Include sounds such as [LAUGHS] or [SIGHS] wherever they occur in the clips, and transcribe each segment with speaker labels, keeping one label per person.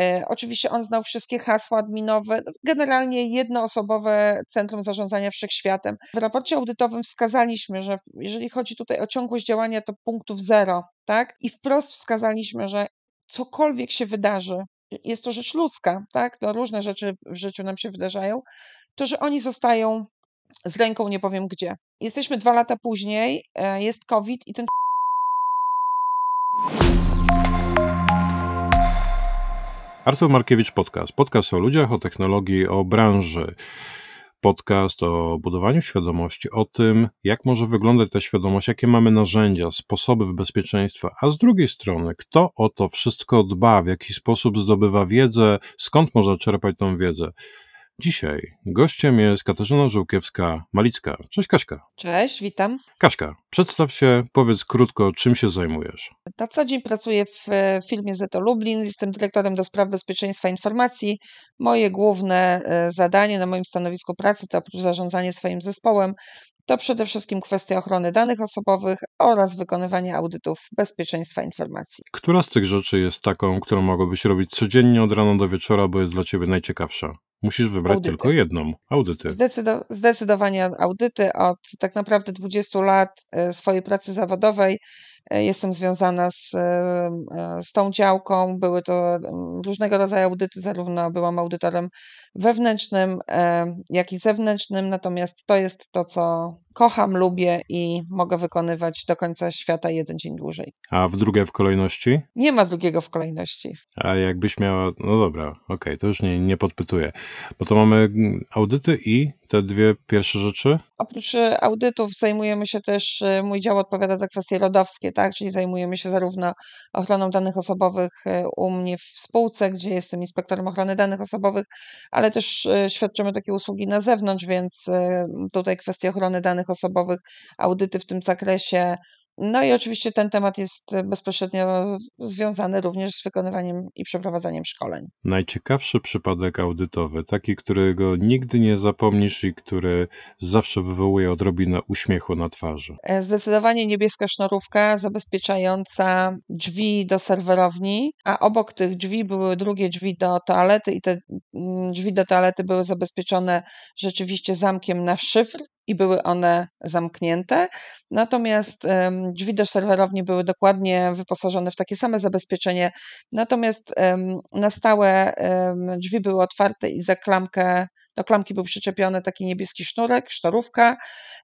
Speaker 1: E, oczywiście on znał wszystkie hasła adminowe, generalnie jednoosobowe Centrum Zarządzania Wszechświatem. W raporcie audytowym wskazaliśmy, że jeżeli chodzi tutaj o ciągłość działania, to punktów zero, tak? I wprost wskazaliśmy, że cokolwiek się wydarzy, jest to rzecz ludzka, tak? No, różne rzeczy w życiu nam się wydarzają, to że oni zostają z ręką nie powiem gdzie. Jesteśmy dwa lata później, e, jest COVID i ten
Speaker 2: Artur Markiewicz Podcast. Podcast o ludziach, o technologii, o branży. Podcast o budowaniu świadomości, o tym, jak może wyglądać ta świadomość, jakie mamy narzędzia, sposoby bezpieczeństwa, a z drugiej strony, kto o to wszystko dba, w jaki sposób zdobywa wiedzę, skąd można czerpać tą wiedzę. Dzisiaj gościem jest Katarzyna Żółkiewska-Malicka. Cześć Kaśka.
Speaker 1: Cześć, witam.
Speaker 2: Kaśka, przedstaw się, powiedz krótko, czym się zajmujesz.
Speaker 1: Na co dzień pracuję w e, firmie Zeto Lublin, jestem dyrektorem do spraw bezpieczeństwa informacji. Moje główne e, zadanie na moim stanowisku pracy to oprócz zarządzania swoim zespołem, to przede wszystkim kwestia ochrony danych osobowych oraz wykonywania audytów bezpieczeństwa informacji.
Speaker 2: Która z tych rzeczy jest taką, którą mogłabyś robić codziennie od rana do wieczora, bo jest dla Ciebie najciekawsza? Musisz wybrać audyty. tylko jedną, audyty.
Speaker 1: zdecydowanie audyty. Od tak naprawdę 20 lat e, swojej pracy zawodowej E, jestem związana z, e, e, z tą działką. Były to różnego rodzaju audyty, zarówno byłam audytorem wewnętrznym, jak i zewnętrznym. Natomiast to jest to, co kocham, lubię i mogę wykonywać do końca świata jeden dzień dłużej.
Speaker 2: A w drugie w kolejności?
Speaker 1: Nie ma drugiego w kolejności.
Speaker 2: A jakbyś miała. No dobra, okej, okay, to już nie, nie podpytuję. Bo to mamy mm, audyty i te dwie pierwsze rzeczy?
Speaker 1: Oprócz e, audytów zajmujemy się też, e, mój dział odpowiada za kwestie rodowskie, tak? czyli zajmujemy się zarówno ochroną danych osobowych e, u mnie w spółce, gdzie jestem inspektorem ochrony danych osobowych, ale też świadczymy takie usługi na zewnątrz, więc tutaj kwestie ochrony danych osobowych, audyty w tym zakresie, no i oczywiście ten temat jest e, bezpośrednio związany również z wykonywaniem i przeprowadzaniem szkoleń.
Speaker 2: Najciekawszy przypadek audytowy, taki, którego nigdy nie zapomnisz i który zawsze wywołuje odrobinę uśmiechu na twarzy.
Speaker 1: E, zdecydowanie niebieska sznurówka zabezpieczająca drzwi do serwerowni, a obok tych drzwi były drugie drzwi do toalety i te mm, drzwi do toalety były zabezpieczone rzeczywiście zamkiem na szyfr, i były one zamknięte. Natomiast drzwi do serwerowni były dokładnie wyposażone w takie same zabezpieczenie, natomiast na stałe drzwi były otwarte i za klamkę, do klamki był przyczepiony taki niebieski sznurek, sztorówka.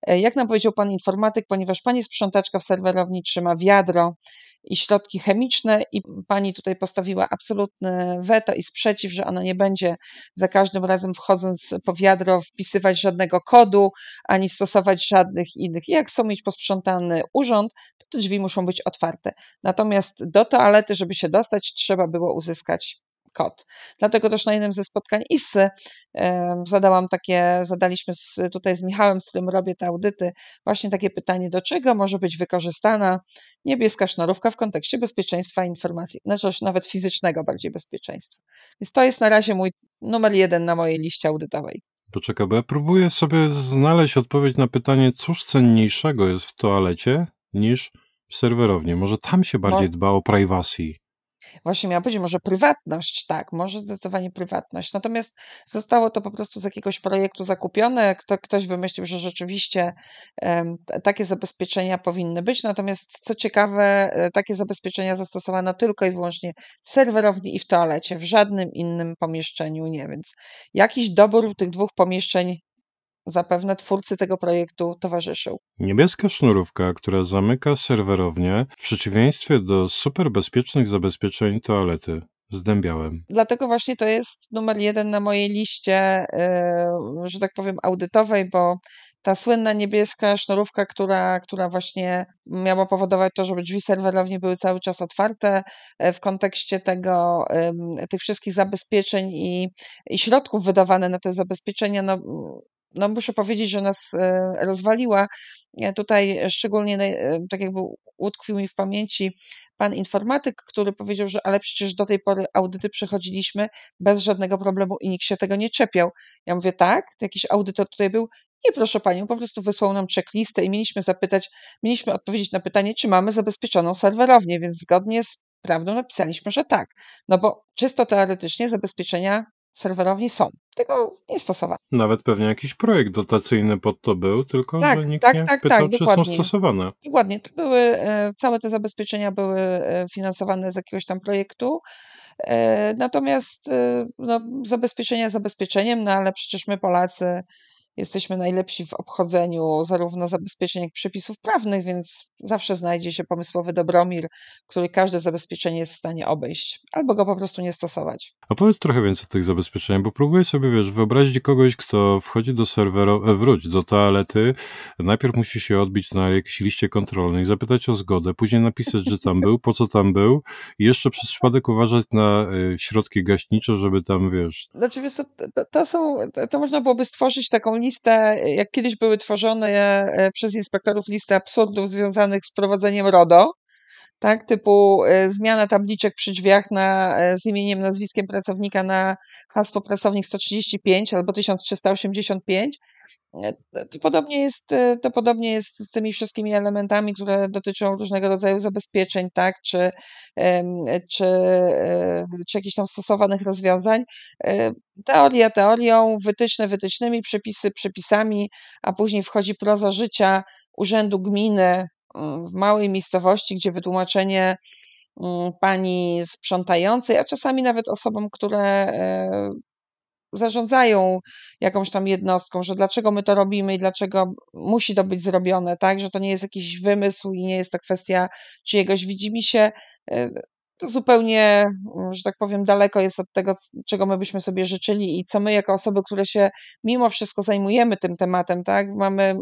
Speaker 1: E, jak nam powiedział pan informatyk, ponieważ pani sprzątaczka w serwerowni trzyma wiadro i środki chemiczne i pani tutaj postawiła absolutne weto i sprzeciw, że ona nie będzie za każdym razem wchodząc po wiadro wpisywać żadnego kodu, ani stosować żadnych innych. I jak są mieć posprzątany urząd, to drzwi muszą być otwarte. Natomiast do toalety, żeby się dostać, trzeba było uzyskać kod. Dlatego też na jednym ze spotkań ISSY zadałam takie, zadaliśmy z, tutaj z Michałem, z którym robię te audyty, właśnie takie pytanie, do czego może być wykorzystana niebieska sznurówka w kontekście bezpieczeństwa informacji, znaczy nawet fizycznego bardziej bezpieczeństwa. Więc to jest na razie mój numer jeden na mojej liście audytowej.
Speaker 2: Poczekaj, bo ja próbuję sobie znaleźć odpowiedź na pytanie, cóż cenniejszego jest w toalecie niż w serwerowni. Może tam się no. bardziej no. dba o privacy.
Speaker 1: Właśnie miała być może prywatność, tak, może zdecydowanie prywatność. Natomiast zostało to po prostu z jakiegoś projektu zakupione. Kto, ktoś wymyślił, że rzeczywiście um, takie zabezpieczenia powinny być. Natomiast co ciekawe, e, takie zabezpieczenia zastosowano tylko i wyłącznie w serwerowni i w toalecie, w żadnym innym pomieszczeniu nie. Więc jakiś dobór tych dwóch pomieszczeń zapewne twórcy tego projektu towarzyszył.
Speaker 2: Niebieska sznurówka, która zamyka serwerownię, w przeciwieństwie do superbezpiecznych zabezpieczeń toalety. Zdębiałem.
Speaker 1: Dlatego właśnie to jest numer jeden na mojej liście, yy, że tak powiem, audytowej, bo ta słynna niebieska sznurówka, która, która właśnie miała powodować to, żeby drzwi serwerowni były cały czas otwarte yy, w kontekście tego, yy, tych wszystkich zabezpieczeń i, i środków wydawane na te zabezpieczenia, no, no muszę powiedzieć, że nas e, rozwaliła. E, tutaj szczególnie, e, tak jakby utkwił mi w pamięci pan informatyk, który powiedział, że ale przecież do tej pory audyty przechodziliśmy bez żadnego problemu i nikt się tego nie czepiał. Ja mówię, tak? Jakiś audytor tutaj był? Nie, proszę panią, po prostu wysłał nam checklistę i mieliśmy zapytać, mieliśmy odpowiedzieć na pytanie, czy mamy zabezpieczoną serwerownię, więc zgodnie z prawdą napisaliśmy, że tak. No bo czysto teoretycznie zabezpieczenia serwerowni są. Tego nie stosowano.
Speaker 2: Nawet pewnie jakiś projekt dotacyjny pod to był, tylko tak, że nikt tak, nie tak, pytał, tak, czy dokładnie. są stosowane.
Speaker 1: Dokładnie. To były, e, całe te zabezpieczenia były e, finansowane z jakiegoś tam projektu. E, natomiast no, zabezpieczenia zabezpieczeniem, no ale przecież my Polacy jesteśmy najlepsi w obchodzeniu zarówno zabezpieczeń, jak i przepisów prawnych, więc zawsze znajdzie się pomysłowy dobromir, który każde zabezpieczenie jest w stanie obejść, albo go po prostu nie stosować.
Speaker 2: A powiedz trochę więcej o tych zabezpieczeniach, bo próbuję sobie, wiesz, wyobrazić kogoś, kto wchodzi do serwera, e, wróć do toalety, najpierw musi się odbić na jakiejś liście kontrolnej, zapytać o zgodę, później napisać, że tam był, po co tam był i jeszcze przez przypadek uważać na e, środki gaśnicze, żeby tam, wiesz...
Speaker 1: Znaczy, wiesz, to, to, są, to można byłoby stworzyć taką listę listę, jak kiedyś były tworzone e, przez inspektorów listy absurdów związanych z prowadzeniem RODO, tak, typu e, zmiana tabliczek przy drzwiach na, e, z imieniem, nazwiskiem pracownika na hasło pracownik 135 albo 1385, E, to podobnie, jest, e, to podobnie jest z tymi wszystkimi elementami, które dotyczą różnego rodzaju zabezpieczeń, tak, czy, czy, e, czy jakichś tam stosowanych rozwiązań. Teoria teorią, wytyczne wytycznymi, przepisy przepisami, a później wchodzi proza życia urzędu gminy mm, w małej miejscowości, gdzie wytłumaczenie mm, pani sprzątającej, a czasami nawet osobom, które zarządzają jakąś tam jednostką, że dlaczego my to robimy i dlaczego musi to być zrobione, tak? Że to nie jest jakiś wymysł i nie jest to kwestia czyjegoś się. E, to zupełnie, mm, że tak powiem, daleko jest od tego, czego my byśmy sobie życzyli i co my jako osoby, które się mimo wszystko zajmujemy tym tematem, tak? Mamy,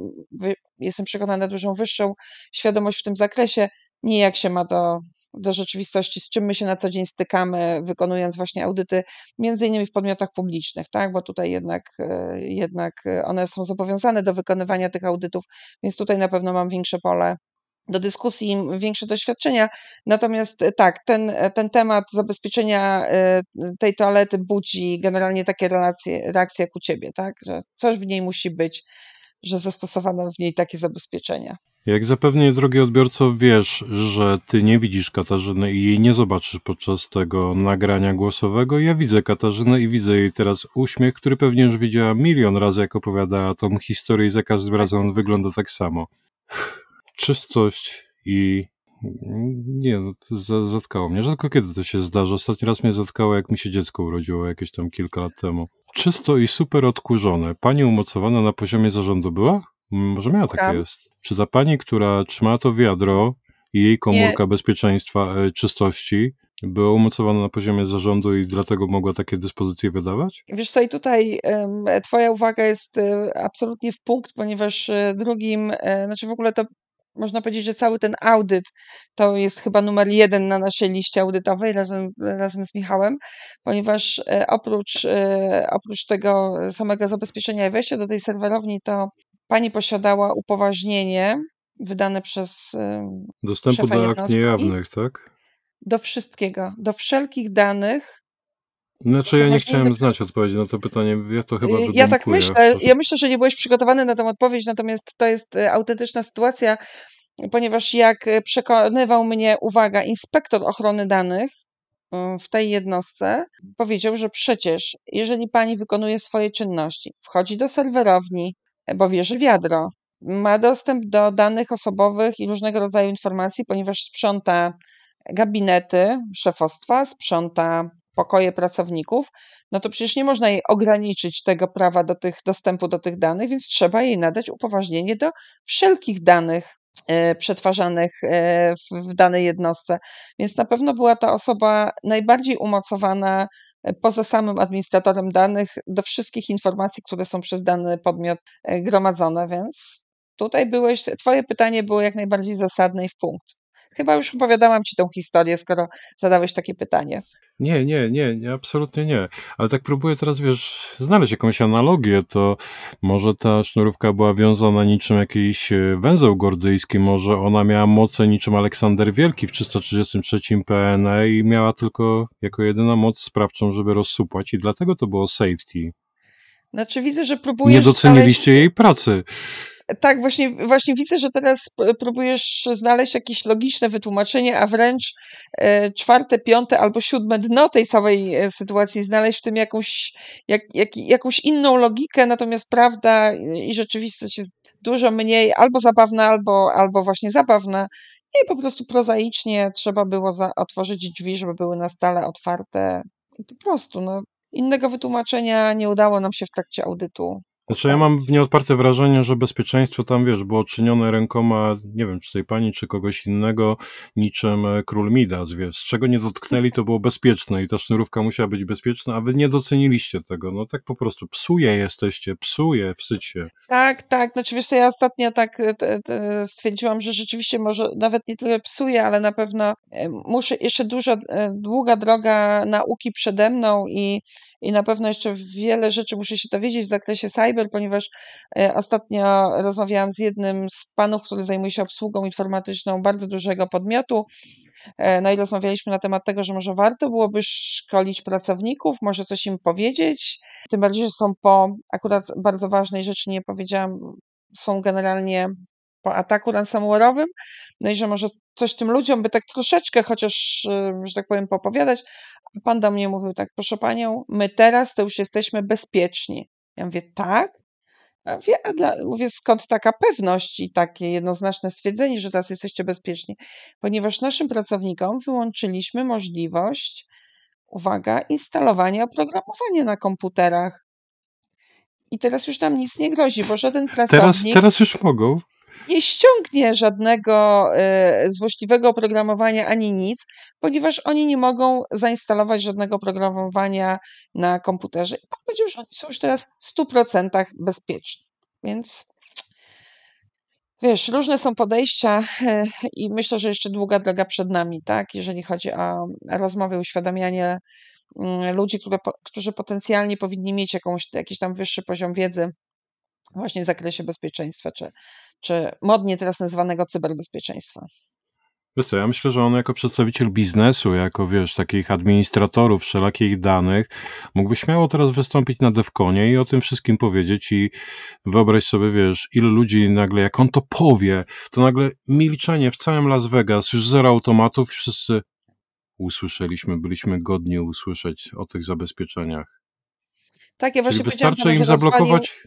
Speaker 1: jestem przekonana, dużą wyższą świadomość w tym zakresie, nie jak się ma do do rzeczywistości, z czym my się na co dzień stykamy, wykonując właśnie audyty, między innymi w podmiotach publicznych, tak? bo tutaj jednak, e, jednak e, one są zobowiązane do wykonywania tych audytów, więc tutaj na pewno mam większe pole do dyskusji, większe doświadczenia. Natomiast e, tak, ten, ten temat zabezpieczenia tej toalety budzi generalnie takie relacje, reakcje jak u ciebie, tak? Że coś w niej musi być, że zastosowano w niej takie zabezpieczenia.
Speaker 2: Jak zapewne, drogi odbiorco, wiesz, że ty nie widzisz Katarzyny i jej nie zobaczysz podczas tego nagrania głosowego. Ja widzę Katarzynę i widzę jej teraz uśmiech, który pewnie już widziała milion razy, jak opowiadała tą historię i za każdym razem on wygląda tak samo. [SIGHS] Czystość i... Nie, no, zatkało mnie. Rzadko kiedy to się zdarza. Ostatni raz mnie zatkało, jak mi się dziecko urodziło jakieś tam kilka lat temu. Czysto i super odkurzone. Pani umocowana na poziomie zarządu była? Może miała Słucham. takie jest. Czy ta pani, która trzymała to wiadro i jej komórka Nie. bezpieczeństwa, e, czystości, była umocowana na poziomie zarządu i dlatego mogła takie dyspozycje wydawać?
Speaker 1: Wiesz co, i tutaj um, twoja uwaga jest um, absolutnie w punkt, ponieważ e, drugim, drugim, znaczy w ogóle to można powiedzieć, że cały ten audyt to jest chyba numer jeden na naszej liście audytowej razem, razem z Michałem, ponieważ oprócz, oprócz tego samego zabezpieczenia i wejścia do tej serwerowni, to Pani posiadała upoważnienie wydane przez. Y, Dostępu do akt niejawnych, tak? Do wszystkiego, do wszelkich danych.
Speaker 2: Znaczy, ja nie chciałem do... znać odpowiedzi na to pytanie. Ja to chyba y, Ja tak myślę. Ja
Speaker 1: myślę, że nie byłeś przygotowany na tę odpowiedź, natomiast to jest y, autentyczna sytuacja, ponieważ jak przekonywał mnie, uwaga, inspektor ochrony danych, w tej jednostce powiedział, że przecież jeżeli pani wykonuje swoje czynności, wchodzi do serwerowni, bo wierzy wiadro. Ma dostęp do danych osobowych i różnego rodzaju informacji, ponieważ sprząta gabinety szefostwa, sprząta pokoje pracowników, no to przecież nie można jej ograniczyć tego prawa do tych dostępu do tych danych, więc trzeba jej nadać upoważnienie do wszelkich danych e, przetwarzanych e, w danej jednostce. Więc na pewno była ta osoba najbardziej umocowana poza samym administratorem danych do wszystkich informacji, które są przez dany podmiot e, gromadzone, więc tutaj byłeś, twoje pytanie było jak najbardziej zasadne i w punkt. Chyba już opowiadałam ci tą historię, skoro zadałeś takie pytanie.
Speaker 2: Nie, nie, nie, nie, absolutnie nie. Ale tak próbuję teraz, wiesz, znaleźć jakąś analogię, to może ta sznurówka była wiązana niczym jakiś e, węzeł gordyjski, może ona miała moce niczym Aleksander Wielki w 333 PNE i miała tylko jako jedyna moc sprawczą, żeby rozsupłać i dlatego to było safety.
Speaker 1: Znaczy widzę, że próbujesz... Nie doceniliście znaleźć...
Speaker 2: jej pracy
Speaker 1: tak, właśnie, właśnie widzę, że teraz próbujesz znaleźć jakieś logiczne wytłumaczenie, a wręcz e, czwarte, piąte albo siódme dno tej całej e, sytuacji, znaleźć w tym jakąś, jak, jak, jakąś inną logikę, natomiast prawda i rzeczywistość jest dużo mniej albo zabawna, albo, albo właśnie zabawna. I po prostu prozaicznie trzeba było za, otworzyć drzwi, żeby były na stale otwarte. I po prostu, no, innego wytłumaczenia nie udało nam się w trakcie audytu
Speaker 2: znaczy ja mam nieodparte wrażenie, że bezpieczeństwo tam, wiesz, było czynione rękoma, nie wiem, czy tej pani, czy kogoś innego, niczym e, król Midas, wiesz, czego nie dotknęli, to było bezpieczne i ta sznurówka musiała być bezpieczna, a wy nie doceniliście tego, no tak po prostu, psuje jesteście, psuje, wsycie.
Speaker 1: Tak, tak, znaczy wiesz ja ostatnio tak e, stwierdziłam, że rzeczywiście może nawet nie tyle psuje, ale na pewno e, muszę, jeszcze duża, długa droga nauki przede mną i, i na pewno jeszcze wiele rzeczy muszę się dowiedzieć w zakresie cyber cyber, ponieważ e, ostatnio rozmawiałam z jednym z panów, który zajmuje się obsługą informatyczną bardzo dużego podmiotu. E, no i rozmawialiśmy na temat tego, że może warto byłoby szkolić pracowników, może coś im powiedzieć. Tym bardziej, że są po akurat bardzo ważnej rzeczy, nie powiedziałam, są generalnie po ataku ransomware'owym, no i że może coś tym ludziom by tak troszeczkę chociaż, e, że tak powiem, poopowiadać. Pan do mnie mówił tak, proszę panią, my teraz to już jesteśmy bezpieczni. Ja mówię, tak. Ja mówię, a dla, mówię, skąd taka pewność i takie jednoznaczne stwierdzenie, że teraz jesteście bezpieczni? Ponieważ naszym pracownikom wyłączyliśmy możliwość, uwaga, instalowania oprogramowania na komputerach. I teraz już nam nic nie grozi, bo żaden pracownik... Teraz, teraz już mogą nie ściągnie żadnego e, złośliwego oprogramowania ani nic, ponieważ oni nie mogą zainstalować żadnego oprogramowania na komputerze. I pan powiedział, że oni są już teraz w 100% bezpieczni. Więc wiesz, różne są podejścia e, i myślę, że jeszcze długa droga przed nami, tak, jeżeli chodzi o rozmowy, uświadamianie mm, ludzi, które, którzy potencjalnie powinni mieć jakąś, jakiś tam wyższy poziom wiedzy właśnie w zakresie bezpieczeństwa czy czy modnie teraz nazywanego cyberbezpieczeństwa.
Speaker 2: Wiesz co, ja myślę, że on jako przedstawiciel biznesu, jako wiesz, takich administratorów wszelakich danych, mógłby śmiało teraz wystąpić na Defconie i o tym wszystkim powiedzieć i wyobraź sobie, wiesz, ile ludzi nagle, jak on to powie, to nagle milczenie w całym Las Vegas, już zero automatów, wszyscy usłyszeliśmy, byliśmy godni usłyszeć o tych zabezpieczeniach. Tak, ja Czyli wystarczy im zablokować...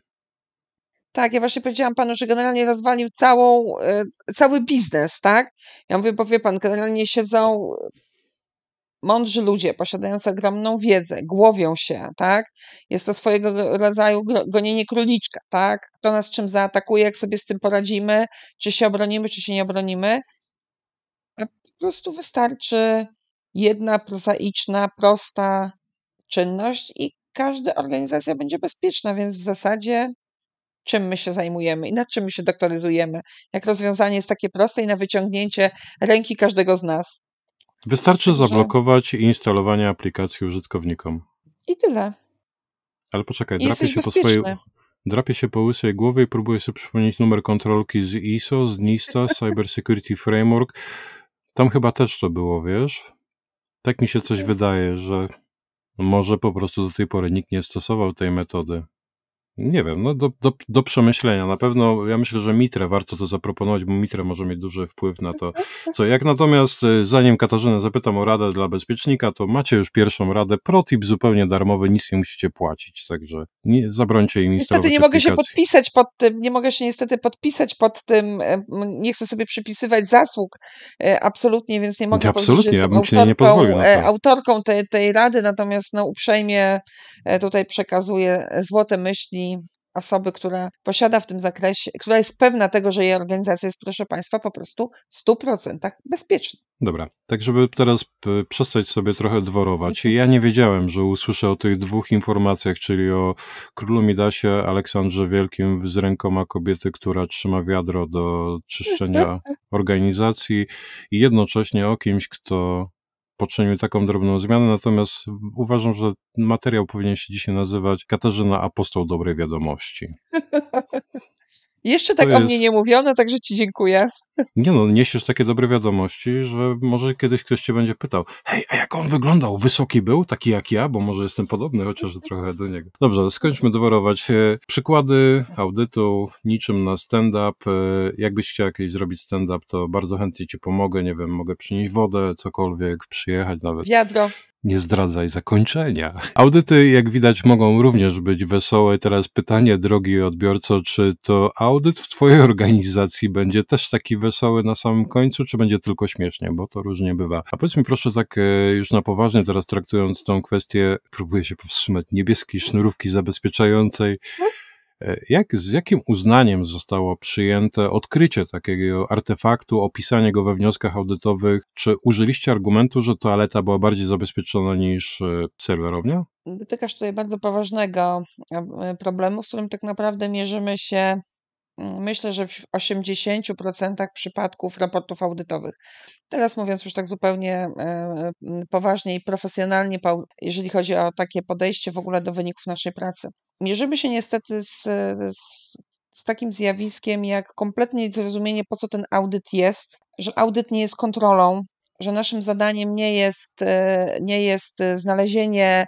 Speaker 1: Tak, ja właśnie powiedziałam panu, że generalnie rozwalił całą, e, cały biznes, tak? Ja mówię, bo wie pan, generalnie siedzą e, mądrzy ludzie, posiadający ogromną wiedzę, głowią się, tak? Jest to swojego rodzaju gonienie króliczka, tak? Kto nas czym zaatakuje, jak sobie z tym poradzimy, czy się obronimy, czy się nie obronimy. A po prostu wystarczy jedna prozaiczna, prosta czynność i każda organizacja będzie bezpieczna, więc w zasadzie czym my się zajmujemy i nad czym my się doktoryzujemy. Jak rozwiązanie jest takie proste i na wyciągnięcie ręki każdego z nas.
Speaker 2: Wystarczy Także... zablokować instalowanie aplikacji użytkownikom. I tyle. Ale poczekaj, drapie się, po swojej, drapie się po łysej głowie i próbuję sobie przypomnieć numer kontrolki z ISO, z NISTA, [LAUGHS] Cyber Security Framework. Tam chyba też to było, wiesz? Tak mi się coś wydaje, że może po prostu do tej pory nikt nie stosował tej metody. Nie wiem, no do, do, do, przemyślenia. Na pewno ja myślę, że Mitre warto to zaproponować, bo Mitre może mieć duży wpływ na to, co. Jak natomiast y, zanim Katarzynę zapytam o radę dla bezpiecznika, to macie już pierwszą radę. Protip zupełnie darmowy, nic nie musicie płacić, także nie, zabrońcie im Niestety nie mogę się
Speaker 1: podpisać pod tym, nie mogę się niestety podpisać pod tym, nie chcę sobie przypisywać zasług e, absolutnie, więc nie mogę absolutnie, ja bym autorką, nie pozwolił e, autorką tej, tej rady, natomiast no uprzejmie e, tutaj przekazuję złote myśli osoby, która posiada w tym zakresie, która jest pewna tego, że jej organizacja jest, proszę Państwa, po prostu w 100% bezpieczna.
Speaker 2: Dobra, tak żeby teraz e, przestać sobie trochę dworować. Mhm. Ja nie wiedziałem, że usłyszę o tych dwóch informacjach, czyli o królu Midasie, Aleksandrze Wielkim z rękoma kobiety, która trzyma wiadro do czyszczenia [LAUGHS] organizacji i jednocześnie o kimś, kto poczynił taką drobną zmianę, natomiast uważam, że materiał powinien się dzisiaj nazywać Katarzyna Apostoł Dobrej Wiadomości.
Speaker 1: [LAUGHS] Jeszcze tak o mnie nie mówiono, także ci dziękuję.
Speaker 2: Nie no, niesiesz takie dobre wiadomości, że może kiedyś ktoś cię będzie pytał, hej, a jak on wyglądał? Wysoki był? Taki jak ja? Bo może jestem podobny, chociaż trochę do niego. Dobrze, skończmy doworować. E, przykłady audytu, niczym na stand-up. E, jakbyś chciał jakieś zrobić stand-up, to bardzo chętnie ci pomogę. Nie wiem, mogę przynieść wodę, cokolwiek, przyjechać nawet. Wiadro nie zdradzaj zakończenia. Audyty, jak widać, mogą również być wesołe. Teraz pytanie, drogi odbiorco, czy to audyt w Twojej organizacji będzie też taki wesoły na samym końcu, czy będzie tylko śmiesznie, bo to różnie bywa. A powiedz mi proszę tak e, już na poważnie, teraz traktując tą kwestię, próbuję się powstrzymać, niebieskiej sznurówki zabezpieczającej. Hmm? Jak, z jakim uznaniem zostało przyjęte odkrycie takiego artefaktu, opisanie go we wnioskach audytowych? Czy użyliście argumentu, że toaleta była bardziej zabezpieczona niż e, serwerownia?
Speaker 1: Dotykasz tutaj bardzo poważnego e, problemu, z którym tak naprawdę mierzymy się myślę, że w 80% przypadków raportów audytowych. Teraz mówiąc już tak zupełnie e, poważnie i profesjonalnie, jeżeli chodzi o takie podejście w ogóle do wyników naszej pracy. Mierzymy się niestety z, z, z takim zjawiskiem, jak kompletnie zrozumienie, po co ten audyt jest, że audyt nie jest kontrolą, że naszym zadaniem nie jest, e, nie jest e, znalezienie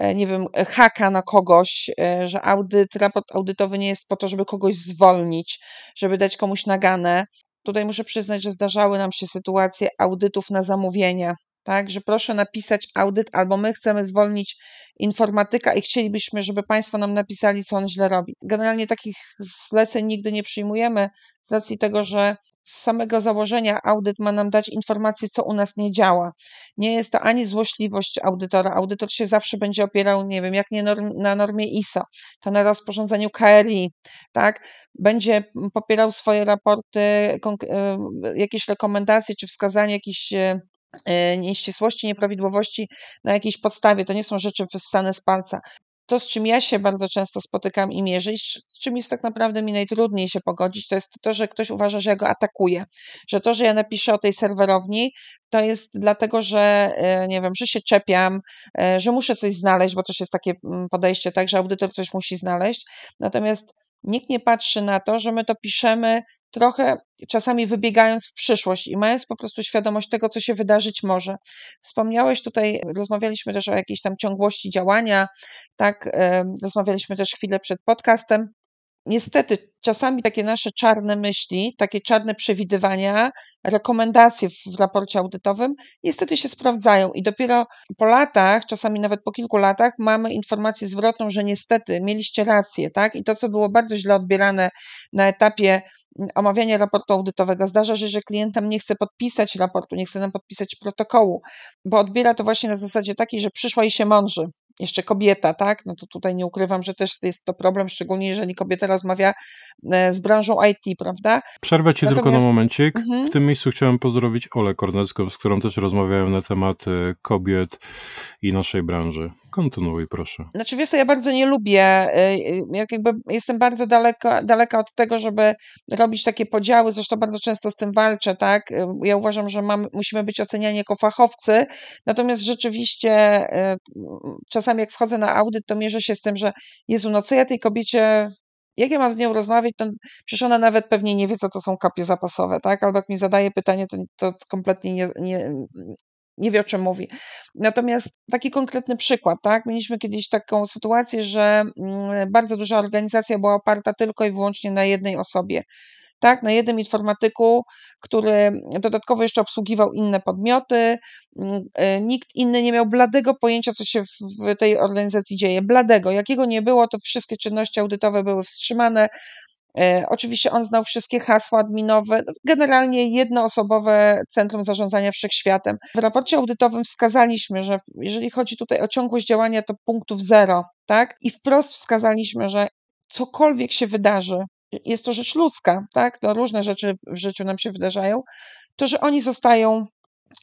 Speaker 1: E, nie wiem, e, haka na kogoś, e, że audyt, raport audytowy nie jest po to, żeby kogoś zwolnić, żeby dać komuś naganę. Tutaj muszę przyznać, że zdarzały nam się sytuacje audytów na zamówienie, tak, że proszę napisać audyt, albo my chcemy zwolnić informatyka i chcielibyśmy, żeby Państwo nam napisali, co on źle robi. Generalnie takich zleceń nigdy nie przyjmujemy, z racji tego, że z samego założenia audyt ma nam dać informację, co u nas nie działa. Nie jest to ani złośliwość audytora. Audytor się zawsze będzie opierał, nie wiem, jak nie na normie ISO, to na rozporządzeniu KRI, tak? Będzie popierał swoje raporty, e, jakieś rekomendacje czy wskazanie jakichś e, E, nieścisłości, nieprawidłowości na jakiejś podstawie. To nie są rzeczy wyssane z palca. To, z czym ja się bardzo często spotykam i mierzę, i z czym jest tak naprawdę mi najtrudniej się pogodzić, to jest to, że ktoś uważa, że ja go atakuję. Że to, że ja napiszę o tej serwerowni, to jest dlatego, że e, nie wiem, że się czepiam, e, że muszę coś znaleźć, bo też jest takie mm, podejście, tak, że audytor coś musi znaleźć. Natomiast Nikt nie patrzy na to, że my to piszemy trochę czasami wybiegając w przyszłość i mając po prostu świadomość tego, co się wydarzyć może. Wspomniałeś tutaj, rozmawialiśmy też o jakiejś tam ciągłości działania, tak, rozmawialiśmy też chwilę przed podcastem niestety czasami takie nasze czarne myśli, takie czarne przewidywania, rekomendacje w raporcie audytowym niestety się sprawdzają i dopiero po latach, czasami nawet po kilku latach mamy informację zwrotną, że niestety mieliście rację, tak? I to co było bardzo źle odbierane na etapie mm, omawiania raportu audytowego zdarza się, że klientem nie chce podpisać raportu, nie chce nam podpisać protokołu, bo odbiera to właśnie na zasadzie takiej, że przyszła i się mądrzy jeszcze kobieta, tak? No to tutaj nie ukrywam, że też jest to problem, szczególnie jeżeli kobieta rozmawia e, z branżą IT, prawda? Przerwę ci Natomiast... tylko na momencik. Mhm. W tym
Speaker 2: miejscu chciałem pozdrowić Olę Kornecką, z którą też rozmawiałem na temat e, kobiet i naszej branży. Kontynuuj, proszę.
Speaker 1: Znaczy, wiesz ja bardzo nie lubię, y, y, jakby jestem bardzo daleko, daleka od tego, żeby robić takie podziały, zresztą bardzo często z tym walczę, tak? Y, ja uważam, że mam, musimy być oceniani jako fachowcy, natomiast rzeczywiście czasami jak wchodzę na audyt, to mierzę się z tym, że jest no co ja tej kobiecie jak ja mam z nią rozmawiać, to przecież ona nawet pewnie nie wie, co to są kapie zapasowe, tak? Albo jak mi zadaje pytanie, to, to kompletnie nie, nie, nie wie o czym mówi. Natomiast taki konkretny przykład, tak? Mieliśmy kiedyś taką sytuację, że mm, bardzo duża organizacja była oparta tylko i wyłącznie na jednej osobie tak, na jednym informatyku, który dodatkowo jeszcze obsługiwał inne podmioty. Mm, e, nikt inny nie miał bladego pojęcia, co się w tej organizacji dzieje. Bladego, jakiego nie było, to wszystkie czynności audytowe były wstrzymane, E, oczywiście on znał wszystkie hasła adminowe, generalnie jednoosobowe Centrum Zarządzania Wszechświatem. W raporcie audytowym wskazaliśmy, że jeżeli chodzi tutaj o ciągłość działania, to punktów zero, tak? I wprost wskazaliśmy, że cokolwiek się wydarzy, jest to rzecz ludzka, tak? No, różne rzeczy w życiu nam się wydarzają, to że oni zostają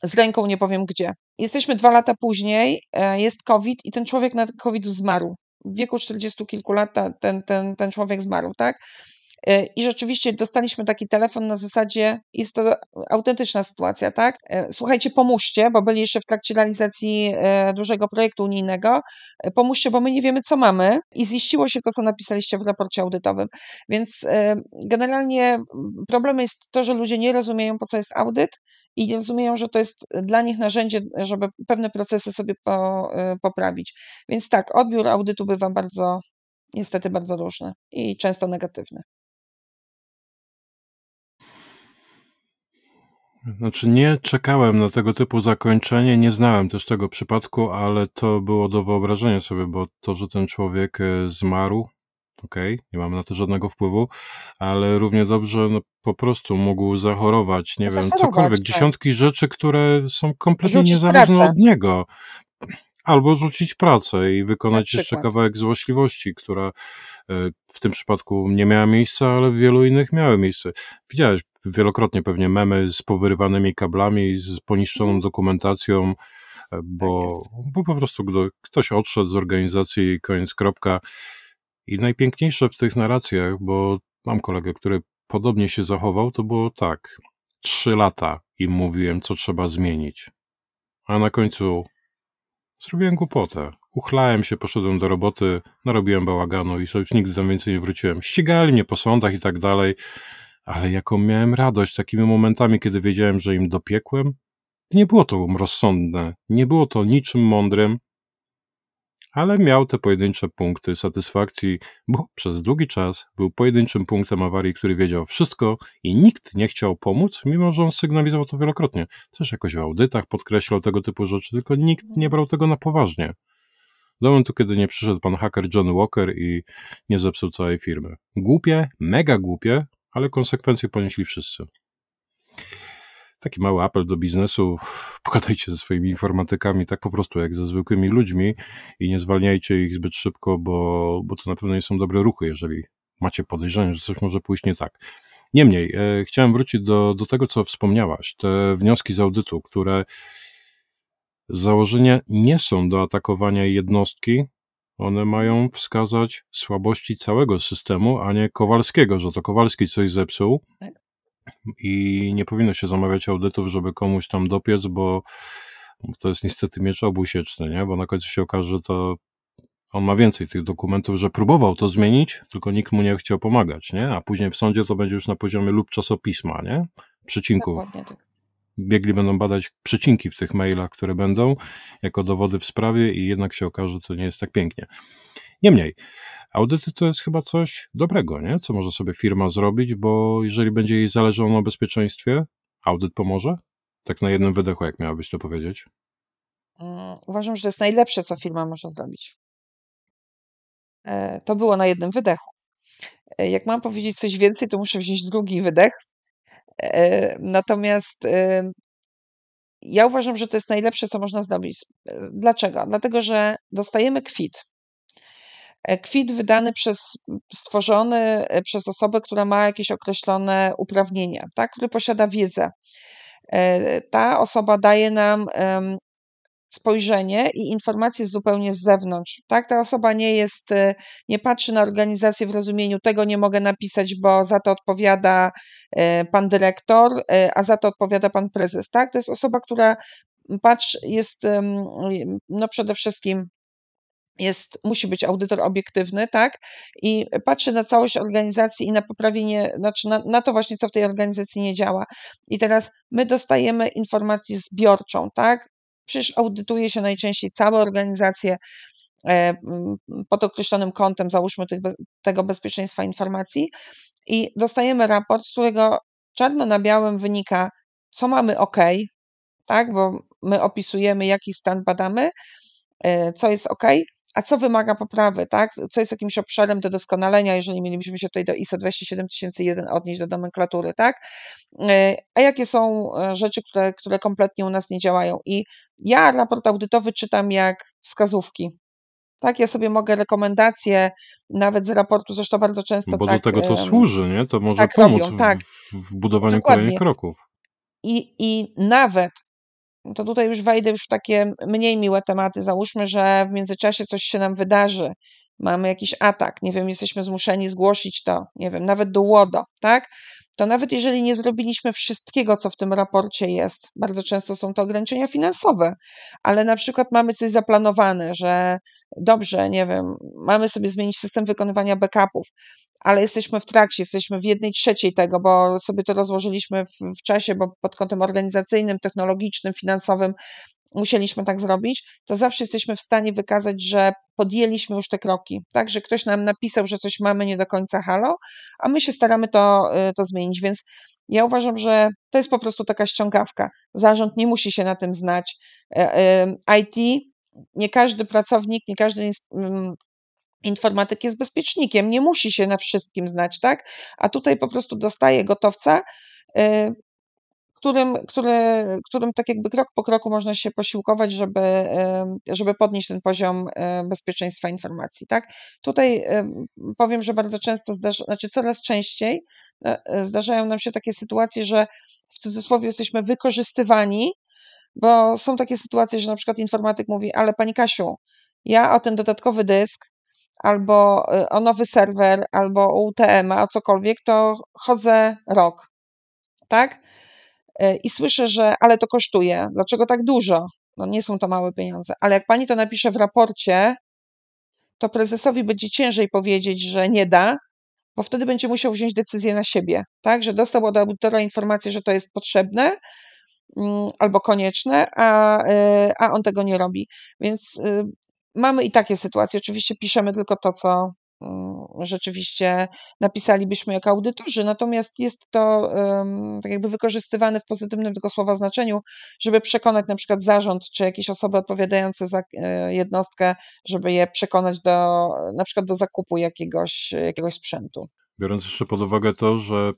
Speaker 1: z ręką nie powiem gdzie. Jesteśmy dwa lata później, e, jest COVID i ten człowiek na COVID zmarł. W wieku 40 kilku lat ten, ten, ten człowiek zmarł, tak? E, I rzeczywiście dostaliśmy taki telefon na zasadzie, jest to autentyczna sytuacja, tak? E, słuchajcie, pomóżcie, bo byli jeszcze w trakcie realizacji e, dużego projektu unijnego, pomóżcie, bo my nie wiemy, co mamy i ziściło się to, co napisaliście w raporcie audytowym. Więc generalnie problem jest to, że ludzie nie rozumieją, po co jest audyt i nie rozumieją, że to jest dla nich narzędzie, żeby pewne procesy sobie po, poprawić. Więc tak, odbiór audytu bywa bardzo, niestety bardzo różny i często negatywny.
Speaker 2: Znaczy nie czekałem na tego typu zakończenie, nie znałem też tego przypadku, ale to było do wyobrażenia sobie, bo to, że ten człowiek e, zmarł, okej, okay, nie mamy na to żadnego wpływu, ale równie dobrze no, po prostu mógł zachorować, nie wiem, cokolwiek, tak. dziesiątki rzeczy, które są kompletnie Rzucić niezależne pracę. od niego. Albo rzucić pracę i wykonać jeszcze kawałek złośliwości, która e, w tym przypadku nie miała miejsca, ale w wielu innych miały miejsce. Widziałeś wielokrotnie pewnie memy z powyrywanymi kablami, z poniszczoną mhm. dokumentacją, e, bo, tak bo po prostu gdy ktoś odszedł z organizacji, koniec, kropka. I najpiękniejsze w tych narracjach, bo mam kolegę, który podobnie się zachował, to było tak. Trzy lata im mówiłem, co trzeba zmienić. A na końcu Zrobiłem głupotę. Uchlałem się, poszedłem do roboty, narobiłem bałaganu i sobie już nigdy tam więcej nie wróciłem. Ścigali mnie po sądach i tak dalej, ale jaką miałem radość takimi momentami, kiedy wiedziałem, że im dopiekłem. Nie było to rozsądne, nie było to niczym mądrym, ale miał te pojedyncze punkty satysfakcji, bo przez długi czas był pojedynczym punktem awarii, który wiedział wszystko i nikt nie chciał pomóc, mimo że on sygnalizował to wielokrotnie. Też jakoś w audytach podkreślał tego typu rzeczy, tylko nikt nie brał tego na poważnie. Do momentu, kiedy nie przyszedł pan haker John Walker i nie zepsuł całej firmy. Głupie, mega głupie, ale konsekwencje ponieśli wszyscy taki mały apel do biznesu, [LAUGHS] pogadajcie ze swoimi informatykami tak po prostu jak ze zwykłymi ludźmi i nie zwalniajcie ich zbyt szybko, bo, bo to na pewno nie są dobre ruchy, jeżeli macie podejrzenie, że coś może pójść nie tak. Niemniej, e, chciałem wrócić do, do tego, co wspomniałaś, te wnioski z audytu, które z założenia nie są do atakowania jednostki, one mają wskazać słabości całego systemu, a nie Kowalskiego, że to Kowalski coś zepsuł, tak i nie powinno się zamawiać audytów, żeby komuś tam dopiec, bo to jest niestety miecz obusieczny, nie? bo na końcu się okaże, że to on ma więcej tych dokumentów, że próbował to zmienić, tylko nikt mu nie chciał pomagać, nie? a później w sądzie to będzie już na poziomie lub czasopisma, nie? przycinków. Tak. Biegli będą badać przycinki w tych mailach, które będą jako dowody w sprawie i jednak się okaże, że to nie jest tak pięknie. Niemniej, Audyty to jest chyba coś dobrego, nie? co może sobie firma zrobić, bo jeżeli będzie jej zależało na bezpieczeństwie, audyt pomoże? Tak na jednym wydechu, jak miałabyś to powiedzieć.
Speaker 1: Mm, uważam, że to jest najlepsze, co firma może zrobić. E, to było na jednym wydechu. E, jak mam powiedzieć coś więcej, to muszę wziąć drugi wydech. E, natomiast ja uważam, że to jest najlepsze, co można zrobić. Dlaczego? Dlatego, że dostajemy kwit E, kwit wydany przez, stworzony e, przez osobę, która ma jakieś określone uprawnienia, tak, który posiada wiedzę. E, ta osoba daje nam spojrzenie i informacje zupełnie z zewnątrz. Tak? Ta osoba nie jest, nie patrzy na organizację w rozumieniu tego nie mogę napisać, bo za to odpowiada pan dyrektor, a za to odpowiada pan prezes. Tak? To jest osoba, która patrzy, jest no przede wszystkim jest, musi być audytor obiektywny, tak? I patrzy na całość organizacji i na poprawienie, znaczy na, na, to właśnie, co w tej organizacji nie działa. I teraz my dostajemy informację zbiorczą, tak? Przecież audytuje się najczęściej całe organizacje e, pod określonym kątem, załóżmy tych, tego bezpieczeństwa informacji i dostajemy raport, z którego czarno na białym wynika, co mamy ok, tak? Bo my opisujemy, jaki stan badamy, e, co jest ok, a co wymaga poprawy, tak? Co jest jakimś obszarem do doskonalenia, jeżeli mielibyśmy się tutaj do ISO 27001 odnieść do nomenklatury, tak? E, a jakie są e, rzeczy, które, które kompletnie u nas nie działają? I ja raport audytowy czytam jak wskazówki, tak, ja sobie mogę rekomendacje nawet z raportu, zresztą bardzo często. Bo tak, do tego to służy, nie? To może tak pomóc robią, tak. w, w budowaniu Dokładnie. kolejnych kroków. I, I nawet to tutaj już wejdę już w takie mniej miłe tematy. Załóżmy, że w międzyczasie coś się nam wydarzy, mamy jakiś atak, nie wiem, jesteśmy zmuszeni zgłosić to, nie wiem, nawet do łodo, tak? to nawet jeżeli nie zrobiliśmy wszystkiego, co w tym raporcie jest, bardzo często są to ograniczenia finansowe, ale na przykład mamy coś zaplanowane, że dobrze, nie wiem, mamy sobie zmienić system wykonywania backupów, ale jesteśmy w trakcie, jesteśmy w jednej trzeciej tego, bo sobie to rozłożyliśmy w, w czasie, bo pod kątem organizacyjnym, technologicznym, finansowym musieliśmy tak zrobić, to zawsze jesteśmy w stanie wykazać, że podjęliśmy już te kroki, tak, że ktoś nam napisał, że coś mamy nie do końca halo, a my się staramy to, y, to zmienić, więc ja uważam, że to jest po prostu taka ściągawka. Zarząd nie musi się na tym znać. E, y, IT, nie każdy pracownik, nie każdy mm, informatyk jest bezpiecznikiem, nie musi się na wszystkim znać, tak? A tutaj po prostu dostaje gotowca, y, którym, który, którym tak jakby krok po kroku można się posiłkować, żeby, żeby podnieść ten poziom e, bezpieczeństwa informacji. Tak? Tutaj powiem, że bardzo często, zdarza, znaczy coraz częściej e, e, zdarzają nam się takie sytuacje, że w cudzysłowie jesteśmy wykorzystywani, bo są takie sytuacje, że na przykład informatyk mówi, ale pani Kasiu, ja o ten dodatkowy dysk, albo o nowy serwer, albo o UTM, a o cokolwiek, to chodzę rok, tak? E, i słyszę, że ale to kosztuje, dlaczego tak dużo? No nie są to małe pieniądze, ale jak pani to napisze w raporcie, to prezesowi będzie ciężej powiedzieć, że nie da, bo wtedy będzie musiał wziąć decyzję na siebie, tak, że dostał od audytora informację, że to jest potrzebne mm, albo konieczne, a, e, a on tego nie robi. Więc y, mamy i takie sytuacje. Oczywiście piszemy tylko to, co, Mm, rzeczywiście napisalibyśmy jako audytorzy, natomiast jest to tak jakby wykorzystywane w pozytywnym tego słowa znaczeniu, żeby przekonać na przykład zarząd czy jakieś osoby odpowiadające za e, jednostkę, żeby je przekonać do na przykład do zakupu jakiegoś, jakiegoś sprzętu.
Speaker 2: Biorąc jeszcze pod uwagę to, że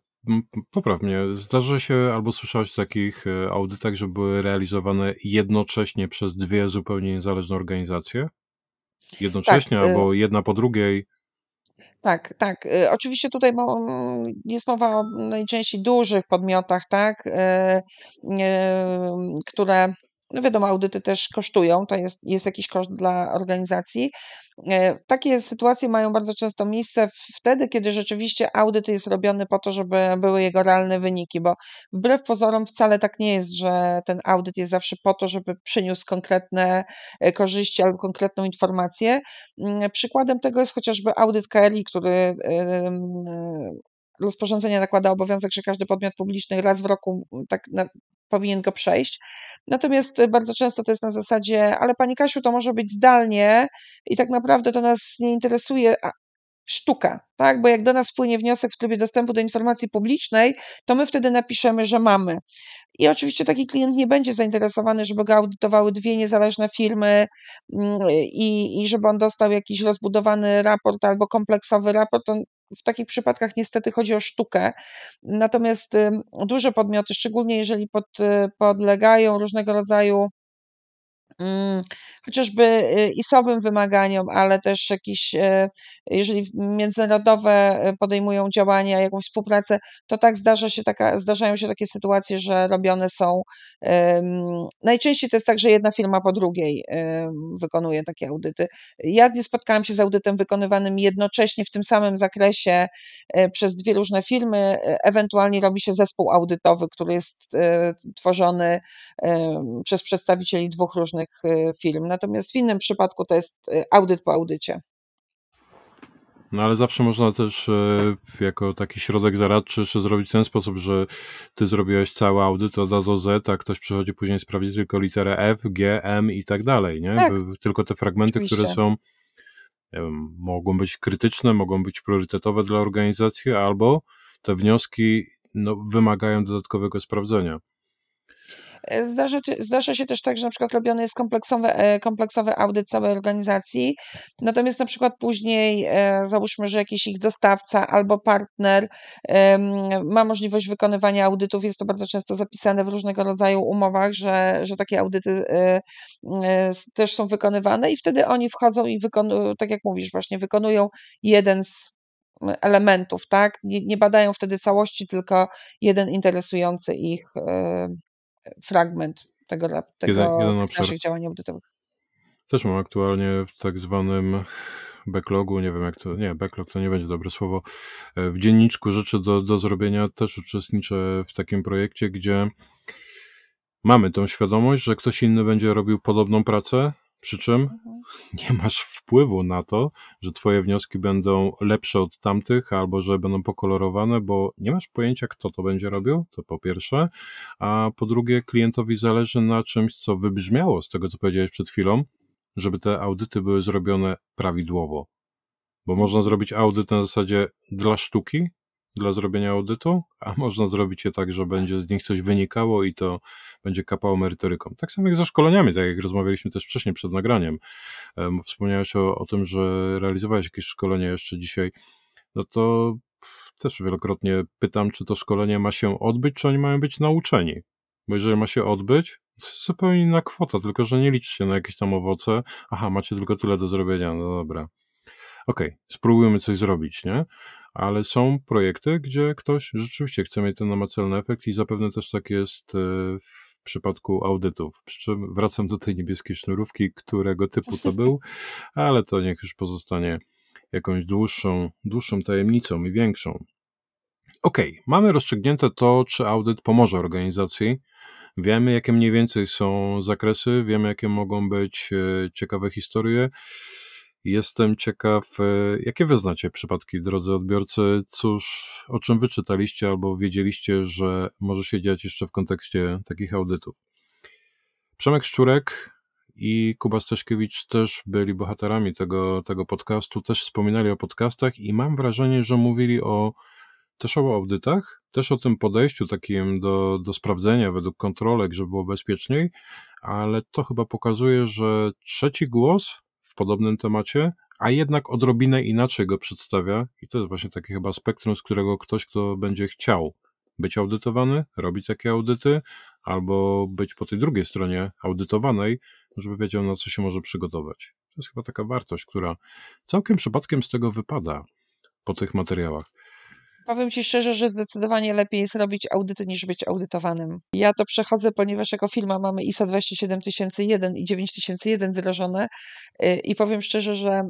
Speaker 2: poprawnie, zdarza się albo słyszałeś o takich e, audytach, że były realizowane jednocześnie przez dwie zupełnie niezależne organizacje? Tak, jednocześnie tak, albo jedna po drugiej?
Speaker 1: Tak, tak. Y, oczywiście tutaj mm, jest mowa o najczęściej dużych podmiotach, tak, y, y, które no wiadomo, audyty też kosztują, to jest, jest jakiś koszt dla organizacji. E, takie sytuacje mają bardzo często miejsce wtedy, kiedy rzeczywiście audyt jest robiony po to, żeby były jego realne wyniki, bo wbrew pozorom wcale tak nie jest, że ten audyt jest zawsze po to, żeby przyniósł konkretne e, korzyści albo konkretną informację. Mm, przykładem tego jest chociażby audyt KRI, który rozporządzenie nakłada obowiązek, że każdy podmiot publiczny raz w roku mm, tak na, powinien go przejść. Natomiast y, bardzo często to jest na zasadzie, ale Pani Kasiu, to może być zdalnie i tak naprawdę to nas nie interesuje, a, sztuka, tak? Bo jak do nas wpłynie wniosek w trybie dostępu do informacji publicznej, to my wtedy napiszemy, że mamy. I oczywiście taki klient nie będzie zainteresowany, żeby go audytowały dwie niezależne firmy mm, i, i żeby on dostał jakiś rozbudowany raport albo kompleksowy raport. On w takich przypadkach niestety chodzi o sztukę. Natomiast y, duże podmioty, szczególnie jeżeli pod, y, podlegają różnego rodzaju Mm, chociażby y, ISOwym wymaganiom, ale też jakieś, e, jeżeli międzynarodowe e, podejmują działania, jakąś współpracę, to tak zdarza się taka, zdarzają się takie sytuacje, że robione są. Najczęściej to jest tak, że jedna firma po drugiej wykonuje takie audyty. Ja nie spotkałam się z audytem wykonywanym jednocześnie w tym samym zakresie e, przez dwie różne firmy. Ewentualnie robi się zespół audytowy, który jest tworzony przez przedstawicieli dwóch różnych innych y, Natomiast w innym przypadku to jest y, audyt po audycie.
Speaker 2: No ale zawsze można też e, jako taki środek zaradczy jeszcze zrobić w ten sposób, że ty zrobiłeś cały audyt od A do Z, a ktoś przychodzi później sprawdzić tylko literę F, G, M i tak dalej, nie? Tak, tylko te fragmenty, oczywiście. które są wiem, mogą być krytyczne, mogą być priorytetowe dla organizacji, albo te wnioski no, wymagają dodatkowego sprawdzenia.
Speaker 1: E, zdarza, zdarza, się też tak, że na przykład robiony jest kompleksowy, e, kompleksowy audyt całej organizacji, natomiast na przykład później e, załóżmy, że jakiś ich dostawca albo partner ma możliwość wykonywania audytów, jest to bardzo często zapisane w różnego rodzaju umowach, że, że takie audyty też są wykonywane i wtedy oni wchodzą i wykonują, tak jak mówisz właśnie, wykonują jeden z elementów, tak? Nie, nie, badają wtedy całości, tylko jeden interesujący ich fragment tego, tego jeden, jeden naszych działań audytowych.
Speaker 2: Też mam aktualnie w tak zwanym backlogu, nie wiem jak to, nie, backlog to nie będzie dobre słowo, e, w dzienniczku rzeczy do, do zrobienia też uczestniczę w takim projekcie, gdzie mamy tą świadomość, że ktoś inny będzie robił podobną pracę, przy czym mhm. nie masz wpływu na to, że Twoje wnioski będą lepsze od tamtych albo że będą pokolorowane, bo nie masz pojęcia, kto to będzie robił, to po pierwsze. A po drugie, klientowi zależy na czymś, co wybrzmiało z tego, co powiedziałeś przed chwilą, żeby te audyty były zrobione prawidłowo. Bo można zrobić audyt na zasadzie dla sztuki, dla zrobienia audytu, a [LAUGHS] można zrobić je tak, że będzie z nich coś wynikało i to będzie kapało merytoryką. Tak samo jak ze szkoleniami, tak jak rozmawialiśmy też wcześniej przed nagraniem. Wspomniałeś o, o tym, że realizowałeś jakieś szkolenie jeszcze dzisiaj. No to też wielokrotnie pytam, czy to szkolenie ma się odbyć, czy oni mają być nauczeni. Bo jeżeli ma się odbyć, to jest zupełnie inna kwota, tylko że nie liczcie na jakieś tam owoce. Aha, macie tylko tyle do zrobienia, no dobra. Okej, okay, spróbujmy coś zrobić, nie? ale są projekty, gdzie ktoś rzeczywiście chce mieć ten namacalny efekt i zapewne też tak jest e, w przypadku audytów. Przy czym wracam do tej niebieskiej sznurówki, którego typu to był, [LAUGHS] ale to niech już pozostanie jakąś dłuższą, dłuższą tajemnicą i większą. Okej, mamy rozstrzygnięte to, czy audyt pomoże organizacji. Wiemy, jakie mniej więcej są zakresy, wiemy, jakie mogą być e, ciekawe historie. Jestem ciekaw, e, jakie wy znacie przypadki, drodzy odbiorcy, cóż, o czym wyczytaliście albo wiedzieliście, że może się dziać jeszcze w kontekście takich audytów. Przemek Szczurek i Kuba Staszkiewicz też byli bohaterami tego, tego podcastu, też wspominali o podcastach i mam wrażenie, że mówili o też o audytach, też o tym podejściu takim do, do sprawdzenia według kontrolek, żeby było bezpieczniej, ale to chyba pokazuje, że trzeci głos w podobnym temacie, a jednak odrobinę inaczej go przedstawia i to jest właśnie takie chyba spektrum, z którego ktoś, kto będzie chciał być audytowany, robić takie audyty, albo być po tej drugiej stronie audytowanej, żeby wiedział, na co się może przygotować. To jest chyba taka wartość, która całkiem przypadkiem z tego wypada po tych materiałach.
Speaker 1: Powiem Ci szczerze, że zdecydowanie lepiej jest robić audyty niż być audytowanym. Ja to przechodzę, ponieważ jako firma mamy ISO 27001 i 9001 wdrożone y, i powiem szczerze, że mm,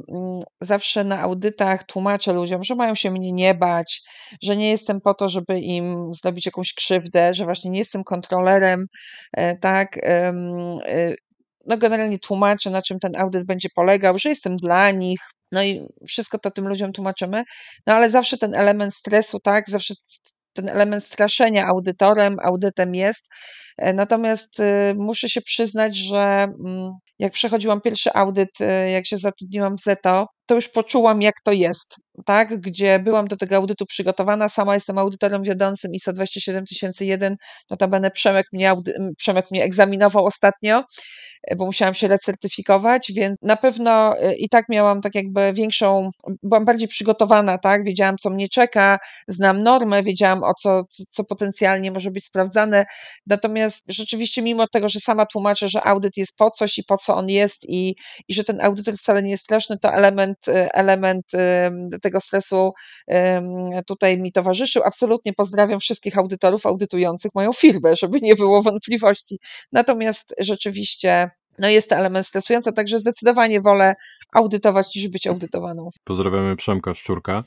Speaker 1: zawsze na audytach tłumaczę ludziom, że mają się mnie nie bać, że nie jestem po to, żeby im zrobić jakąś krzywdę, że właśnie nie jestem kontrolerem, e, tak, y, no generalnie tłumaczę, na czym ten audyt będzie polegał, że jestem dla nich, no i wszystko to tym ludziom tłumaczymy, no ale zawsze ten element stresu, tak, zawsze ten element straszenia audytorem, audytem jest, E, natomiast y, muszę się przyznać, że mm, jak przechodziłam pierwszy audyt, y, jak się zatrudniłam w ZETO, to już poczułam, jak to jest, tak? Gdzie byłam do tego audytu przygotowana, sama jestem audytorem wiodącym ISO 27001, notabene Przemek mnie, audy- Przemek mnie egzaminował ostatnio, e, bo musiałam się recertyfikować, więc na pewno y, i tak miałam tak jakby większą, byłam bardziej przygotowana, tak? Wiedziałam, co mnie czeka, znam normę, wiedziałam o co, co potencjalnie może być sprawdzane, natomiast Natomiast rzeczywiście, mimo tego, że sama tłumaczę, że audyt jest po coś i po co on jest i, i że ten audytor wcale nie jest straszny, to element, y, element tego stresu tutaj mi towarzyszył. Absolutnie pozdrawiam wszystkich audytorów audytujących moją firmę, żeby nie było wątpliwości. Natomiast rzeczywiście no jest to element stresujący, także zdecydowanie wolę audytować niż być audytowaną.
Speaker 2: Pozdrawiamy Przemka Szczurka.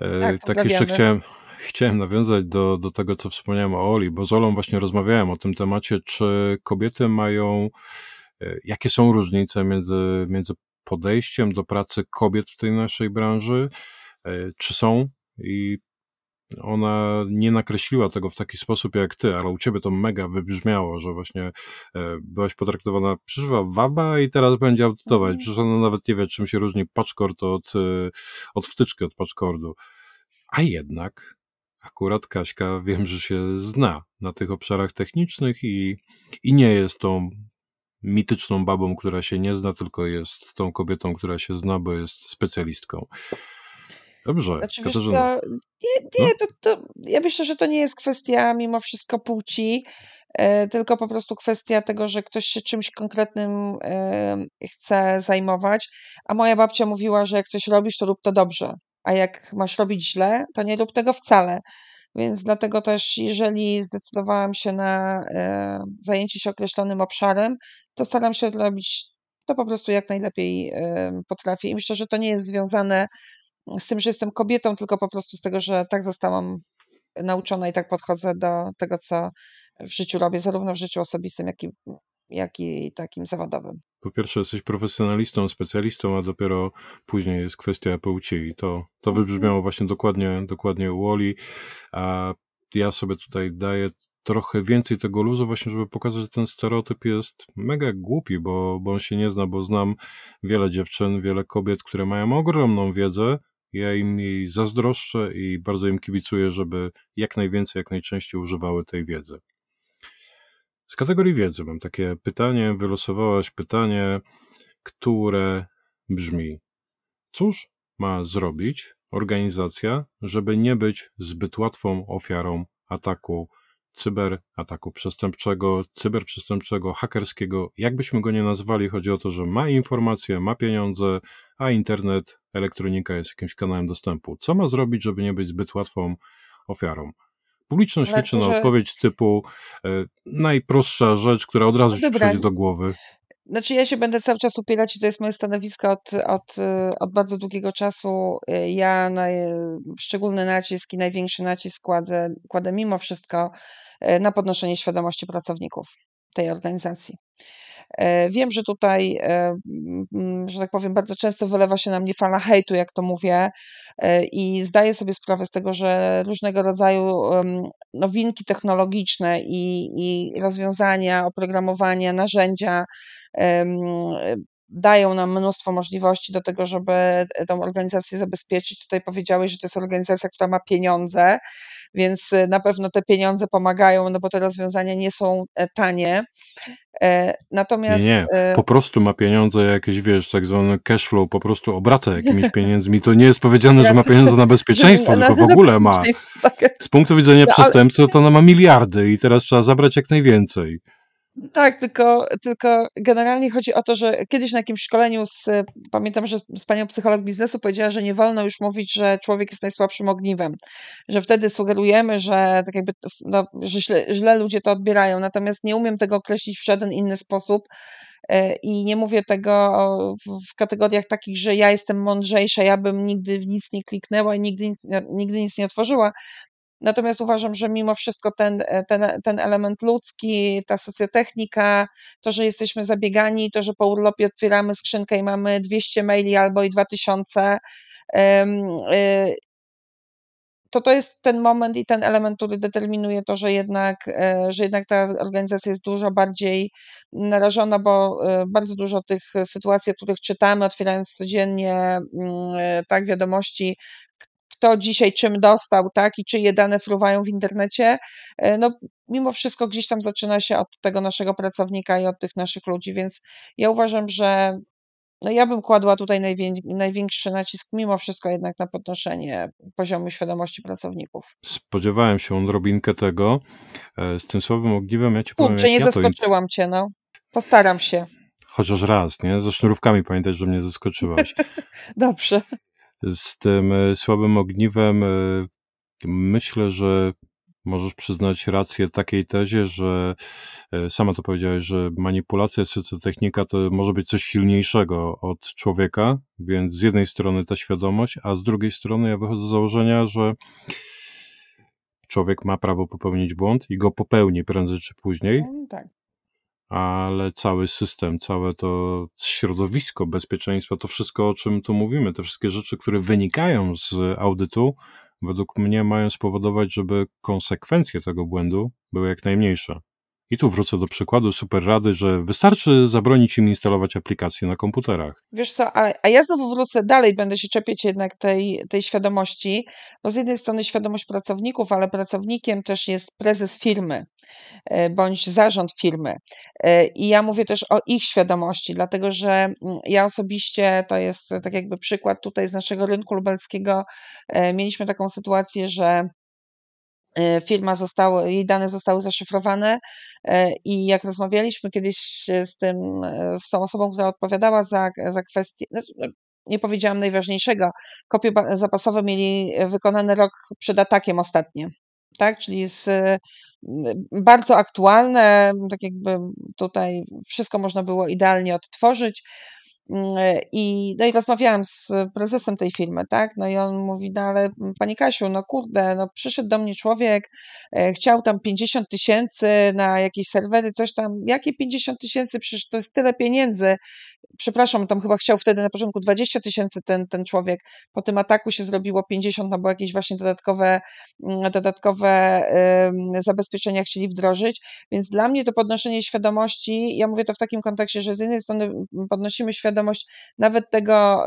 Speaker 2: E, tak, tak jeszcze chciałem, Chciałem nawiązać do, do tego, co wspomniałem o Oli, bo z Olą właśnie rozmawiałem o tym temacie, czy kobiety mają, e, jakie są różnice między, między podejściem do pracy kobiet w tej naszej branży, e, czy są i ona nie nakreśliła tego w taki sposób jak ty, ale u ciebie to mega wybrzmiało, że właśnie e, byłaś potraktowana, przyszła waba i teraz będzie audytować. Mhm. Przecież ona nawet nie wie, czym się różni patchcord od, od wtyczki, od paczkordu. A jednak Akurat Kaśka wiem, że się zna na tych obszarach technicznych i, i nie jest tą mityczną babą, która się nie zna, tylko jest tą kobietą, która się zna, bo jest specjalistką. Dobrze. Znaczy, Katarzyna.
Speaker 1: Co, nie, nie no? to, to ja myślę, że to nie jest kwestia mimo wszystko płci, e, tylko po prostu kwestia tego, że ktoś się czymś konkretnym e, chce zajmować. A moja babcia mówiła, że jak coś robisz, to rób to dobrze a jak masz robić źle, to nie rób tego wcale. Więc dlatego też, jeżeli zdecydowałam się na e, zajęcie się określonym obszarem, to staram się robić to po prostu jak najlepiej e, potrafię. I myślę, że to nie jest związane z tym, że jestem kobietą, tylko po prostu z tego, że tak zostałam nauczona i tak podchodzę do tego, co w życiu robię, zarówno w życiu osobistym, jak i jak i takim zawodowym.
Speaker 2: Po pierwsze, jesteś profesjonalistą, specjalistą, a dopiero później jest kwestia płci. I to, to mhm. wybrzmiało właśnie dokładnie, dokładnie u Oli. A ja sobie tutaj daję trochę więcej tego luzu, właśnie, żeby pokazać, że ten stereotyp jest mega głupi, bo, bo on się nie zna, bo znam wiele dziewczyn, wiele kobiet, które mają ogromną wiedzę. Ja im jej zazdroszczę i bardzo im kibicuję, żeby jak najwięcej, jak najczęściej używały tej wiedzy. Z kategorii wiedzy mam takie pytanie, wylosowałaś pytanie, które brzmi: Cóż ma zrobić organizacja, żeby nie być zbyt łatwą ofiarą ataku, cyberataku przestępczego, cyberprzestępczego, hakerskiego, jakbyśmy go nie nazwali, chodzi o to, że ma informacje, ma pieniądze, a internet, elektronika jest jakimś kanałem dostępu. Co ma zrobić, żeby nie być zbyt łatwą ofiarą? publiczność znaczy, liczy na odpowiedź typu e, najprostsza rzecz, która od razu ci przyjdzie do głowy.
Speaker 1: Znaczy ja się będę cały czas upierać i to jest moje stanowisko od, od, e, od bardzo długiego czasu. E, ja na, szczególny nacisk i największy nacisk kładę, kładę mimo wszystko na podnoszenie świadomości pracowników tej organizacji. E, wiem, że tutaj, e, mm, że tak powiem, bardzo często wylewa się na mnie fala hejtu, jak to mówię, e, i zdaję sobie sprawę z tego, że różnego rodzaju nowinki technologiczne i, i rozwiązania, oprogramowania, narzędzia dają nam mnóstwo możliwości do tego, żeby e, tą organizację zabezpieczyć. Tutaj powiedziałeś, że to jest organizacja, która ma pieniądze, więc e, na pewno te pieniądze pomagają, no bo te rozwiązania nie są e, tanie. Natomiast. Nie, nie. po
Speaker 2: prostu ma pieniądze jakieś, wiesz, tak zwany cash flow, po prostu obraca jakimiś [LAUGHS] pieniędzmi. To nie jest powiedziane, że ma znaczy, pieniądze na [LAUGHS] bezpieczeństwo, tylko w ogóle ma. Tak. Z punktu widzenia no, przestępcy, to ona ma miliardy i teraz trzeba zabrać jak najwięcej.
Speaker 1: Tak, tylko, tylko generalnie chodzi o to, że kiedyś na jakimś szkoleniu, z, pamiętam, że z panią psycholog biznesu powiedziała, że nie wolno już mówić, że człowiek jest najsłabszym ogniwem, że wtedy sugerujemy, że tak jakby, no, że źle, źle ludzie to odbierają, natomiast nie umiem tego określić w żaden inny sposób, e, i nie mówię tego w kategoriach takich, że ja jestem mądrzejsza, ja bym nigdy w nic nie kliknęła i nigdy, no, nigdy nic nie otworzyła, Natomiast uważam, że mimo wszystko ten, e, ten, ten element ludzki, ta socjotechnika, to, że jesteśmy zabiegani, to, że po urlopie otwieramy skrzynkę i mamy 200 maili albo i 2000, y, to to jest ten moment i ten element, który determinuje to, że jednak, e, że jednak ta organizacja jest dużo bardziej narażona, bo e, bardzo dużo tych sytuacji, o których czytamy, otwierając codziennie mm, tak wiadomości, kto dzisiaj czym dostał, tak, i czyje dane fruwają w internecie, e, no mimo wszystko gdzieś tam zaczyna się od tego naszego pracownika i od tych naszych ludzi, więc ja uważam, że no ja bym kładła tutaj największy nacisk mimo wszystko jednak na podnoszenie poziomu świadomości pracowników.
Speaker 2: Spodziewałem się odrobinkę tego. E, z tym słabym ogniwem ja cię powiem... Czy nie ja zaskoczyłam
Speaker 1: to... cię, no. Postaram się.
Speaker 2: Chociaż raz, nie? Ze sznurówkami pamiętaj, że mnie zaskoczyłaś.
Speaker 1: [LAUGHS] Dobrze
Speaker 2: z tym e, słabym ogniwem e, myślę, że możesz przyznać rację takiej tezie, że e, sama to powiedziałeś, że manipulacja socjotechnika to może być coś silniejszego od człowieka, więc z jednej strony ta świadomość, a z drugiej strony ja wychodzę z założenia, że człowiek ma prawo popełnić błąd i go popełni prędzej czy później. Mm, tak ale cały system, całe to środowisko bezpieczeństwa, to wszystko, o czym tu mówimy, te wszystkie rzeczy, które wynikają z audytu, według mnie mają spowodować, żeby konsekwencje tego błędu były jak najmniejsze. I tu wrócę do przykładu super rady, że wystarczy zabronić im instalować aplikacje na komputerach.
Speaker 1: Wiesz co, a, a ja znowu wrócę dalej, będę się czepiać jednak tej, tej świadomości, bo z jednej strony świadomość pracowników, ale pracownikiem też jest prezes firmy e, bądź zarząd firmy. E, I ja mówię też o ich świadomości, dlatego że mm, ja osobiście, to jest tak jakby przykład tutaj z naszego rynku lubelskiego, e, mieliśmy taką sytuację, że E, firma została, jej dane zostały zaszyfrowane e, i jak rozmawialiśmy kiedyś z tym, e, z tą osobą, która odpowiadała za, za kwestię, no, no, nie powiedziałam najważniejszego, kopie zapasowe mieli wykonane rok przed atakiem ostatnie. Tak, czyli z, bardzo aktualne, tak jakby tutaj wszystko można było idealnie odtworzyć. Mm, e, I, no i rozmawiałam z prezesem tej firmy, tak? No i on mówi, no ale mm, Pani Kasiu, no kurde, no przyszedł do mnie człowiek, e, chciał tam 50 tysięcy na jakieś serwery, coś tam. Jakie 50 tysięcy? Przecież to jest tyle pieniędzy przepraszam, tam chyba chciał wtedy na początku 20 tysięcy ten, ten człowiek, po tym ataku się zrobiło 50, no bo jakieś właśnie dodatkowe, mm, dodatkowe zabezpieczenia chcieli wdrożyć, więc dla mnie to podnoszenie świadomości, ja mówię to w takim kontekście, że z jednej strony mm, podnosimy świadomość nawet tego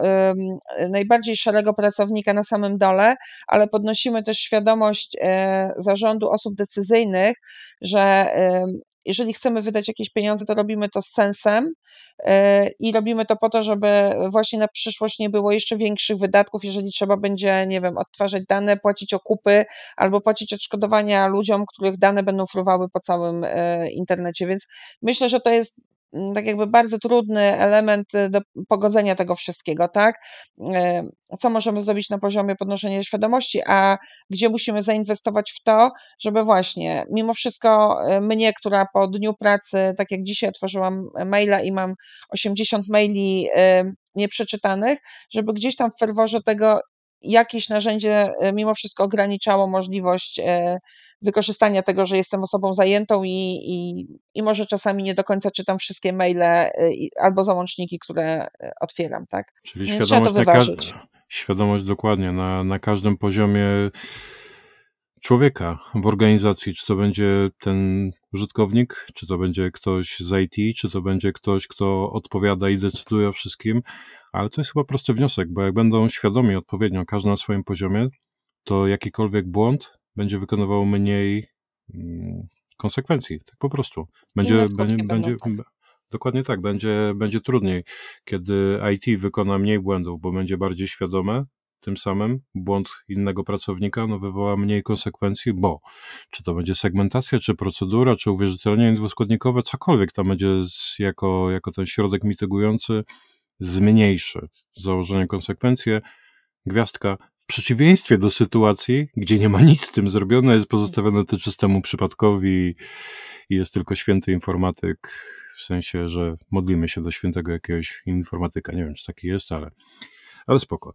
Speaker 1: najbardziej szarego pracownika na samym dole, ale podnosimy też świadomość e, zarządu osób decyzyjnych, że jeżeli chcemy wydać jakieś pieniądze, to robimy to z sensem e, i robimy to po to, żeby właśnie na przyszłość nie było jeszcze większych wydatków, jeżeli trzeba będzie, nie wiem, odtwarzać dane, płacić okupy albo płacić odszkodowania ludziom, których dane będą fruwały po całym e, internecie. Więc myślę, że to jest tak jakby bardzo trudny element y, do pogodzenia tego wszystkiego, tak? E, co możemy zrobić na poziomie podnoszenia świadomości, a gdzie musimy zainwestować w to, żeby właśnie mimo wszystko e, mnie, która po dniu pracy, tak jak dzisiaj otworzyłam maila i mam 80 maili e, nieprzeczytanych, żeby gdzieś tam w ferworze tego jakieś narzędzie e, mimo wszystko ograniczało możliwość e, wykorzystania tego, że jestem osobą zajętą i, i, i może czasami nie do końca czytam wszystkie maile e, albo załączniki, które otwieram, tak?
Speaker 2: Czyli Więc świadomość, na świadomość dokładnie na, na każdym poziomie człowieka w organizacji, czy to będzie ten użytkownik, czy to będzie ktoś z IT, czy to będzie ktoś, kto odpowiada i decyduje o wszystkim, ale to jest chyba prosty wniosek, bo jak będą świadomi odpowiednio, każdy na swoim poziomie, to jakikolwiek błąd będzie wykonywał mniej mm, konsekwencji, tak po prostu. Będzie, będzie, będzie tak. dokładnie tak, będzie, będzie trudniej, kiedy IT wykona mniej błędów, bo będzie bardziej świadome, tym samym błąd innego pracownika no, wywoła mniej konsekwencji, bo czy to będzie segmentacja, czy procedura, czy uwierzytelnienie dwuskładnikowe, cokolwiek tam będzie jako, jako ten środek mitygujący, zmniejszy z założenia konsekwencje. Gwiazdka w przeciwieństwie do sytuacji, gdzie nie ma nic z tym zrobione, jest pozostawione to czystemu przypadkowi i jest tylko święty informatyk, w sensie, że modlimy się do świętego jakiegoś informatyka. Nie wiem, czy taki jest, ale, ale spoko.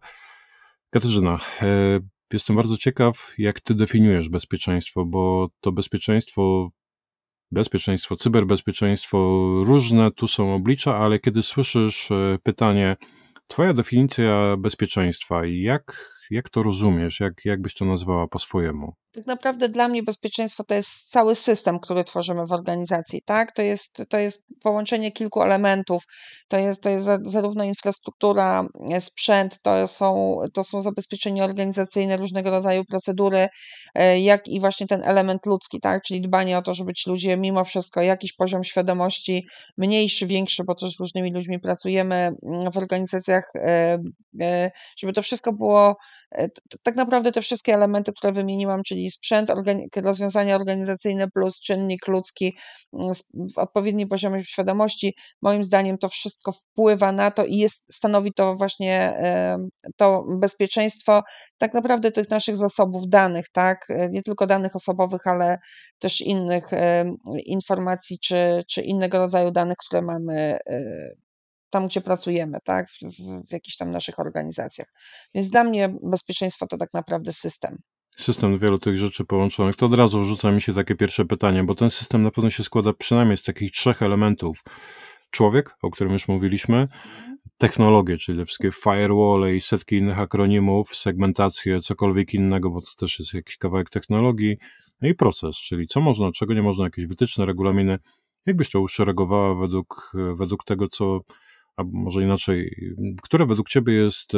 Speaker 2: Katarzyna, e, jestem bardzo ciekaw, jak ty definiujesz bezpieczeństwo, bo to bezpieczeństwo, bezpieczeństwo, cyberbezpieczeństwo różne tu są oblicza, ale kiedy słyszysz e, pytanie, Twoja definicja bezpieczeństwa, jak jak to rozumiesz? Jak, jak byś to nazwała po swojemu?
Speaker 1: Tak naprawdę dla mnie bezpieczeństwo to jest cały system, który tworzymy w organizacji, tak? To jest, to jest połączenie kilku elementów, to jest, to jest zarówno infrastruktura, e, sprzęt, to są, to są zabezpieczenia organizacyjne, różnego rodzaju procedury, e, jak i właśnie ten element ludzki, tak? Czyli dbanie o to, żeby ci ludzie mimo wszystko jakiś poziom świadomości, mniejszy, większy, bo też z różnymi ludźmi pracujemy mm, w organizacjach, e, żeby to wszystko było E, tak naprawdę te wszystkie elementy, które wymieniłam, czyli sprzęt, rozwiązania organizacyjne plus czynnik ludzki mm, w odpowiednim poziomie świadomości, moim zdaniem to wszystko wpływa na to i jest, stanowi to właśnie e, to bezpieczeństwo tak naprawdę tych naszych zasobów danych, tak? E, nie tylko danych osobowych, ale też innych informacji czy, czy innego rodzaju danych, które mamy tam, gdzie pracujemy, tak, w, w, w jakichś tam naszych organizacjach. Więc dla mnie bezpieczeństwo to tak naprawdę system,
Speaker 2: system wielu tych rzeczy połączonych, to od razu wrzuca mi się takie pierwsze pytanie, bo ten system na pewno się składa przynajmniej z takich trzech elementów. Człowiek, o którym już mówiliśmy, technologie, czyli te wszystkie firewall i setki innych akronimów, segmentację, cokolwiek innego, bo to też jest jakiś kawałek technologii, no i proces, czyli co można, czego nie można, jakieś wytyczne, regulaminy. Jakbyś to uszeregowała według, według tego, co albo może inaczej, które według Ciebie jest e,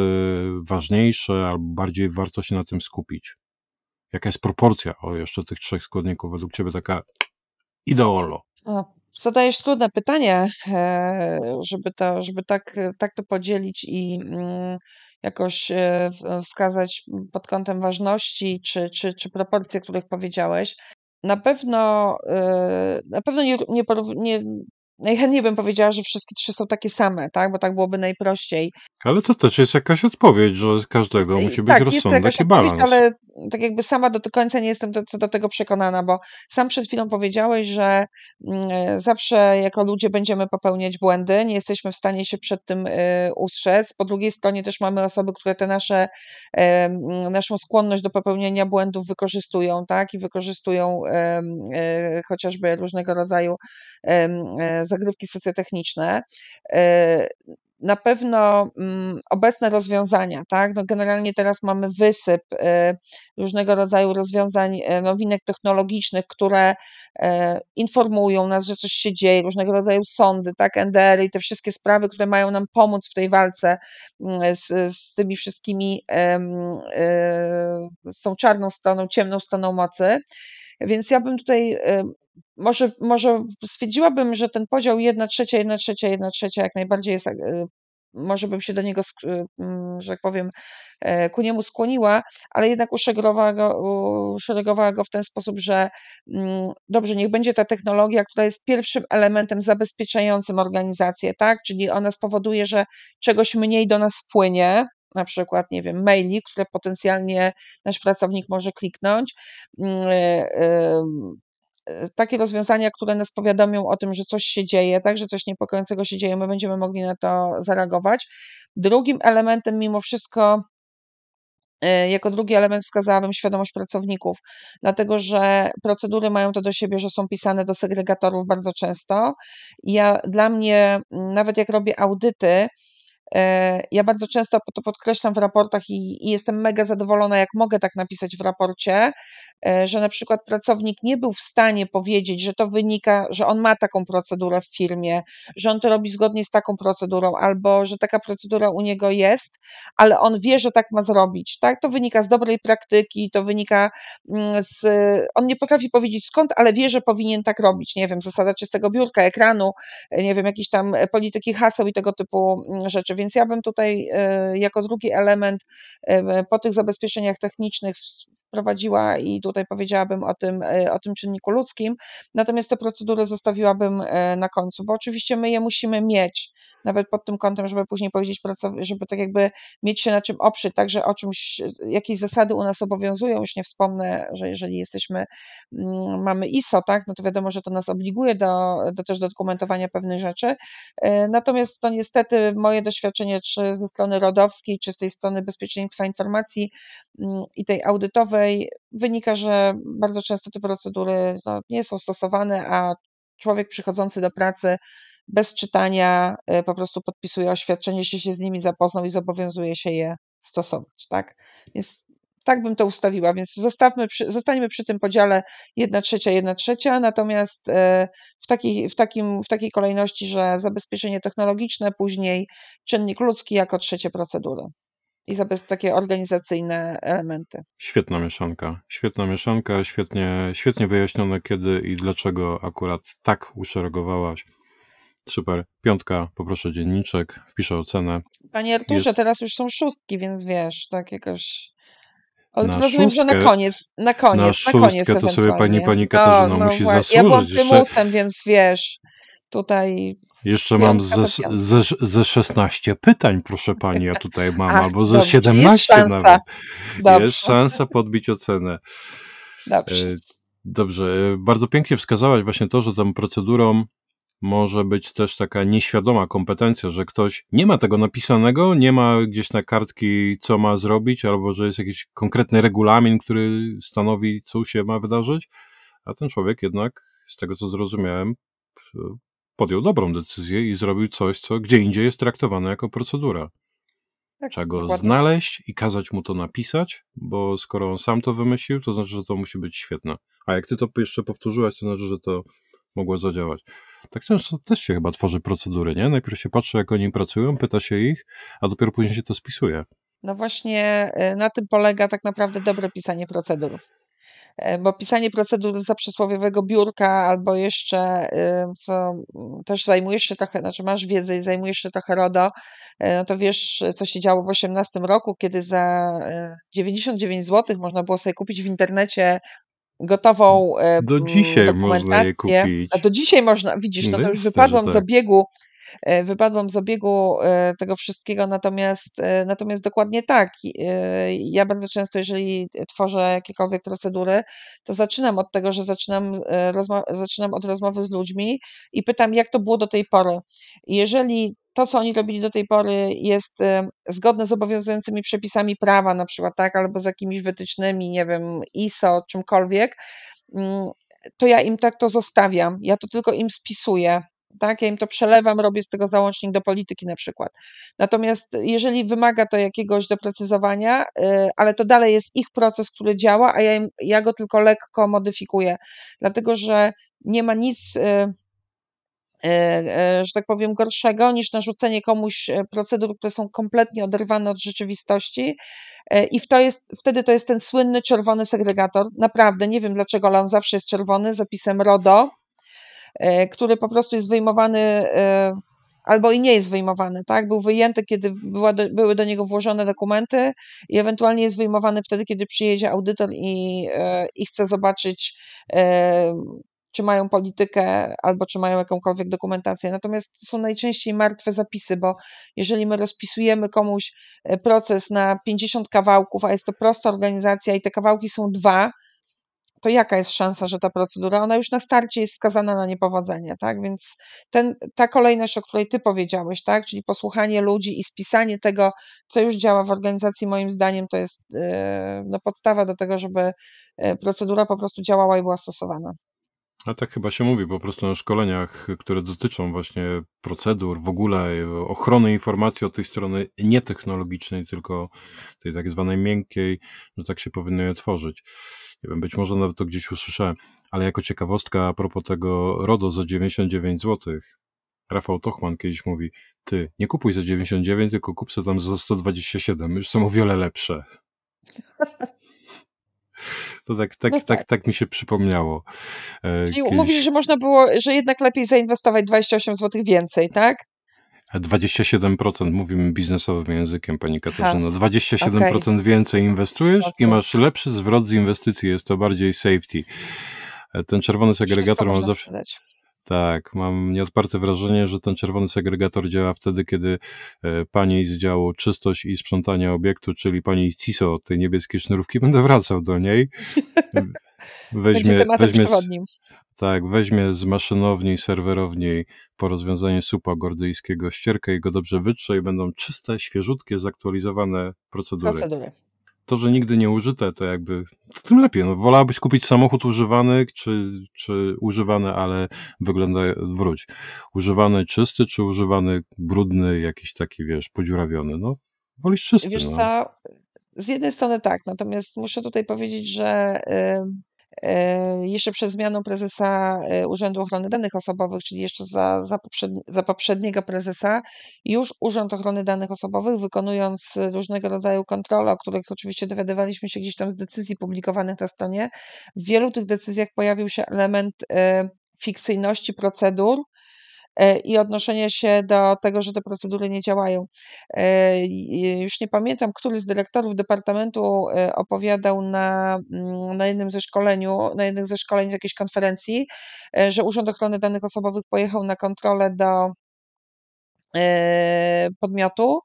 Speaker 2: ważniejsze albo bardziej warto się na tym skupić? Jaka jest proporcja o jeszcze tych trzech składników według Ciebie taka ideolo?
Speaker 1: Zadajesz trudne pytanie, e, żeby, to, żeby tak, tak to podzielić i mm, jakoś e, wskazać pod kątem ważności czy, czy, czy proporcje, których powiedziałeś. Na pewno, na pewno nie, nie, najchętniej no bym powiedziała, że wszystkie trzy są takie same, tak? bo tak byłoby najprościej.
Speaker 2: Ale to też jest jakaś odpowiedź, że każdego musi być tak, rozsądek i balans.
Speaker 1: Ale tak jakby sama do końca nie jestem do, co do tego przekonana, bo sam przed chwilą powiedziałeś, że mm, zawsze jako ludzie będziemy popełniać błędy, nie jesteśmy w stanie się przed tym y, ustrzec. Po drugiej stronie też mamy osoby, które te nasze, naszą skłonność do popełnienia błędów wykorzystują, tak? I wykorzystują e, chociażby różnego rodzaju e, zagrywki socjotechniczne. E, na pewno mm, obecne rozwiązania, tak? No generalnie teraz mamy wysyp e, różnego rodzaju rozwiązań, e, nowinek technologicznych, które informują nas, że coś się dzieje, różnego rodzaju sądy, tak? NDR y i te wszystkie sprawy, które mają nam pomóc w tej walce mm, z, z tymi wszystkimi, z tą czarną stroną, ciemną stroną mocy. Więc ja bym tutaj y, może, może stwierdziłabym, że ten podział 1 trzecia, 1 trzecia, 1 trzecia jak najbardziej jest, y, może bym się do niego, y, mm, że tak powiem, e, ku niemu skłoniła, ale jednak uszeregowała go, uszeregowała go w ten sposób, że mm, dobrze, niech będzie ta technologia, która jest pierwszym elementem zabezpieczającym organizację, tak? Czyli ona spowoduje, że czegoś mniej do nas wpłynie, na przykład, nie wiem, maili, które potencjalnie nasz pracownik może kliknąć. Mm, e, e, takie rozwiązania, które nas powiadomią o tym, że coś się dzieje, tak, że coś niepokojącego się dzieje, my będziemy mogli na to zareagować. Drugim elementem, mimo wszystko, e, jako drugi element wskazałabym świadomość pracowników, dlatego że procedury mają to do siebie, że są pisane do segregatorów bardzo często. Ja dla mnie, nawet jak robię audyty, E, ja bardzo często to podkreślam w raportach i, i, jestem mega zadowolona, jak mogę tak napisać w raporcie, e, że na przykład pracownik nie był w stanie powiedzieć, że to wynika, że on ma taką procedurę w firmie, że on to robi zgodnie z taką procedurą, albo że taka procedura u niego jest, ale on wie, że tak ma zrobić. Tak? To wynika z dobrej praktyki, to wynika mm, z. On nie potrafi powiedzieć skąd, ale wie, że powinien tak robić. Nie wiem, zasada czystego biurka, ekranu, e, nie wiem, jakiejś tam polityki haseł i tego typu mm, rzeczy. Więc ja bym tutaj e, jako drugi element e, po tych zabezpieczeniach technicznych prowadziła i tutaj powiedziałabym o tym, e, o tym czynniku ludzkim, natomiast te procedury zostawiłabym e, na końcu, bo oczywiście my je musimy mieć, nawet pod tym kątem, żeby później powiedzieć, żeby tak jakby mieć się na czym oprzeć, także o czymś, jakieś zasady u nas obowiązują, już nie wspomnę, że jeżeli jesteśmy, mm, mamy ISO, tak, no to wiadomo, że to nas obliguje do, do też do dokumentowania pewnych rzeczy, e, natomiast to niestety moje doświadczenie, czy ze strony rodowskiej, czy z tej strony bezpieczeństwa informacji mm, i tej audytowej, wynika, że bardzo często te procedury no, nie są stosowane, a człowiek przychodzący do pracy bez czytania y, po prostu podpisuje oświadczenie, jeśli się z nimi zapoznał i zobowiązuje się je stosować, tak? Więc tak bym to ustawiła, więc zostawmy przy, zostańmy przy tym podziale 1 trzecia, 1 trzecia, natomiast y, w takiej, w, takim, w takiej kolejności, że zabezpieczenie technologiczne, później czynnik ludzki jako trzecie procedury i zabez takie organizacyjne elementy.
Speaker 2: Świetna mieszanka, świetna mieszanka, świetnie, świetnie wyjaśnione kiedy i dlaczego akurat tak uszeregowałaś. Super. Piątka, poproszę dzienniczek, wpiszę ocenę. Panie Arturze,
Speaker 1: Jest... teraz już są szóstki, więc wiesz, tak jakaś... Ale na to rozumiem, szóstkę, że na koniec, na koniec, na, szóstkę, na koniec to sobie pani, pani no, Katarzyna no, no musi właśnie. zasłużyć. Ja byłam tym ustem, więc wiesz, tutaj
Speaker 2: jeszcze mam ze, ze, ze 16 pytań, proszę pani, ja tutaj mam, Ach, albo ze dobrze, 17 jest szansa. nawet. Dobrze. Jest szansa podbić ocenę. Dobrze. E, dobrze, e, bardzo pięknie wskazałaś właśnie to, że tą procedurą może być też taka nieświadoma kompetencja, że ktoś nie ma tego napisanego, nie ma gdzieś na kartki, co ma zrobić, albo że jest jakiś konkretny regulamin, który stanowi, co się ma wydarzyć, a ten człowiek jednak, z tego co zrozumiałem, podjął dobrą decyzję i zrobił coś, co gdzie indziej jest traktowane jako procedura. Tak, Trzeba go dokładnie. znaleźć i kazać mu to napisać, bo skoro on sam to wymyślił, to znaczy, że to musi być świetne. A jak ty to jeszcze powtórzyłaś, to znaczy, że to mogło zadziałać. Tak też, też się chyba tworzy procedury, nie? Najpierw się patrzy, jak oni pracują, pyta się ich, a dopiero później się to spisuje.
Speaker 1: No właśnie y, na tym polega tak naprawdę dobre pisanie procedur. E, bo pisanie procedur za przysłowiowego biurka albo jeszcze co, y, mm, też zajmujesz się trochę, znaczy masz wiedzę i zajmujesz się trochę RODO, e, no to wiesz, co się działo w 18 roku, kiedy za 99 e, zł można było sobie kupić w internecie gotową Do mm, dzisiaj można je kupić. A do dzisiaj można, widzisz, no to no już wypadłam z tak. obiegu E, wypadłam z obiegu e, tego wszystkiego, natomiast, e, natomiast dokładnie tak. Ja bardzo często, jeżeli tworzę jakiekolwiek procedury, to zaczynam od tego, że zaczynam, zaczynam od rozmowy z ludźmi i pytam, jak to było do tej pory. Jeżeli to, co oni robili do tej pory, jest zgodne z obowiązującymi przepisami prawa, na przykład, tak, albo z jakimiś wytycznymi, nie wiem, ISO, czymkolwiek, mm, to ja im tak to zostawiam. Ja to tylko im spisuję tak? Ja im to przelewam, robię z tego załącznik do polityki na przykład. Natomiast jeżeli wymaga to jakiegoś doprecyzowania, y, ale to dalej jest ich proces, który działa, a ja, im, ja go tylko lekko modyfikuję, dlatego że nie ma nic y, y, że tak powiem, gorszego niż narzucenie komuś procedur, które są kompletnie oderwane od rzeczywistości. I w to jest, wtedy to jest ten słynny czerwony segregator. Naprawdę, nie wiem dlaczego, ale on zawsze jest czerwony, zapisem RODO. E, który po prostu jest wyjmowany e, albo i nie jest wyjmowany, tak? Był wyjęty, kiedy była do, były do niego włożone dokumenty i ewentualnie jest wyjmowany wtedy, kiedy przyjedzie audytor i, e, i chce zobaczyć, czy mają politykę albo czy mają jakąkolwiek dokumentację. Natomiast są najczęściej martwe zapisy, bo jeżeli my rozpisujemy komuś proces na 50 kawałków, a jest to prosta organizacja i te kawałki są dwa, to jaka jest szansa, że ta procedura, ona już na starcie jest skazana na niepowodzenie, tak? Więc ten, ta kolejność, o której ty powiedziałeś, tak? Czyli posłuchanie ludzi i spisanie tego, co już działa w organizacji, moim zdaniem to jest e, no, podstawa do tego, żeby e, procedura po prostu działała i była stosowana.
Speaker 2: A tak chyba się mówi po prostu na szkoleniach, które dotyczą właśnie procedur, w ogóle ochrony informacji od tej strony nie technologicznej, tylko tej tak zwanej miękkiej, że tak się powinno je tworzyć. Nie wiem, być może nawet to gdzieś usłyszałem, ale jako ciekawostka a propos tego RODO za 99 zł. Rafał Tochman kiedyś mówi, ty nie kupuj za 99, tylko kup se tam za 127, już są o wiele lepsze. [LAUGHS] To tak, tak, no tak. tak, tak mi się przypomniało. E, Czyli kiedyś... mówisz, że
Speaker 1: można było, że jednak lepiej zainwestować 28 zł więcej, tak?
Speaker 2: 27% mówimy biznesowym językiem, pani Katarzyna. 27% okay. więcej inwestujesz i masz lepszy zwrot z inwestycji, jest to bardziej safety. E, ten czerwony segregator mam zawsze. Tak, mam nieodparte wrażenie, że ten czerwony segregator działa wtedy, kiedy e, pani z działu czystość i sprzątanie obiektu, czyli pani CISO od tej niebieskiej sznurówki, będę wracał do niej. [LAUGHS] Weźmie, weźmie Z, tak, weźmie z maszynowni, serwerowni po rozwiązaniu supa gordyjskiego ścierkę i go dobrze wytrze i będą czyste, świeżutkie, zaktualizowane procedury. procedury. To, że nigdy nie użyte, to jakby tym lepiej. No, wolałabyś kupić samochód używany, czy, czy używany, ale wygląda, wróć, używany czysty, czy używany brudny, jakiś taki, wiesz, podziurawiony. No, wolisz czysty. Wiesz no. co,
Speaker 1: z jednej strony tak, natomiast muszę tutaj powiedzieć, że E, jeszcze przed zmianą prezesa e, Urzędu Ochrony Danych Osobowych, czyli jeszcze za, za, poprzedni, za, poprzedniego prezesa, już Urząd Ochrony Danych Osobowych, wykonując różnego rodzaju kontrole, o których oczywiście dowiadywaliśmy się gdzieś tam z decyzji publikowanych na stronie, w wielu tych decyzjach pojawił się element e, fikcyjności procedur, E, i odnoszenie się do tego, że te procedury nie działają. E, już nie pamiętam, który z dyrektorów departamentu e, opowiadał na, mm, na jednym ze szkoleniu, na jednym ze szkoleń z jakiejś konferencji, że Urząd Ochrony Danych Osobowych pojechał na kontrolę do podmiotu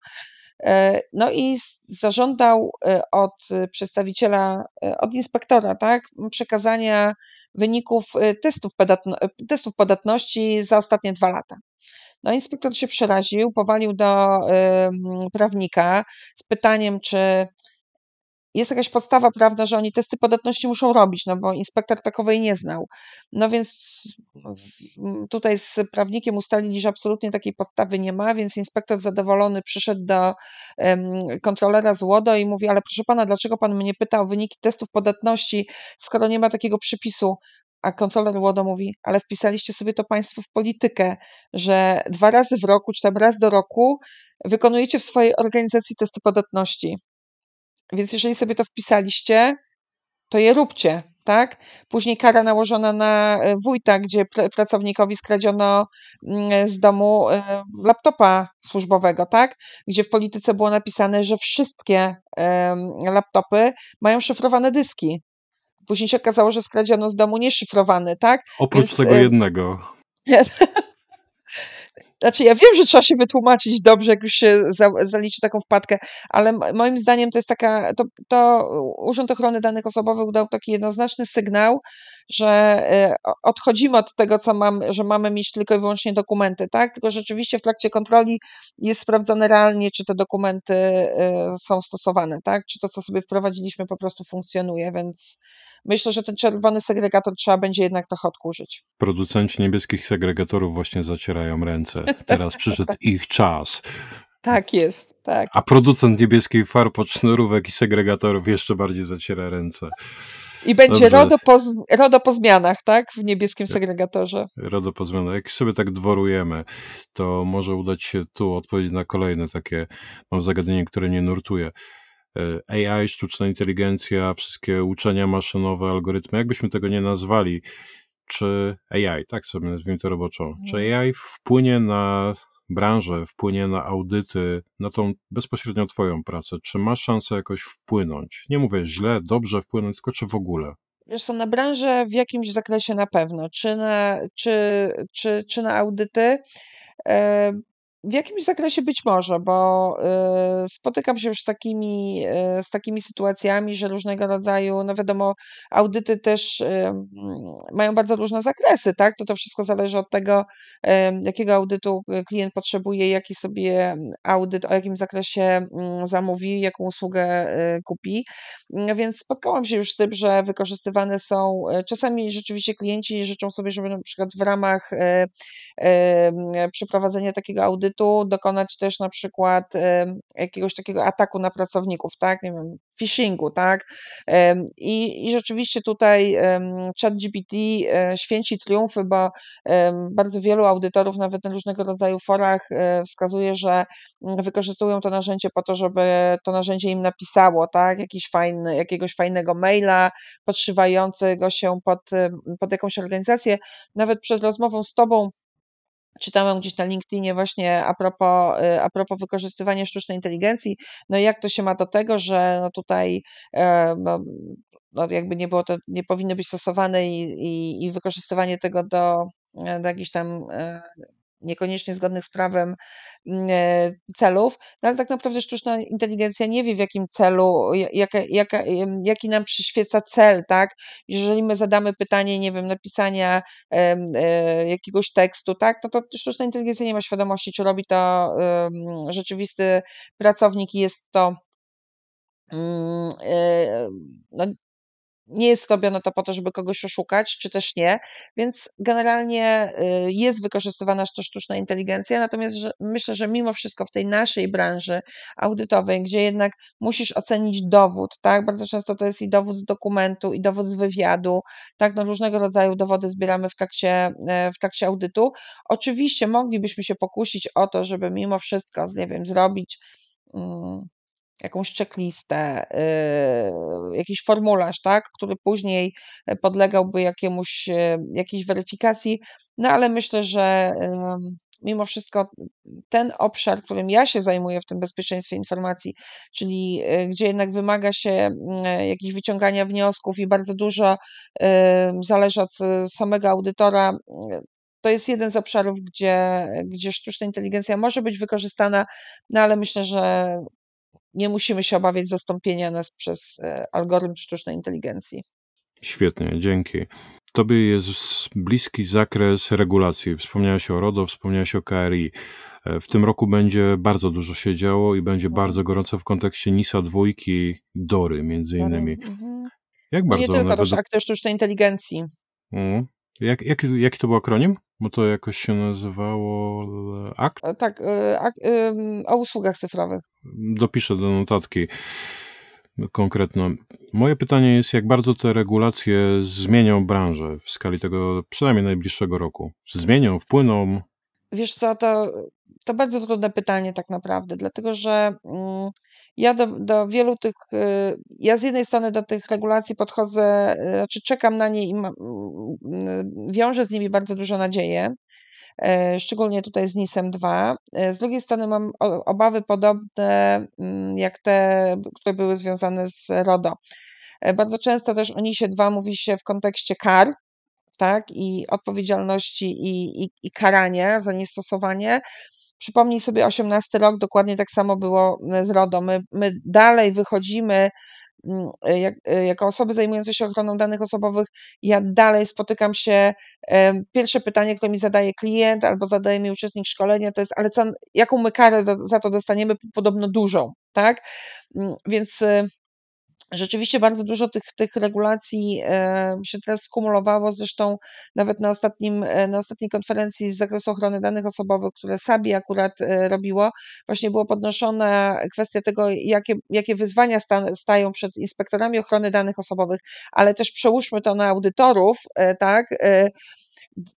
Speaker 1: E, no i zażądał e, od e, przedstawiciela, od inspektora, tak, przekazania wyników testów, podatno, testów podatności za ostatnie dwa lata. No, inspektor się przeraził, powalił do prawnika z pytaniem, czy jest jakaś podstawa prawna, że oni testy podatności muszą robić, no bo inspektor takowej nie znał. No więc tutaj z prawnikiem ustalili, że absolutnie takiej podstawy nie ma, więc inspektor zadowolony przyszedł do kontrolera z łodo i mówi, ale proszę pana, dlaczego pan mnie pyta o wyniki testów podatności, skoro nie ma takiego przypisu? A kontroler Łodo mówi, ale wpisaliście sobie to Państwo w politykę, że dwa razy w roku, czy tam raz do roku wykonujecie w swojej organizacji testy podatności. Więc jeżeli sobie to wpisaliście, to je róbcie, tak? Później kara nałożona na e, wójta, gdzie pracownikowi skradziono mm, z domu e, laptopa służbowego, tak? Gdzie w polityce było napisane, że wszystkie laptopy mają szyfrowane dyski. Później się okazało, że skradziono z domu nieszyfrowany, tak? Oprócz Więc... tego e, jednego. [LAUGHS] Znaczy, ja wiem, że trzeba się wytłumaczyć dobrze, jak już się za, zaliczy taką wpadkę, ale moim zdaniem to jest taka, to, to Urząd Ochrony Danych Osobowych dał taki jednoznaczny sygnał, że e, odchodzimy od tego, co mamy, że mamy mieć tylko i wyłącznie dokumenty, tak? Tylko rzeczywiście w trakcie kontroli jest sprawdzane realnie, czy te dokumenty e, są stosowane, tak? Czy to, co sobie wprowadziliśmy, po prostu funkcjonuje, więc myślę, że ten czerwony segregator trzeba będzie jednak trochę odkurzyć.
Speaker 2: Producenci niebieskich segregatorów właśnie zacierają ręce. Teraz przyszedł ich czas.
Speaker 1: Tak jest, tak. A
Speaker 2: producent niebieskiej farb od sznurówek i segregatorów jeszcze bardziej zaciera ręce. I będzie RODO
Speaker 1: po, RODO po zmianach, tak? W niebieskim tak. segregatorze.
Speaker 2: RODO po zmianach. Jak sobie tak dworujemy, to może udać się tu odpowiedzieć na kolejne takie, mam zagadnienie, które nie nurtuje. E, AI, sztuczna inteligencja, wszystkie uczenia maszynowe, algorytmy, jakbyśmy tego nie nazwali, czy AI, tak sobie nazwijmy to roboczo, czy mhm. AI wpłynie na branżę, wpłynie na audyty, na tą bezpośrednio Twoją pracę? Czy masz szansę jakoś wpłynąć? Nie mówię źle, dobrze wpłynąć, tylko czy w ogóle?
Speaker 1: Wiesz co, na branżę w jakimś zakresie na pewno, czy na, czy, czy, czy na audyty. E, w jakimś zakresie być może, bo y, spotykam się już z takimi, y, z takimi sytuacjami, że różnego rodzaju, no wiadomo, audyty też y, mm, mają bardzo różne zakresy, tak? To to wszystko zależy od tego, jakiego audytu klient potrzebuje, jaki sobie audyt, o jakim zakresie mm, zamówi, jaką usługę kupi. No więc spotkałam się już z tym, że wykorzystywane są czasami rzeczywiście klienci życzą sobie, żeby na przykład w ramach przeprowadzenia takiego audytu, dokonać też na przykład jakiegoś takiego ataku na pracowników, tak, nie wiem, phishingu, tak, i, i rzeczywiście tutaj ChatGPT e, święci triumfy, bo bardzo wielu audytorów nawet na różnego rodzaju forach e, wskazuje, że wykorzystują to narzędzie po to, żeby to narzędzie im napisało, tak, jakiś fajny, jakiegoś fajnego maila podszywającego się pod, pod jakąś organizację. Nawet przed rozmową z Tobą czytałam gdzieś na LinkedInie właśnie a propos, y, a propos wykorzystywania sztucznej inteligencji, no jak to się ma do tego, że no tutaj e, no, no jakby nie było to, nie powinno być stosowane i, i, i wykorzystywanie tego do, e, do jakichś tam e, niekoniecznie zgodnych z prawem mm, e, celów, no ale tak naprawdę sztuczna inteligencja nie wie w jakim celu, jaka, jaka, jaki nam przyświeca cel, tak? Jeżeli my zadamy pytanie, nie wiem, napisania e, jakiegoś tekstu, tak, no to sztuczna inteligencja nie ma świadomości, czy robi to rzeczywisty pracownik i jest to mm, e, no, nie jest robione to po to, żeby kogoś oszukać, czy też nie, więc generalnie y, jest wykorzystywana to sztuczna inteligencja, natomiast że myślę, że mimo wszystko w tej naszej branży audytowej, gdzie jednak musisz ocenić dowód, tak, bardzo często to jest i dowód z dokumentu, i dowód z wywiadu, tak, no różnego rodzaju dowody zbieramy w trakcie, e, w trakcie audytu. Oczywiście moglibyśmy się pokusić o to, żeby mimo wszystko, nie wiem, zrobić mm, jakąś checklistę, y, jakiś formularz, tak, który później podlegałby jakiemuś, y, jakiejś weryfikacji, no ale myślę, że mimo wszystko ten obszar, którym ja się zajmuję w tym bezpieczeństwie informacji, czyli y, gdzie jednak wymaga się mm, jakichś wyciągania wniosków i bardzo dużo zależy od samego audytora, to jest jeden z obszarów, gdzie, gdzie sztuczna inteligencja może być wykorzystana, no ale myślę, że nie musimy się obawiać zastąpienia nas przez e, algorytm sztucznej inteligencji.
Speaker 2: Świetnie, dzięki. Tobie jest bliski zakres regulacji. Wspomniałeś o RODO, wspomniałeś o KRI. E, w tym roku będzie bardzo dużo się działo i będzie tak. bardzo gorąco w kontekście NISA dwójki Dory między innymi. Mhm. Jak no bardzo nie tylko, one... Roż,
Speaker 1: sztucznej inteligencji.
Speaker 2: Mhm. Jak, jak, jaki to był akronim? Bo to jakoś się nazywało e, akt?
Speaker 1: E, tak, e, ak o usługach cyfrowych.
Speaker 2: Dopiszę do notatki konkretno. Moje pytanie jest, jak bardzo te regulacje zmienią branżę w skali tego przynajmniej najbliższego roku? Zmienią, wpłyną?
Speaker 1: Wiesz co, to to bardzo trudne pytanie, tak naprawdę, dlatego że mm, ja do, do wielu tych, y, ja z jednej strony do tych regulacji podchodzę, y, znaczy czekam na nie i mm, y, wiążę z nimi bardzo dużo nadzieje, szczególnie tutaj z NIS-em 2. E, z drugiej strony mam obawy podobne mm, jak te, które były związane z RODO. E, bardzo często też o NIS-ie 2 mówi się w kontekście kar, tak, i odpowiedzialności i, i, i karania za niestosowanie, Przypomnij sobie 18 rok, dokładnie tak samo było e, z RODO. My, my dalej wychodzimy mm, e, jak, e, jako osoby zajmujące się ochroną danych osobowych, ja dalej spotykam się. Pierwsze pytanie, które mi zadaje klient albo zadaje mi uczestnik szkolenia, to jest: ale co, jaką my karę za to dostaniemy? Podobno dużą, tak? Mm, więc Rzeczywiście bardzo dużo tych, tych regulacji e, się teraz skumulowało, zresztą nawet na, ostatnim, e, na ostatniej konferencji z zakresu ochrony danych osobowych, które SABI akurat e, robiło, właśnie było podnoszona kwestia tego, jakie, jakie wyzwania stają przed inspektorami ochrony danych osobowych, ale też przełóżmy to na audytorów, tak,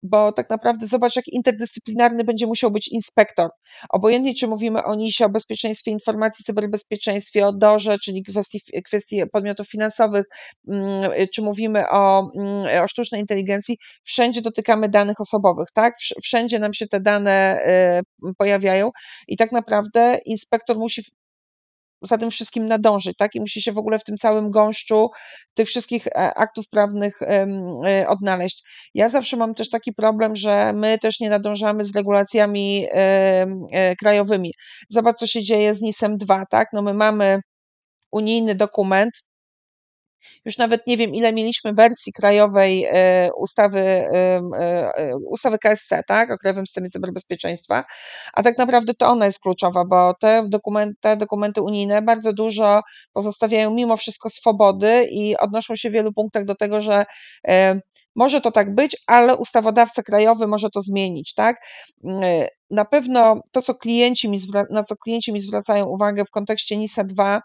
Speaker 1: bo tak naprawdę zobacz, jak interdyscyplinarny będzie musiał być inspektor. Obojętnie, czy mówimy o NIS-ie, o bezpieczeństwie informacji, cyberbezpieczeństwie, o DORze, czyli kwestii, kwestii podmiotów finansowych, mm, czy mówimy o, mm, o sztucznej inteligencji, wszędzie dotykamy danych osobowych, tak? Wszędzie nam się te dane y, pojawiają i tak naprawdę inspektor musi za tym wszystkim nadążyć, tak? I musi się w ogóle w tym całym gąszczu tych wszystkich e, aktów prawnych e, odnaleźć. Ja zawsze mam też taki problem, że my też nie nadążamy z regulacjami e, krajowymi. Zobacz, co się dzieje z NIS-em 2, tak? No my mamy unijny dokument, już nawet nie wiem, ile mieliśmy wersji krajowej e, ustawy, e, e, ustawy KSC, tak, o Krajowym Systemie Cyberbezpieczeństwa, a tak naprawdę to ona jest kluczowa, bo te dokumenty, te dokumenty unijne bardzo dużo pozostawiają mimo wszystko swobody i odnoszą się w wielu punktach do tego, że może to tak być, ale ustawodawca krajowy może to zmienić, tak? na pewno to, co klienci mi na co klienci mi zwracają uwagę w kontekście NISA 2,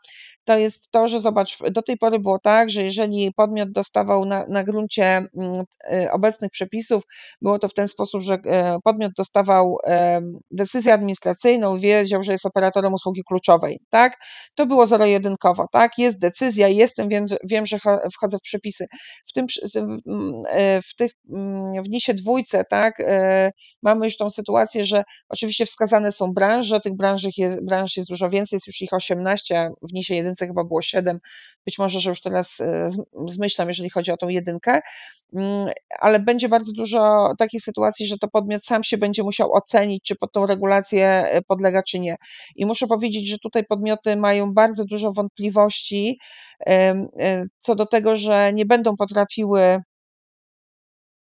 Speaker 1: to jest to, że zobacz, do tej pory było tak, że jeżeli podmiot dostawał na, na gruncie mm, e, obecnych przepisów, było to w ten sposób, że e, podmiot dostawał decyzję administracyjną, wiedział, że jest operatorem usługi kluczowej, tak? To było zero-jedynkowo, tak? Jest decyzja, jestem, wiem, wiem że wchodzę w przepisy. W tym, e, w tych, mm, w NISie dwójce, tak, mamy już tą sytuację, że Oczywiście wskazane są branże, tych branż jest, branż jest dużo więcej, jest już ich 18, w Nisie jedynce chyba było 7, być może, że już teraz e, zmyślam, jeżeli chodzi o tą jedynkę, mm, ale będzie bardzo dużo takich sytuacji, że to podmiot sam się będzie musiał ocenić, czy pod tą regulację e, podlega, czy nie. I muszę powiedzieć, że tutaj podmioty mają bardzo dużo wątpliwości e, co do tego, że nie będą potrafiły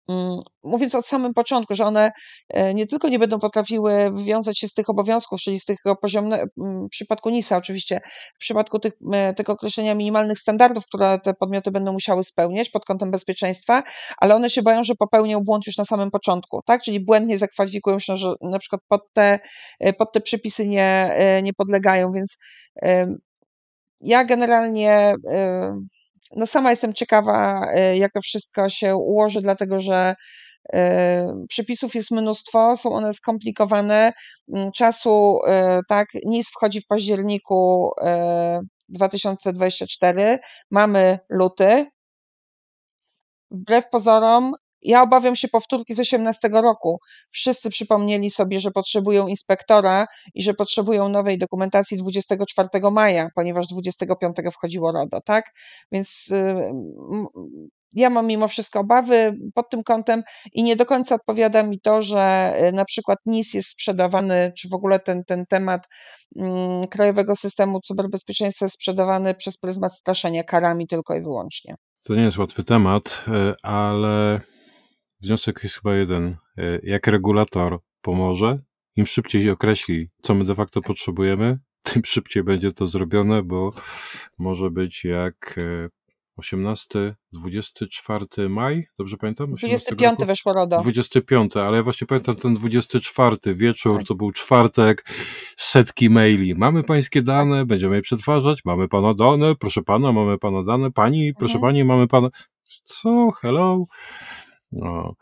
Speaker 1: Mm, mówiąc od samym początku, że one e, nie tylko nie będą potrafiły wywiązać się z tych obowiązków, czyli z tych poziomu, mm, w przypadku NISA oczywiście, w przypadku tych, e, tego określenia minimalnych standardów, które te podmioty będą musiały spełniać pod kątem bezpieczeństwa, ale one się boją, że popełnią błąd już na samym początku, tak? Czyli błędnie zakwalifikują się, że na przykład pod te, e, pod te przepisy nie, nie podlegają, więc ja generalnie no sama jestem ciekawa, e, jak to wszystko się ułoży, dlatego że e, Przepisów jest mnóstwo, są one skomplikowane. Mm, czasu, e, tak, NIS wchodzi w październiku 2024, mamy luty. Wbrew pozorom, ja obawiam się powtórki z 18 roku. Wszyscy przypomnieli sobie, że potrzebują inspektora i że potrzebują nowej dokumentacji 24 maja, ponieważ 25 wchodziło RODO, tak? Więc y, ja mam mimo wszystko obawy pod tym kątem i nie do końca odpowiada mi to, że y, na przykład NIS jest sprzedawany, czy w ogóle ten, ten temat mm, krajowego systemu cyberbezpieczeństwa jest sprzedawany przez pryzmat straszenia karami tylko i wyłącznie.
Speaker 2: To nie jest łatwy temat, y, ale wniosek jest chyba jeden. E, jak regulator pomoże, im szybciej określi, co my de facto potrzebujemy, [LAUGHS] tym szybciej będzie to zrobione, bo może być jak 18, e, 24 maj, dobrze pamiętam? 25 roku? weszło RODO. 25, ale ja właśnie pamiętam ten 24 wieczór, tak. to był czwartek, setki maili. Mamy pańskie dane, będziemy je przetwarzać, mamy pana dane, proszę pana, mamy pana dane, pani, proszę mhm. pani, mamy pana... Co? Hello? No,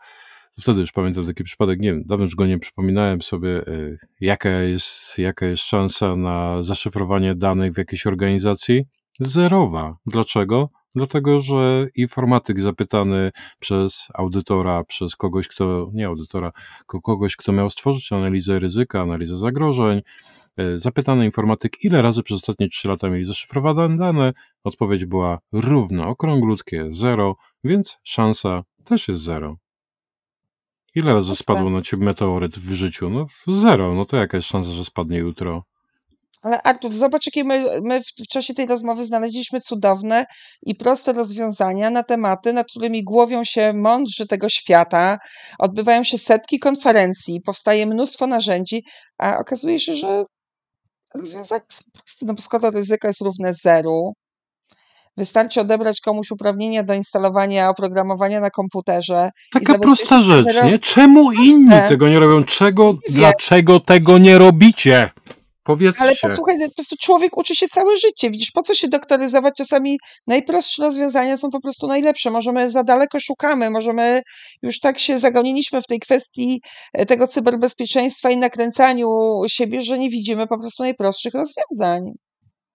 Speaker 2: wtedy już pamiętam taki przypadek, nie wiem, dawno już go nie przypominałem sobie, y, jaka jest, jaka jest szansa na zaszyfrowanie danych w jakiejś organizacji. Zerowa. Dlaczego? Dlatego, że informatyk zapytany przez audytora, przez kogoś, kto, nie audytora, kogoś, kto miał stworzyć analizę ryzyka, analizę zagrożeń, y, Zapytany informatyk, ile razy przez ostatnie 3 lata mieli zaszyfrowane dane, odpowiedź była równa, okrąglutkie 0, więc szansa też jest zero. Ile razy znaczy spadł tak. na ciebie meteoryt w życiu? No zero, no to jaka jest szansa, że spadnie jutro?
Speaker 1: Ale Artur, zobacz, jakie my, my, w czasie tej rozmowy znaleźliśmy cudowne i proste rozwiązania na tematy, nad którymi głowią się mądrzy tego świata. Odbywają się setki konferencji, powstaje mnóstwo narzędzi, a okazuje się, że rozwiązanie są proste, no bo skoro ryzyko jest równe zeru, Wystarczy odebrać komuś uprawnienia do instalowania oprogramowania na komputerze. Taka prosta rzecz, nie? Czemu proste. inni tego
Speaker 2: nie robią? Czego, nie dlaczego tego nie robicie? Powiedzcie. Ale posłuchaj,
Speaker 1: no, po prostu człowiek uczy się całe życie. Widzisz, po co się doktoryzować? Czasami najprostsze rozwiązania są po prostu najlepsze. Możemy za daleko szukamy, możemy już tak się zagoniliśmy w tej kwestii e, tego cyberbezpieczeństwa i nakręcaniu siebie, że nie widzimy po prostu najprostszych rozwiązań.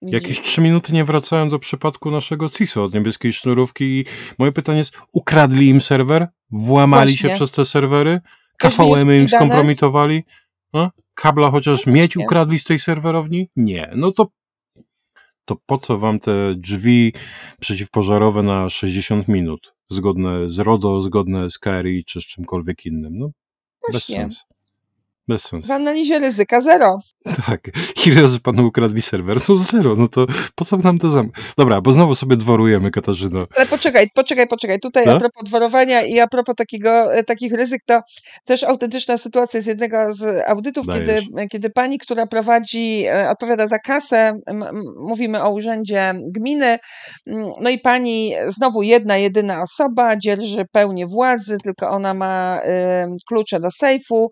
Speaker 2: Jakieś trzy minuty nie wracają do przypadku naszego CISO od niebieskiej sznurówki i moje pytanie jest, ukradli im serwer? Włamali Właśnie. się przez te serwery? KVM im skompromitowali? No? Kabla chociaż mieć ukradli z tej serwerowni? Nie. No to, to po co wam te drzwi przeciwpożarowe na 60 minut? Zgodne z RODO, zgodne z KRI czy z czymkolwiek innym? No, bez sensu. Bez sensu. W
Speaker 1: analizie ryzyka zero.
Speaker 2: Tak. Ile razy panu ukradli serwer? No to zero. No to po co nam to za Dobra, bo znowu sobie dworujemy, Katarzyno.
Speaker 1: Ale poczekaj, poczekaj, poczekaj. Tutaj no? a propos dworowania i a propos takiego, e, takich ryzyk, to też autentyczna sytuacja z jednego z audytów, kiedy, e, kiedy pani, która prowadzi, e, odpowiada za kasę, mówimy o urzędzie gminy, no i pani, znowu jedna, jedyna osoba, dzierży pełnię władzy, tylko ona ma y, klucze do sejfu.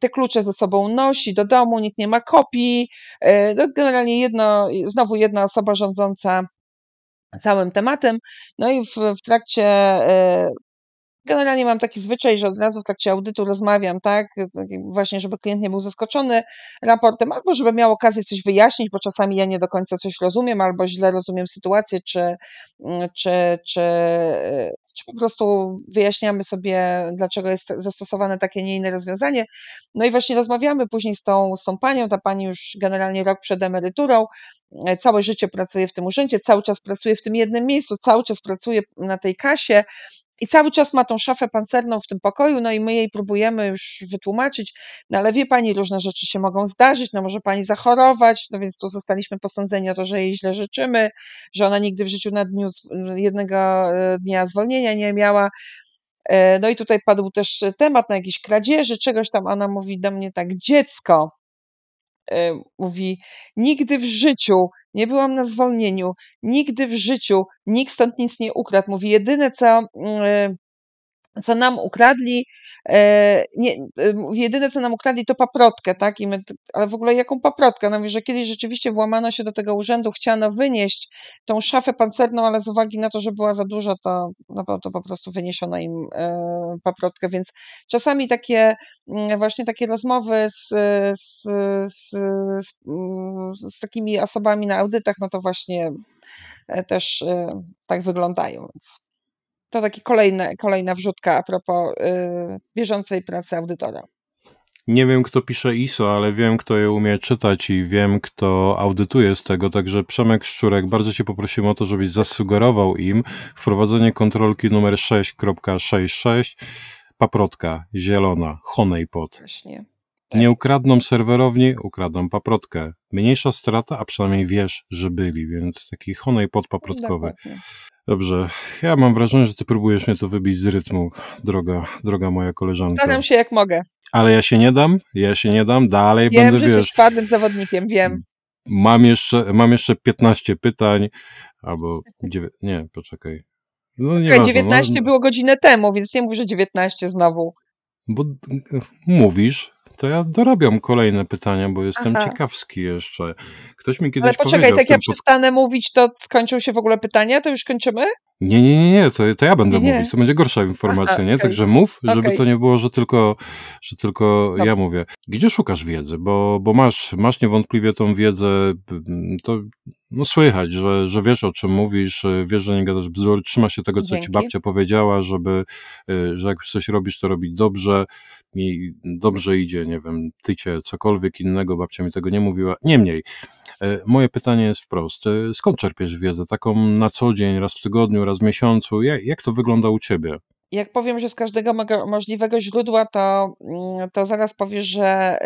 Speaker 1: Te klucze klucze ze sobą nosi do domu, nikt nie ma kopii. E, no, generalnie jedno, znowu jedna osoba rządząca całym tematem. No i w, w trakcie e, Generalnie mam taki zwyczaj, że od razu w trakcie audytu rozmawiam, tak, właśnie, żeby klient nie był zaskoczony raportem, albo żeby miał okazję coś wyjaśnić, bo czasami ja nie do końca coś rozumiem, albo źle rozumiem sytuację, czy, czy, czy czy po prostu wyjaśniamy sobie, dlaczego jest zastosowane takie, nie inne rozwiązanie. No i właśnie rozmawiamy później z tą, z tą panią, ta pani już generalnie rok przed emeryturą, e, całe życie pracuje w tym urzędzie, cały czas pracuje w tym jednym miejscu, cały czas pracuje na tej kasie, i cały czas ma tą szafę pancerną w tym pokoju, no i my jej próbujemy już wytłumaczyć, no ale wie pani, różne rzeczy się mogą zdarzyć, no może pani zachorować, no więc tu zostaliśmy posądzeni o to, że jej źle życzymy, że ona nigdy w życiu na dniu jednego e, dnia zwolnienia nie miała. E, no i tutaj padł też temat na jakieś kradzieży, czegoś tam. Ona mówi do mnie tak, dziecko, e, mówi: Nigdy w życiu nie byłam na zwolnieniu, nigdy w życiu nikt stąd nic nie ukradł. Mówi: Jedyne co mm, e, co nam ukradli, e, nie, e, jedyne co nam ukradli to paprotkę, tak? I my, ale w ogóle jaką paprotkę? No, że kiedyś rzeczywiście włamano się do tego urzędu, chciano wynieść tą szafę pancerną, ale z uwagi na to, że była za duża, to, no, to po prostu wyniesiono im e, paprotkę, więc czasami takie mm, właśnie takie rozmowy z, z, z, mm, z takimi osobami na audytach, no to właśnie też tak wyglądają, więc to taki kolejny, kolejna wrzutka a propos y, bieżącej pracy audytora.
Speaker 2: Nie wiem, kto pisze ISO, ale wiem, kto je umie czytać i wiem, kto audytuje z tego. Także Przemek Szczurek, bardzo Cię poprosimy o to, żebyś zasugerował im wprowadzenie kontrolki numer 6.66, paprotka zielona, honeypot. Właśnie. Nie ukradną serwerowni, ukradną paprotkę. Mniejsza strata, a przynajmniej wiesz, że byli, więc taki honeypot paprotkowy. Dokładnie. Dobrze, ja mam wrażenie, że ty próbujesz mnie to wybić z rytmu, droga, droga moja koleżanka. Staram się jak mogę. Ale ja się nie dam, ja się nie dam, dalej wiem, będę, wiesz... Wiem, że jesteś
Speaker 1: twardym zawodnikiem, wiem.
Speaker 2: Mam jeszcze, mam jeszcze 15 pytań, albo... Dziewię... Nie, poczekaj. No, nie okay, 19 no,
Speaker 1: było godzinę temu, więc nie mówisz, że 19 znowu.
Speaker 2: Bo mówisz, to ja dorabiam kolejne pytania, bo jestem Aha. ciekawski jeszcze. Ktoś mi kiedyś Ale poczekaj, tak ja pod... przestanę
Speaker 1: mówić, to skończą się w ogóle pytania, to już kończymy?
Speaker 2: Nie, nie, nie, nie, to, to ja będę nie, mówić, to będzie gorsza informacja, Aha, nie? Okay. Także mów, żeby okay. to nie było, że tylko, że tylko ja mówię. Gdzie szukasz wiedzy? Bo, bo masz, masz niewątpliwie tą wiedzę, to no słychać, że, że wiesz o czym mówisz, y, wiesz, że nie gadasz bzdur, trzyma się tego, co Dzięki. ci babcia powiedziała, żeby, y, że jak już coś robisz, to robić dobrze i dobrze idzie, nie wiem, tycie, cokolwiek innego, babcia mi tego nie mówiła. Niemniej, y, moje pytanie jest wprost, skąd czerpiesz wiedzę taką na co dzień, raz w tygodniu, raz w miesiącu, jak, jak to wygląda u ciebie?
Speaker 1: Jak powiem, że z każdego możliwego źródła, to, mm, to zaraz powiesz, że,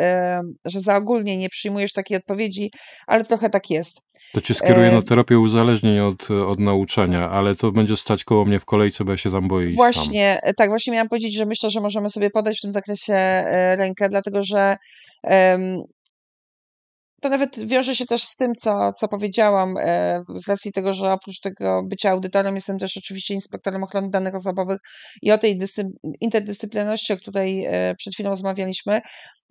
Speaker 1: że za ogólnie nie przyjmujesz takiej odpowiedzi, ale trochę tak jest. To cię skieruję na
Speaker 2: terapię uzależnień od, od nauczania, ale to będzie stać koło mnie w kolejce, bo ja się tam boję. Właśnie,
Speaker 1: sam. E, tak, właśnie miałam powiedzieć, że myślę, że możemy sobie podać w tym zakresie e, rękę, dlatego że to nawet wiąże się też z tym, co, co powiedziałam, e, z racji tego, że oprócz tego bycia audytorem, jestem też oczywiście inspektorem ochrony danych osobowych i o tej interdyscyplinarności, o której e, przed chwilą rozmawialiśmy,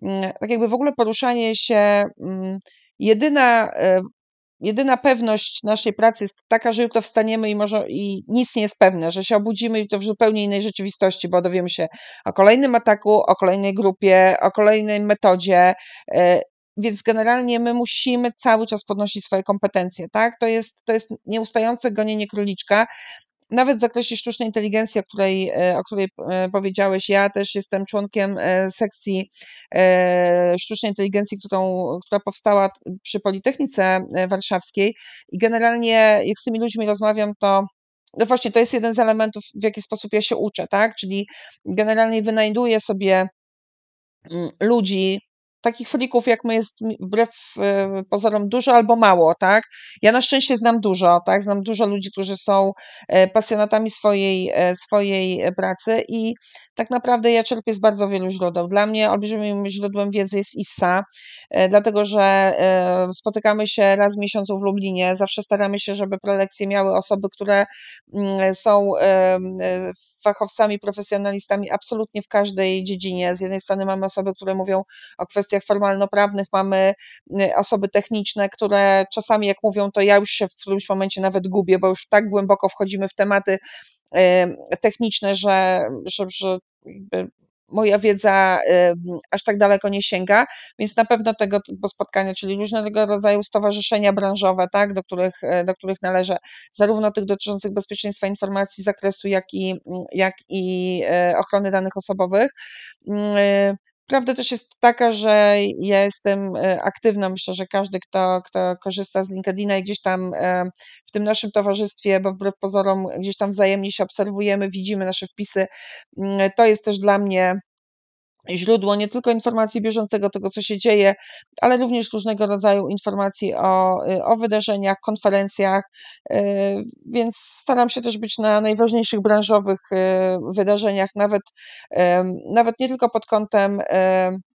Speaker 1: mm, tak jakby w ogóle poruszanie się, mm, jedyna, e, jedyna pewność naszej pracy jest taka, że jutro wstaniemy i, może, i nic nie jest pewne, że się obudzimy i to w zupełnie innej rzeczywistości, bo dowiemy się o kolejnym ataku, o kolejnej grupie, o kolejnej metodzie więc generalnie my musimy cały czas podnosić swoje kompetencje, tak? To jest, to jest nieustające gonienie króliczka nawet w zakresie sztucznej inteligencji, o której, e, o której e, powiedziałeś, ja też jestem członkiem e, sekcji sztucznej inteligencji, którą, która powstała przy Politechnice Warszawskiej i generalnie jak z tymi ludźmi rozmawiam, to no właśnie to jest jeden z elementów, w jaki sposób ja się uczę, tak? Czyli generalnie wynajduję sobie mm, ludzi, takich flików jak my jest wbrew e, pozorom dużo albo mało, tak? Ja na szczęście znam dużo, tak? Znam dużo ludzi, którzy są e, pasjonatami swojej, e, swojej pracy i tak naprawdę ja czerpię z bardzo wielu źródeł. Dla mnie olbrzymim źródłem wiedzy jest ISA, dlatego że spotykamy się raz w miesiącu w Lublinie, zawsze staramy się, żeby prelekcje miały osoby, które są fachowcami, profesjonalistami absolutnie w każdej dziedzinie. Z jednej strony mamy osoby, które mówią o kwestiach kwestiach formalno-prawnych mamy y, osoby techniczne, które czasami jak mówią, to ja już się w którymś momencie nawet gubię, bo już tak głęboko wchodzimy w tematy y, techniczne, że, że, że moja wiedza y, aż tak daleko nie sięga, więc na pewno tego typu spotkania, czyli różnego rodzaju stowarzyszenia branżowe, tak, do, których, do których należę, zarówno tych dotyczących bezpieczeństwa informacji zakresu, jak i, jak i ochrony danych osobowych mm, Prawda też jest taka, że ja jestem e, aktywna. Myślę, że każdy, kto, kto korzysta z LinkedIna i gdzieś tam e, w tym naszym towarzystwie, bo wbrew pozorom gdzieś tam wzajemnie się obserwujemy, widzimy nasze wpisy, mm, to jest też dla mnie źródło nie tylko informacji bieżącego tego, co się dzieje, ale również różnego rodzaju informacji o, y, o wydarzeniach, konferencjach, y, więc staram się też być na najważniejszych branżowych y, wydarzeniach, nawet, nawet nie tylko pod kątem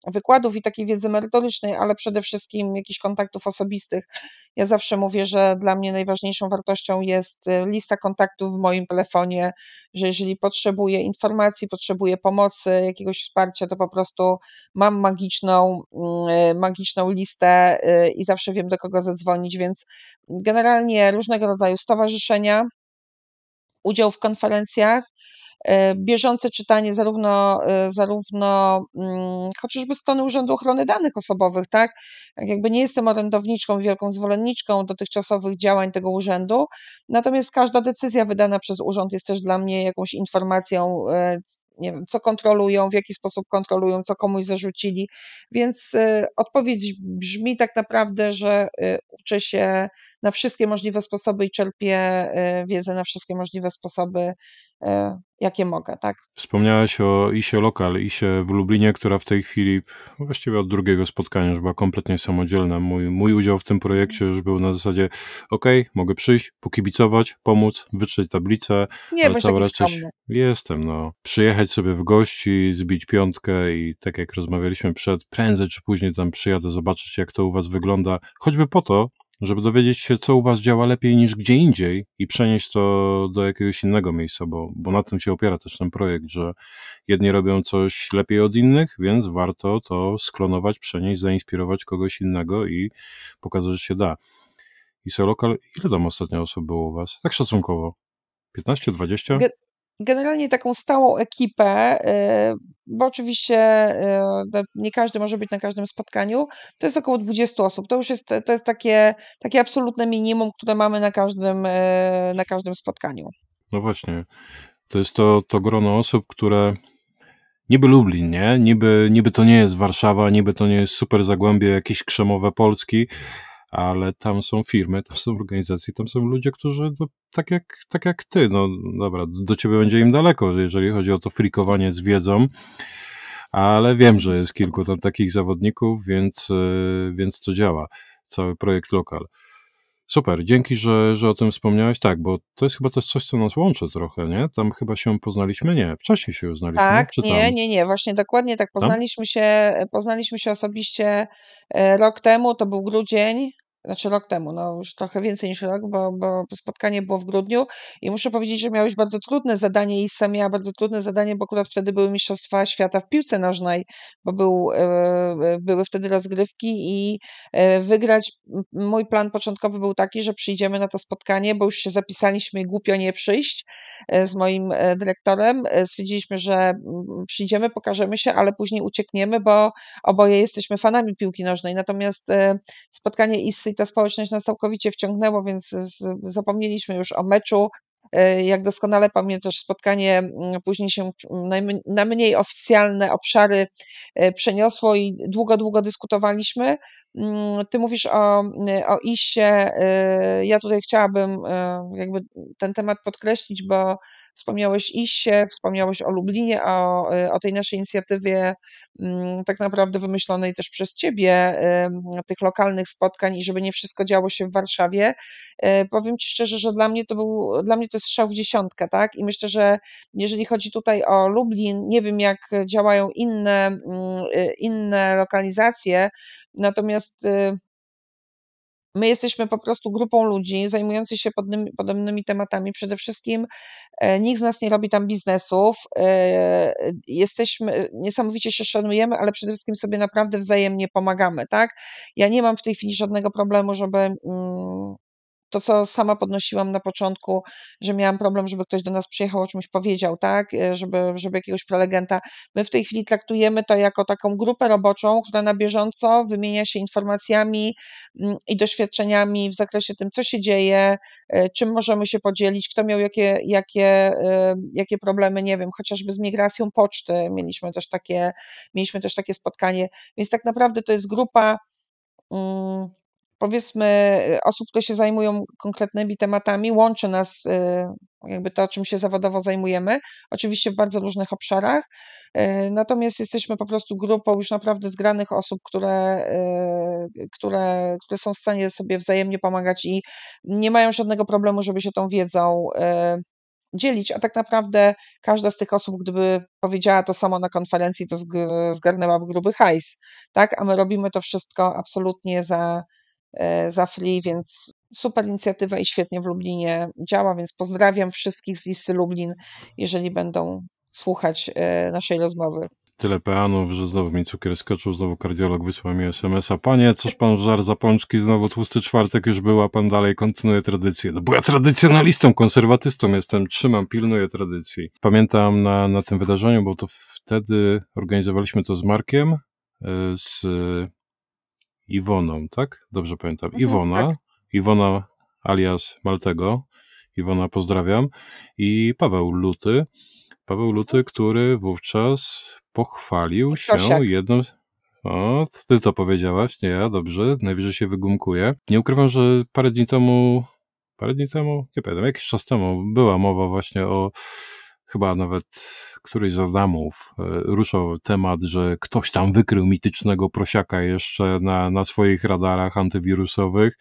Speaker 1: wykładów i takiej wiedzy merytorycznej, ale przede wszystkim jakichś kontaktów osobistych. Ja zawsze mówię, że dla mnie najważniejszą wartością jest y, lista kontaktów w moim telefonie, że jeżeli potrzebuję informacji, potrzebuję pomocy, jakiegoś wsparcia, to po prostu mam magiczną, mm, y, magiczną listę y, i zawsze wiem, do kogo zadzwonić, więc generalnie różnego rodzaju stowarzyszenia, udział w konferencjach, E, bieżące czytanie zarówno, e, zarówno mm, chociażby strony Urzędu Ochrony Danych Osobowych, tak? tak? Jakby nie jestem orędowniczką, wielką zwolenniczką dotychczasowych działań tego urzędu, natomiast każda decyzja wydana przez urząd jest też dla mnie jakąś informacją, e, nie wiem, co kontrolują, w jaki sposób kontrolują, co komuś zarzucili. Więc odpowiedź brzmi tak naprawdę, że uczę się na wszystkie możliwe sposoby i czerpię wiedzę na wszystkie możliwe sposoby E, jakie mogę, tak.
Speaker 2: Wspomniałeś o ISie Lokal, ISie w Lublinie, która w tej chwili, właściwie od drugiego spotkania już była kompletnie samodzielna. Mój, mój udział w tym projekcie już był na zasadzie ok, mogę przyjść, pokibicować, pomóc, wytrzeć tablicę. Nie, ale cała coś. Jestem, no. Przyjechać sobie w gości, zbić piątkę i tak jak rozmawialiśmy przed, prędzej czy później tam przyjadę zobaczyć jak to u was wygląda, choćby po to, żeby dowiedzieć się, co u Was działa lepiej niż gdzie indziej i przenieść to do jakiegoś innego miejsca, bo, bo na tym się opiera też ten projekt, że jedni robią coś lepiej od innych, więc warto to sklonować, przenieść, zainspirować kogoś innego i pokazać, że się da. I solokal, ile tam ostatnio osób było u Was? Tak szacunkowo. 15, 20?
Speaker 1: generalnie taką stałą ekipę, y, bo oczywiście y, no, nie każdy może być na każdym spotkaniu, to jest około 20 osób. To już jest, to jest takie, takie absolutne minimum, które mamy na każdym, y, na każdym spotkaniu.
Speaker 2: No właśnie. To jest to, to grono osób, które niby Lublin, nie? Niby, niby to nie jest Warszawa, niby to nie jest super zagłębie jakieś krzemowe Polski, ale tam są firmy, tam są organizacje, tam są ludzie, którzy no, tak, jak, tak jak ty, no dobra, do ciebie będzie im daleko, jeżeli chodzi o to frikowanie z wiedzą, ale wiem, że jest kilku tam takich zawodników, więc, y, więc to działa, cały projekt lokal. Super, dzięki, że, że o tym wspomniałeś. Tak, bo to jest chyba też coś, co nas łączy trochę, nie? Tam chyba się poznaliśmy, nie? Wcześniej się już znaliśmy. Tak, czy nie, tam? nie,
Speaker 1: nie, właśnie dokładnie tak. Poznaliśmy się, poznaliśmy się osobiście e, rok temu, to był grudzień znaczy rok temu, no już trochę więcej niż rok, bo, bo spotkanie było w grudniu i muszę powiedzieć, że miałeś bardzo trudne zadanie i sam miała bardzo trudne zadanie, bo akurat wtedy były Mistrzostwa Świata w piłce nożnej, bo był, e, e, były wtedy rozgrywki i e, wygrać, mój plan początkowy był taki, że przyjdziemy na to spotkanie, bo już się zapisaliśmy i głupio nie przyjść z moim dyrektorem, stwierdziliśmy, że przyjdziemy, pokażemy się, ale później uciekniemy, bo oboje jesteśmy fanami piłki nożnej, natomiast spotkanie ISY i ta społeczność nas całkowicie wciągnęło, więc zapomnieliśmy już o meczu, E, jak doskonale pamiętasz, spotkanie mm, później się mm, na mniej oficjalne obszary e, przeniosło i długo, długo dyskutowaliśmy. Mm, ty mówisz o, o ISie. E, ja tutaj chciałabym jakby ten temat podkreślić, bo wspomniałeś ISie, wspomniałeś o Lublinie, o, o tej naszej inicjatywie, tak naprawdę wymyślonej też przez ciebie, tych lokalnych spotkań i żeby nie wszystko działo się w Warszawie. Powiem ci szczerze, że dla mnie to był, dla mnie to jest strzał w dziesiątkę, tak? I myślę, że jeżeli chodzi tutaj o Lublin, nie wiem jak działają inne, mm, y, inne lokalizacje, natomiast y, My jesteśmy po prostu grupą ludzi zajmujących się podobnymi, podobnymi, tematami. Przede wszystkim e, nikt z nas nie robi tam biznesów. E, jesteśmy, niesamowicie się szanujemy, ale przede wszystkim sobie naprawdę wzajemnie pomagamy, tak? Ja nie mam w tej chwili żadnego problemu, żeby mm, to, co sama podnosiłam na początku, że miałam problem, żeby ktoś do nas przyjechał, o czymś powiedział, tak, e, żeby, żeby jakiegoś prelegenta. My w tej chwili traktujemy to jako taką grupę roboczą, która na bieżąco wymienia się informacjami mm, i doświadczeniami w zakresie tym, co się dzieje, e, czym możemy się podzielić, kto miał jakie, jakie, e, jakie problemy, nie wiem, chociażby z migracją poczty mieliśmy też takie, mieliśmy też takie spotkanie, więc tak naprawdę to jest grupa mm, powiedzmy y, osób, które się zajmują konkretnymi tematami, łączy nas y, jakby to, czym się zawodowo zajmujemy, oczywiście w bardzo różnych obszarach, y, natomiast jesteśmy po prostu grupą już naprawdę zgranych osób, które, które, które są w stanie sobie wzajemnie pomagać i nie mają żadnego problemu, żeby się tą wiedzą dzielić, a tak naprawdę każda z tych osób, gdyby powiedziała to samo na konferencji, to zgarnęłaby gruby hajs, tak? A my robimy to wszystko absolutnie za E, za free, więc super inicjatywa i świetnie w Lublinie działa, więc pozdrawiam wszystkich z listy Lublin, jeżeli będą słuchać e, naszej rozmowy.
Speaker 2: Tyle peanów, że znowu mi cukier skoczył, znowu kardiolog wysłał mi smsa. Panie, coś pan żar za pączki, znowu tłusty czwartek już była, pan dalej kontynuuje tradycję. No bo ja tradycjonalistą, konserwatystą jestem, trzymam, pilnuję tradycji. Pamiętam na, na tym wydarzeniu, bo to wtedy organizowaliśmy to z Markiem, e, z Iwoną, tak? Dobrze pamiętam. Mhm, Iwona, tak. Iwona alias Maltego, Iwona pozdrawiam, i Paweł Luty. Paweł Luty, mhm. który wówczas pochwalił Stosiak. No, się jedną. O, ty to powiedziałaś, nie ja, dobrze, najwyżej się wygumkuję. Nie ukrywam, że parę dni temu, parę dni temu, nie pamiętam, jakiś czas temu była mowa właśnie o chyba nawet któryś z Adamów e, ruszał temat, że ktoś tam wykrył mitycznego prosiaka jeszcze na, na swoich radarach antywirusowych.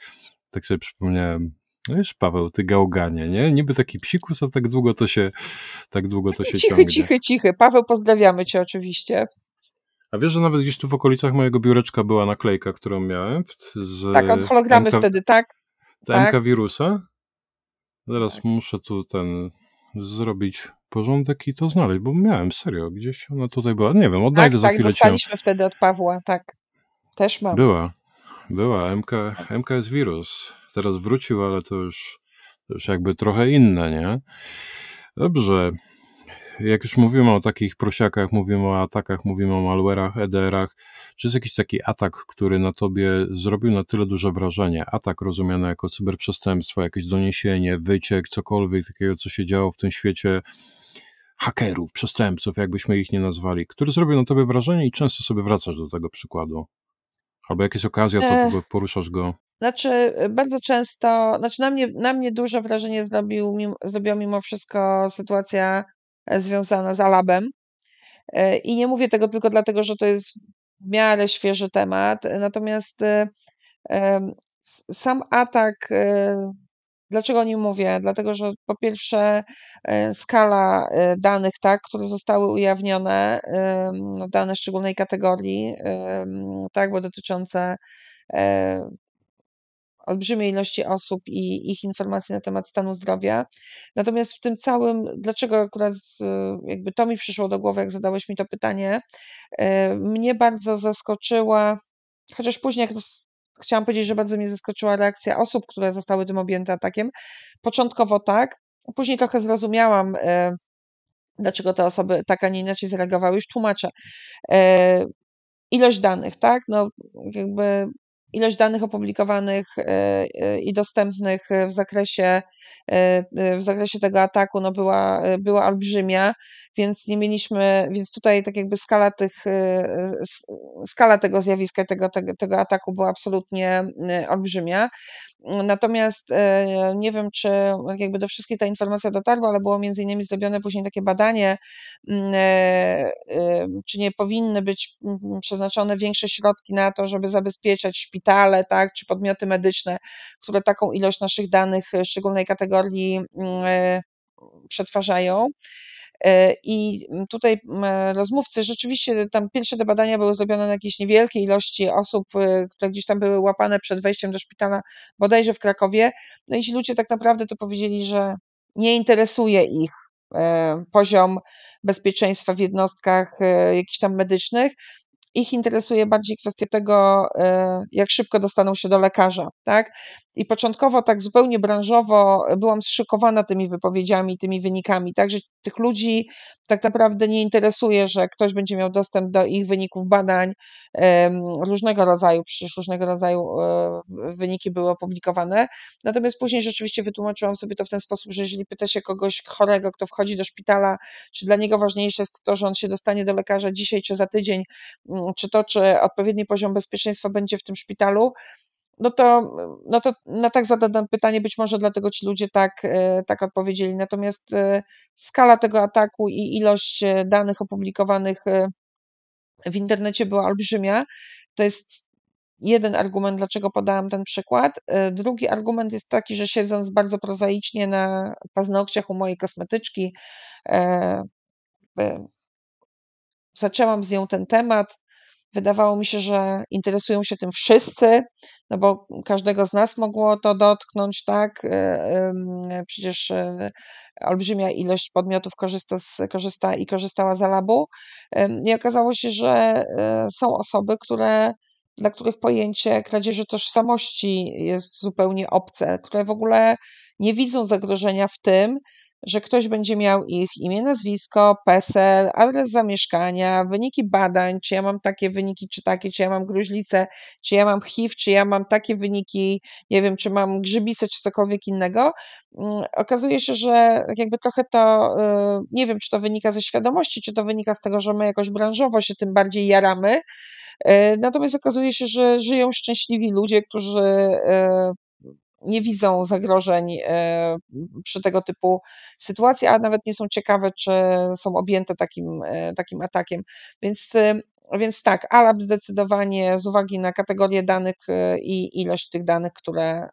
Speaker 2: Tak sobie przypomniałem, no wiesz, Paweł, ty gałganie, nie? Niby taki psikus, a tak długo to się, tak długo to się cichy, ciągnie. Cichy,
Speaker 1: cichy, Paweł, pozdrawiamy cię oczywiście.
Speaker 2: A wiesz, że nawet gdzieś tu w okolicach mojego biureczka była naklejka, którą miałem? Z tak, od hologramy MK... wtedy,
Speaker 1: tak? Z tak. MK
Speaker 2: wirusa? Zaraz tak. muszę tu ten zrobić porządek i to znaleźć, bo miałem serio, gdzieś ona tutaj była. Nie wiem, oddaję tak, za tak, chwilę. Tak, dostaliśmy
Speaker 1: cię. wtedy od Pawła, tak. Też mam. Była,
Speaker 2: była. MK, MKS Wirus. Teraz wrócił, ale to już, to już jakby trochę inne, nie? Dobrze jak już mówimy o takich prosiakach, mówimy o atakach, mówimy o malwareach, EDR-ach, czy jest jakiś taki atak, który na tobie zrobił na tyle duże wrażenie? Atak rozumiany jako cyberprzestępstwo, jakieś doniesienie, wyciek, cokolwiek takiego, co się działo w tym świecie hakerów, przestępców, jakbyśmy ich nie nazwali, który zrobił na tobie wrażenie i często sobie wracasz do tego przykładu. Albo jakieś okazja, to e. poruszasz go.
Speaker 1: Znaczy, bardzo często, znaczy na mnie, na mnie duże wrażenie zrobił, zrobiła mimo wszystko sytuacja związana z Alabem. E, I nie mówię tego tylko dlatego, że to jest w miarę świeży temat, natomiast e, sam atak, e, dlaczego o nim mówię? Dlatego, że po pierwsze skala danych, tak, które zostały ujawnione, no, dane szczególnej kategorii, tak, bo dotyczące olbrzymiej ilości osób i ich informacji na temat stanu zdrowia. Natomiast w tym całym, dlaczego akurat e, jakby to mi przyszło do głowy, jak zadałeś mi to pytanie, e, mnie bardzo zaskoczyła, chociaż później jak chciałam powiedzieć, że bardzo mnie zaskoczyła reakcja osób, które zostały tym objęte atakiem. Początkowo tak, później trochę zrozumiałam, e, dlaczego te osoby tak, a nie inaczej zareagowały. Już tłumaczę. Ilość danych, tak? No, jakby ilość danych opublikowanych e, e, i dostępnych w zakresie, e, w zakresie tego ataku no była, była olbrzymia, więc nie mieliśmy, więc tutaj tak jakby skala, tych, skala tego zjawiska, tego, tego, tego ataku była absolutnie olbrzymia. Natomiast nie wiem, czy tak jakby do wszystkich ta informacja dotarła, ale było między innymi zrobione później takie badanie, mm, czy nie powinny być mm, przeznaczone większe środki na to, żeby zabezpieczać szpilę szpitale, tak, czy podmioty medyczne, które taką ilość naszych danych e, szczególnej kategorii mm, e, przetwarzają. E, I tutaj rozmówcy rzeczywiście tam pierwsze te badania były zrobione na jakiejś niewielkiej ilości osób, które gdzieś tam były łapane przed wejściem do szpitala, bodajże w Krakowie. No i ci ludzie tak naprawdę to powiedzieli, że nie interesuje ich poziom bezpieczeństwa w jednostkach jakichś tam medycznych, ich interesuje bardziej kwestia tego, e, jak szybko dostaną się do lekarza, tak? I początkowo tak zupełnie branżowo e, byłam zszykowana tymi wypowiedziami, tymi wynikami, także tych ludzi tak naprawdę nie interesuje, że ktoś będzie miał dostęp do ich wyników badań różnego rodzaju, przecież różnego rodzaju e, wyniki były opublikowane. Natomiast później rzeczywiście wytłumaczyłam sobie to w ten sposób, że jeżeli pyta się kogoś chorego, kto wchodzi do szpitala, czy dla niego ważniejsze jest to, że on się dostanie do lekarza dzisiaj czy za tydzień, czy to, czy odpowiedni poziom bezpieczeństwa będzie w tym szpitalu, no to, no to na tak zadane pytanie, być może dlatego ci ludzie tak, e, tak odpowiedzieli. Natomiast e, skala tego ataku i ilość e, danych opublikowanych w internecie była olbrzymia. To jest jeden argument, dlaczego podałam ten przykład. Drugi argument jest taki, że siedząc bardzo prozaicznie na paznokciach u mojej kosmetyczki, zaczęłam z nią ten temat Wydawało mi się, że interesują się tym wszyscy, no bo każdego z nas mogło to dotknąć, tak? E, przecież e, olbrzymia ilość podmiotów korzysta, z, korzysta i korzystała z Alabu. I okazało się, że e, są osoby, które dla których pojęcie kradzieży tożsamości jest zupełnie obce, które w ogóle nie widzą zagrożenia w tym, że ktoś będzie miał ich imię, nazwisko, PESEL, adres zamieszkania, wyniki badań, czy ja mam takie wyniki, czy takie, czy ja mam gruźlicę, czy ja mam HIV, czy ja mam takie wyniki, nie wiem, czy mam grzybicę, czy cokolwiek innego. Mm, okazuje się, że tak jakby trochę to, y, nie wiem, czy to wynika ze świadomości, czy to wynika z tego, że my jakoś branżowo się tym bardziej jaramy, y, Natomiast okazuje się, że żyją szczęśliwi ludzie, którzy y, nie widzą zagrożeń e, przy tego typu sytuacji, a nawet nie są ciekawe, czy są objęte takim, e, takim atakiem. Więc e, więc tak, ALAB zdecydowanie z uwagi na kategorię danych i ilość tych danych, które.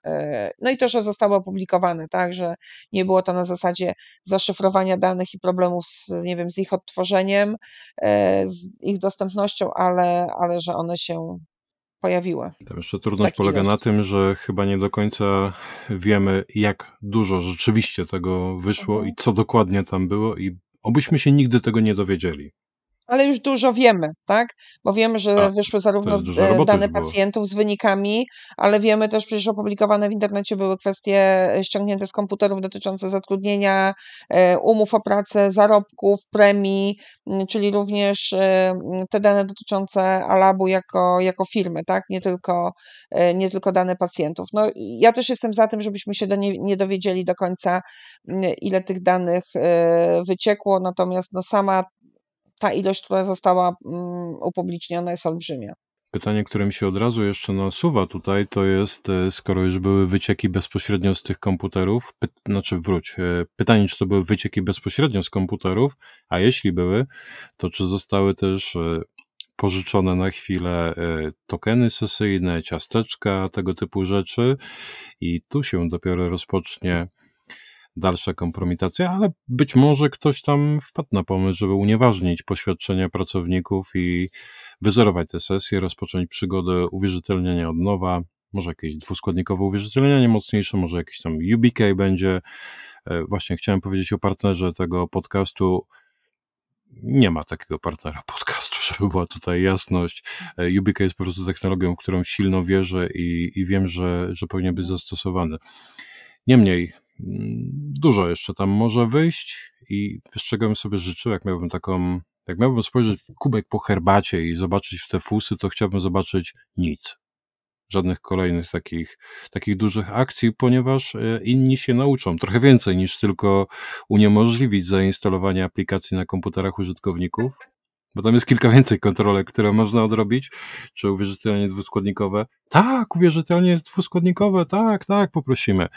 Speaker 1: No i to, że zostały opublikowane, tak, że nie było to na zasadzie zaszyfrowania danych i problemów z, nie wiem, z ich odtworzeniem, z ich dostępnością, ale, ale że one się pojawiła.
Speaker 2: Tam jeszcze trudność Taki polega na tym, że chyba nie do końca wiemy, jak dużo rzeczywiście tego wyszło mhm. i co dokładnie tam było, i obyśmy się nigdy tego nie dowiedzieli
Speaker 1: ale już dużo wiemy, tak? Bo wiemy, że A, tak, wyszły zarówno e, dane pacjentów z wynikami, ale wiemy też przecież opublikowane w internecie były kwestie e, ściągnięte z komputerów dotyczące zatrudnienia, e, umów o pracę, zarobków, premii, czyli również te dane dotyczące Alabu jako, jako firmy, tak? Nie tylko, nie tylko dane pacjentów. No, ja też jestem za tym, żebyśmy się do nie, nie dowiedzieli do końca, ile tych danych wyciekło, natomiast no, sama ta ilość, która została mm, upubliczniona, jest olbrzymia.
Speaker 2: Pytanie, które mi się od razu jeszcze nasuwa tutaj, to jest, e, skoro już były wycieki bezpośrednio z tych komputerów, py, znaczy wróć, e, pytanie, czy to były wycieki bezpośrednio z komputerów, a jeśli były, to czy zostały też e, pożyczone na chwilę tokeny sesyjne, ciasteczka, tego typu rzeczy i tu się dopiero rozpocznie dalsza kompromitacja, ale być może ktoś tam wpadł na pomysł, żeby unieważnić poświadczenia pracowników i wyzerować te sesje, rozpocząć przygodę uwierzytelniania od nowa, może jakieś dwuskładnikowe uwierzytelnianie mocniejsze, może jakiś tam UBK będzie. E, właśnie chciałem powiedzieć o partnerze tego podcastu. Nie ma takiego partnera podcastu, [LAUGHS] żeby była tutaj jasność. E, UBK jest po prostu technologią, w którą silno wierzę i, i wiem, że, że powinien być zastosowany. Niemniej, Dużo jeszcze tam może wyjść i z czego bym sobie życzył, jak miałbym taką, jak miałbym spojrzeć w kubek po herbacie i zobaczyć w te fusy, to chciałbym zobaczyć nic. Żadnych kolejnych takich, takich dużych akcji, ponieważ e, inni się nauczą trochę więcej niż tylko uniemożliwić zainstalowanie aplikacji na komputerach użytkowników bo tam jest kilka więcej kontrolek, które można odrobić. Czy uwierzytelnie dwuskładnikowe? Tak, uwierzytelnie jest dwuskładnikowe, tak, tak, poprosimy,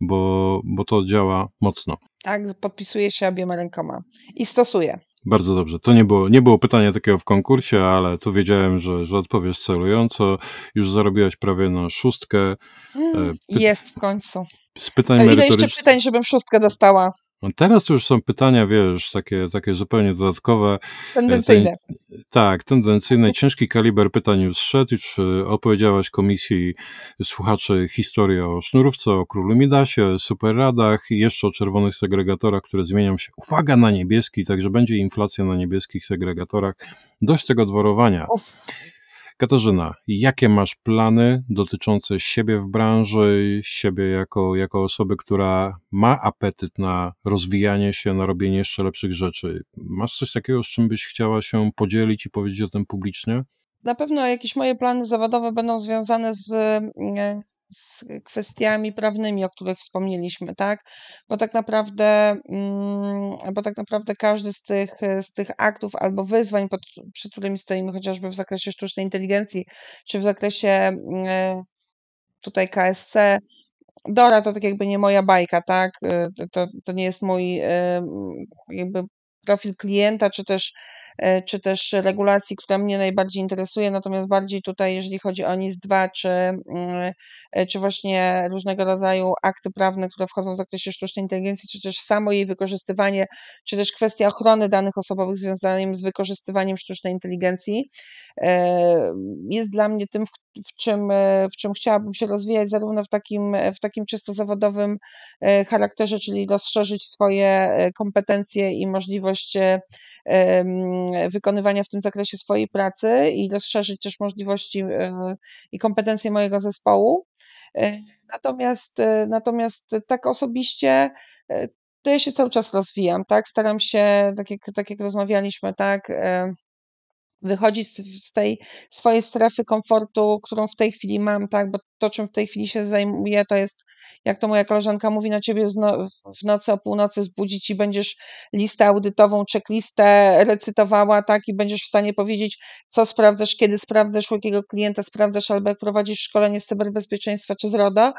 Speaker 2: bo, bo to działa mocno.
Speaker 1: Tak, podpisuje się obiema rękoma i stosuje.
Speaker 2: Bardzo dobrze. To nie było, nie było pytania takiego w konkursie, ale tu wiedziałem, że, że odpowiesz celująco. Już zarobiłaś prawie na szóstkę. E, hmm, py...
Speaker 1: Jest w końcu
Speaker 2: z pytań A ile jeszcze
Speaker 1: pytań, żebym szóstkę dostała? Teraz
Speaker 2: no teraz już są pytania, wiesz, takie, takie zupełnie dodatkowe. Tendencyjne. E, ten, tak, tendencyjne. Ciężki kaliber pytań już szedł. Już e, opowiedziałaś komisji słuchaczy historię o sznurówce, o królu Midasie, superradach i jeszcze o czerwonych segregatorach, które zmienią się. Uwaga na niebieski, także będzie inflacja na niebieskich segregatorach. Dość tego dworowania. Uf. Katarzyna, jakie masz plany dotyczące siebie w branży, siebie jako, jako osoby, która ma apetyt na rozwijanie się, na robienie jeszcze lepszych rzeczy? Masz coś takiego, z czym byś chciała się podzielić i powiedzieć o tym publicznie?
Speaker 1: Na pewno jakieś moje plany zawodowe będą związane z mm, e, z kwestiami prawnymi, o których wspomnieliśmy, tak? Bo tak naprawdę, mm, bo tak naprawdę każdy z tych, z tych aktów albo wyzwań, pod, przed którymi stoimy, chociażby w zakresie sztucznej inteligencji, czy w zakresie mm, tutaj KSC, Dora to tak jakby nie moja bajka, tak? Y, to, to nie jest mój y, jakby profil klienta, czy też E, czy też regulacji, która mnie najbardziej interesuje, natomiast bardziej tutaj, jeżeli chodzi o NIS-2, czy, mm, e, czy właśnie różnego rodzaju akty prawne, które wchodzą w zakresie sztucznej inteligencji, czy też samo jej wykorzystywanie, czy też kwestia ochrony danych osobowych związanych z wykorzystywaniem sztucznej inteligencji, e, jest dla mnie tym, w czym, w czym chciałabym się rozwijać, zarówno w takim, w takim czysto zawodowym charakterze, czyli rozszerzyć swoje kompetencje i możliwość Mm, wykonywania w tym zakresie swojej pracy i rozszerzyć też możliwości e, i kompetencje mojego zespołu. E, natomiast, e, natomiast tak osobiście to ja się cały czas rozwijam, tak? Staram się, tak jak, tak jak rozmawialiśmy, tak, wychodzić z tej swojej strefy komfortu, którą w tej chwili mam, tak, bo to, czym w tej chwili się zajmuję, to jest, jak to moja koleżanka mówi, na ciebie w nocy o północy zbudzić i będziesz listę audytową, checklistę recytowała, tak, i będziesz w stanie powiedzieć, co sprawdzasz, kiedy sprawdzasz, u jakiego klienta sprawdzasz, albo jak prowadzisz szkolenie z cyberbezpieczeństwa czy z RODO.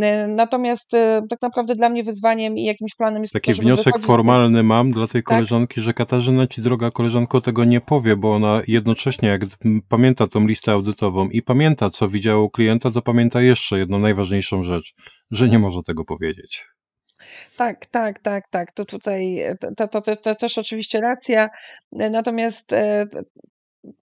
Speaker 1: E, natomiast e, tak naprawdę dla mnie wyzwaniem i jakimś planem jest Taki to, wniosek formalny
Speaker 2: mam dla tej tak. koleżanki, że Katarzyna ci, droga koleżanko, tego nie powie, bo ona jednocześnie, jak pamięta tą listę audytową i pamięta, co widziało klienta, to pamięta pamięta jeszcze jedną najważniejszą rzecz, że nie może tego powiedzieć.
Speaker 1: Tak, tak, tak, tak. To tutaj e, to, to, to, to też oczywiście racja. E, natomiast e,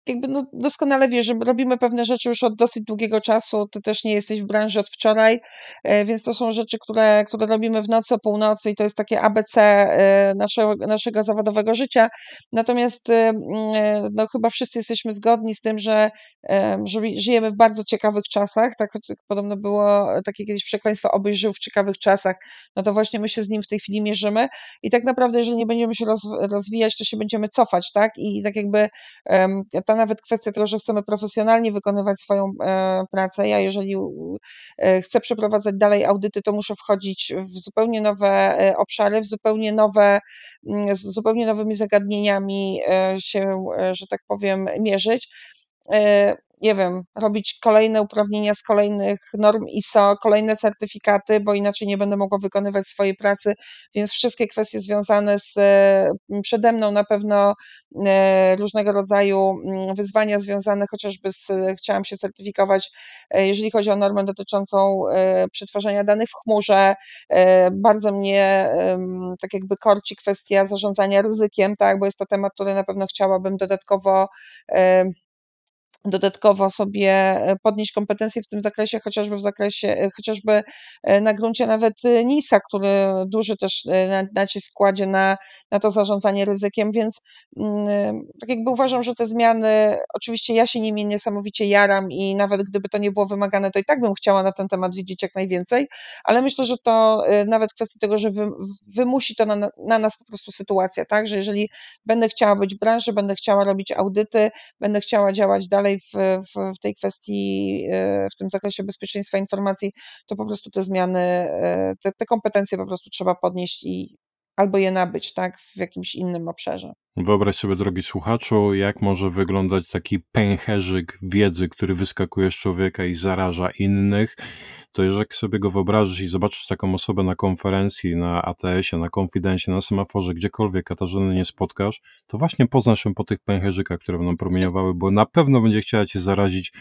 Speaker 1: jakby no doskonale wiesz, że robimy pewne rzeczy już od dosyć długiego czasu, ty też nie jesteś w branży od wczoraj, e, więc to są rzeczy, które, które robimy w nocy, o północy i to jest takie ABC e, naszego, naszego zawodowego życia. Natomiast e, no, chyba wszyscy jesteśmy zgodni z tym, że, że żyjemy w bardzo ciekawych czasach, tak podobno było takie kiedyś przekleństwo, obyś żył w ciekawych czasach, no to właśnie my się z nim w tej chwili mierzymy i tak naprawdę, jeżeli nie będziemy się rozwijać, to się będziemy cofać, tak? I tak jakby ta nawet kwestia tego, że chcemy profesjonalnie wykonywać swoją e, pracę. Ja, jeżeli e, chcę przeprowadzać dalej audyty, to muszę wchodzić w zupełnie nowe e, obszary, w zupełnie nowe, mm, z zupełnie nowymi zagadnieniami się, że tak powiem, mierzyć nie wiem, robić kolejne uprawnienia z kolejnych norm ISO, kolejne certyfikaty, bo inaczej nie będę mogła wykonywać swojej pracy, więc wszystkie kwestie związane z mm, przede mną na pewno e, różnego rodzaju mm, wyzwania związane chociażby z, chciałam się certyfikować, e, jeżeli chodzi o normę dotyczącą e, przetwarzania danych w chmurze, bardzo mnie tak jakby korci kwestia zarządzania ryzykiem, tak, bo jest to temat, który na pewno chciałabym dodatkowo dodatkowo sobie e, podnieść kompetencje w tym zakresie, chociażby w zakresie, e, chociażby e, na gruncie nawet NISA, który duży też nacisk kładzie na, na to zarządzanie ryzykiem, więc mm, tak jakby uważam, że te zmiany, oczywiście ja się nimi niesamowicie jaram i nawet gdyby to nie było wymagane, to i tak bym chciała na ten temat widzieć jak najwięcej, ale myślę, że to nawet kwestii tego, że wy, wymusi to na, na nas po prostu sytuacja, tak, że jeżeli będę chciała być w branży, będę chciała robić audyty, będę chciała działać dalej w, w, w tej kwestii, e, w tym zakresie bezpieczeństwa informacji, to po prostu te zmiany, e, te, te kompetencje po prostu trzeba podnieść i albo je nabyć, tak, w jakimś innym obszarze.
Speaker 2: Wyobraź sobie, drogi słuchaczu, jak może wyglądać taki pęcherzyk wiedzy, który wyskakuje z człowieka i zaraża innych. To jeżeli sobie go wyobrażysz i zobaczysz taką osobę na konferencji, na ATS-ie, na konfidencie, na semaforze, gdziekolwiek Katarzyny nie spotkasz, to właśnie poznasz ją po tych pęcherzykach, które będą promieniowały, bo na pewno będzie chciała cię zarazić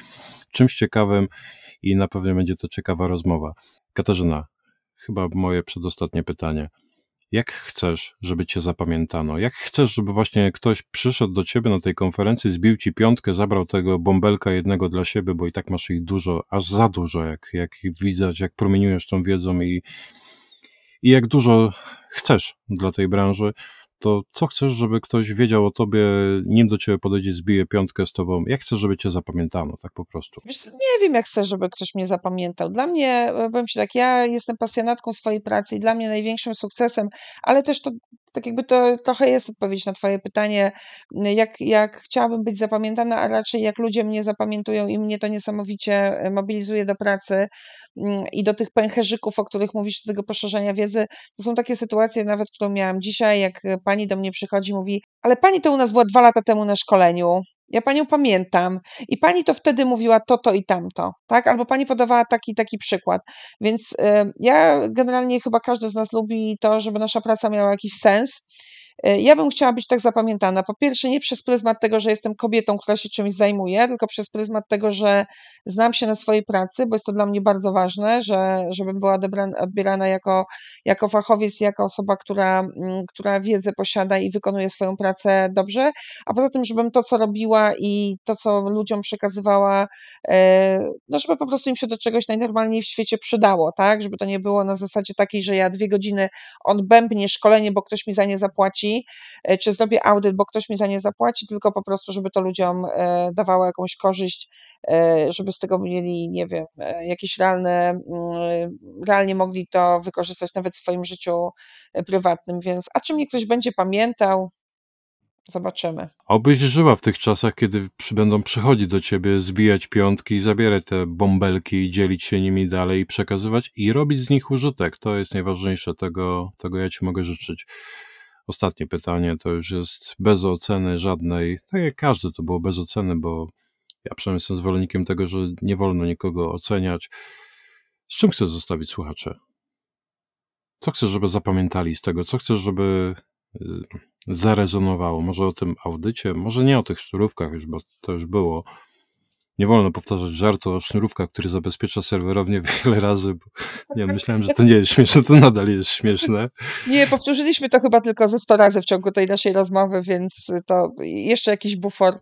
Speaker 2: czymś ciekawym i na pewno będzie to ciekawa rozmowa. Katarzyna, chyba moje przedostatnie pytanie jak chcesz, żeby cię zapamiętano, jak chcesz, żeby właśnie ktoś przyszedł do ciebie na tej konferencji, zbił ci piątkę, zabrał tego bąbelka jednego dla siebie, bo i tak masz ich dużo, aż za dużo, jak, jak widać, jak promieniujesz tą wiedzą i, i jak dużo chcesz dla tej branży to co chcesz, żeby ktoś wiedział o tobie, nim do ciebie podejdzie, zbije piątkę z tobą? Jak chcesz, żeby cię zapamiętano, tak po prostu? Wiesz, nie
Speaker 1: wiem, jak chcę, żeby ktoś mnie zapamiętał. Dla mnie, e, powiem ci tak, ja jestem pasjonatką swojej pracy i dla mnie największym sukcesem, ale też to tak jakby to trochę jest odpowiedź na Twoje pytanie, jak, jak chciałabym być zapamiętana, a raczej jak ludzie mnie zapamiętują i mnie to niesamowicie e, mobilizuje do pracy mm, i do tych pęcherzyków, o których mówisz, do tego poszerzania wiedzy. To są takie sytuacje, nawet którą miałam dzisiaj, jak e, pani do mnie przychodzi, mówi: Ale pani to u nas była dwa lata temu na szkoleniu ja panią pamiętam i pani to wtedy mówiła to, to i tamto, tak? Albo pani podawała taki, taki przykład. Więc e, ja generalnie chyba każdy z nas lubi to, żeby nasza praca miała jakiś sens E, ja bym chciała być tak zapamiętana. Po pierwsze, nie przez pryzmat tego, że jestem kobietą, która się czymś zajmuje, tylko przez pryzmat tego, że znam się na swojej pracy, bo jest to dla mnie bardzo ważne, że, żebym była odbierana jako, jako fachowiec, jako osoba, która, mm, która wiedzę posiada i wykonuje swoją pracę dobrze. A poza tym, żebym to, co robiła i to, co ludziom przekazywała, e, no żeby po prostu im się do czegoś najnormalniej w świecie przydało, tak? Żeby to nie było na zasadzie takiej, że ja dwie godziny odbębnię szkolenie, bo ktoś mi za nie zapłaci E, czy zrobię audyt, bo ktoś mi za nie zapłaci, tylko po prostu, żeby to ludziom e, dawało jakąś korzyść, e, żeby z tego mieli, nie wiem, jakieś realne, mm, realnie mogli to wykorzystać nawet w swoim życiu prywatnym, więc a czy mnie ktoś będzie pamiętał, Zobaczymy.
Speaker 2: Obyś żyła w tych czasach, kiedy będą przychodzić do ciebie, zbijać piątki i zabierać te bąbelki i dzielić się nimi dalej i przekazywać i robić z nich użytek. To jest najważniejsze, tego, tego ja ci mogę życzyć ostatnie pytanie to już jest bez oceny żadnej, tak jak każdy to było bez oceny, bo ja przynajmniej jestem zwolennikiem tego, że nie wolno nikogo oceniać. Z czym chcesz zostawić słuchacze? Co chcesz, żeby zapamiętali z tego? Co chcesz, żeby y, zarezonowało? Może o tym audycie, może nie o tych szturówkach już, bo to już było nie wolno powtarzać żartu o sznurówkach, który zabezpiecza serwerownie [LAUGHS] wiele razy. Bo, myślałem, że to nie jest śmieszne, to nadal jest śmieszne.
Speaker 1: Nie, powtórzyliśmy to chyba tylko ze 100 razy w ciągu tej naszej rozmowy, więc to jeszcze jakiś bufor.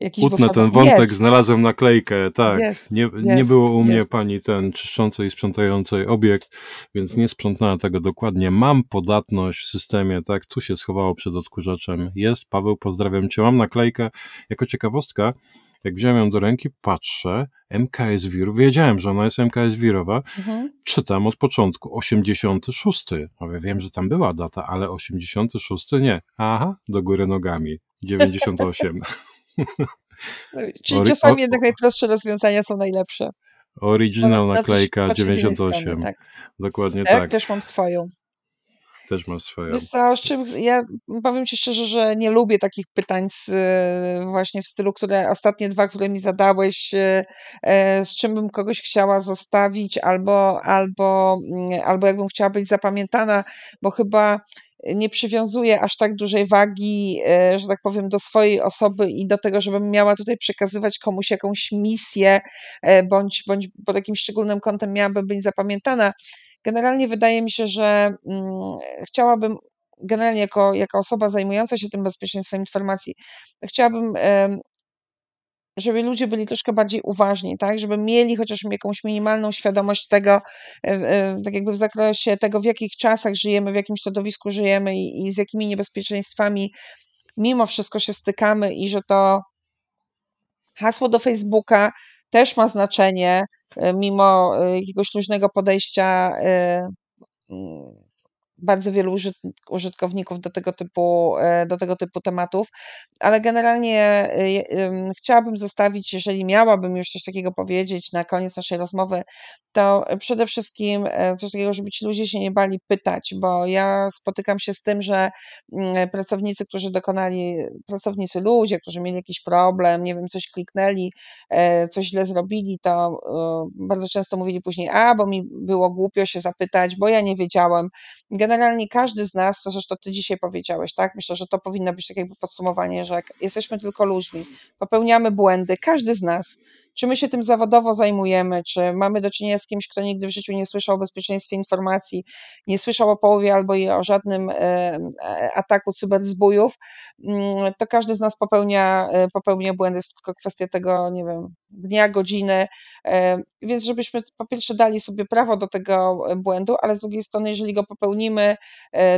Speaker 1: Jakiś Utnę bufor. ten wątek, jest.
Speaker 2: znalazłem naklejkę, tak. Jest, nie, jest, nie było u mnie pani ten czyszczącej i sprzątającej obiekt, więc nie sprzątnęła tego dokładnie. Mam podatność w systemie, tak, tu się schowało przed odkurzaczem. Jest, Paweł, pozdrawiam cię, mam naklejkę. Jako ciekawostka, jak wziąłem ją do ręki, patrzę, MKS Wir, wiedziałem, że ona jest MKS Wirowa, mhm. czytam od początku, 86. Mówię, no wiem, że tam była data, ale 86 nie. Aha, do góry nogami, 98. [LAUGHS] [LAUGHS] Czyli czasami o,
Speaker 1: jednak najprostsze rozwiązania są najlepsze.
Speaker 2: Oryginalna naklejka 98. Tak. Dokładnie tak, tak.
Speaker 1: Też mam swoją.
Speaker 2: Też masz swoją. Wiesz
Speaker 1: co, ja powiem Ci szczerze, że nie lubię takich pytań z, e, właśnie w stylu, które ostatnie dwa, które mi zadałeś, e, e, z czym bym kogoś chciała zostawić albo, albo, mm, albo jakbym chciała być zapamiętana, bo chyba nie przywiązuję aż tak dużej wagi, że tak powiem, do swojej osoby i do tego, żebym miała tutaj przekazywać komuś jakąś misję, bądź, bądź pod jakimś szczególnym kątem miałabym być zapamiętana. Generalnie wydaje mi się, że mm, chciałabym generalnie jako, jako osoba zajmująca się tym bezpieczeństwem informacji, chciałabym, żeby ludzie byli troszkę bardziej uważni, tak, żeby mieli chociaż jakąś minimalną świadomość tego, e, e, tak jakby w zakresie tego, w jakich czasach żyjemy, w jakim środowisku żyjemy i, i z jakimi niebezpieczeństwami mimo wszystko się stykamy i że to hasło do Facebooka też ma znaczenie, e, mimo e, jakiegoś luźnego podejścia e, mm, bardzo wielu użytkowników do tego typu, e, do tego typu tematów, ale generalnie e, chciałabym zostawić, jeżeli miałabym już coś takiego powiedzieć na koniec naszej rozmowy, to przede wszystkim e, coś takiego, żeby ci ludzie się nie bali pytać, bo ja spotykam się z tym, że mm, pracownicy, którzy dokonali, pracownicy ludzie, którzy mieli jakiś problem, nie wiem, coś kliknęli, coś źle zrobili, to bardzo często mówili później, a bo mi było głupio się zapytać, bo ja nie wiedziałem. Generalnie generalnie każdy z nas, to zresztą ty dzisiaj powiedziałeś, tak? Myślę, że to powinno być tak jakby podsumowanie, że jesteśmy tylko ludźmi, popełniamy błędy, każdy z nas czy my się tym zawodowo zajmujemy, czy mamy do czynienia z kimś, kto nigdy w życiu nie słyszał o bezpieczeństwie informacji, nie słyszał o połowie albo i o żadnym e, e, ataku cyberzbójów, mm, to każdy z nas popełnia, e, popełnia błędy, jest tylko kwestia tego, nie wiem, dnia, godziny, więc żebyśmy po pierwsze dali sobie prawo do tego błędu, ale z drugiej strony, jeżeli go popełnimy,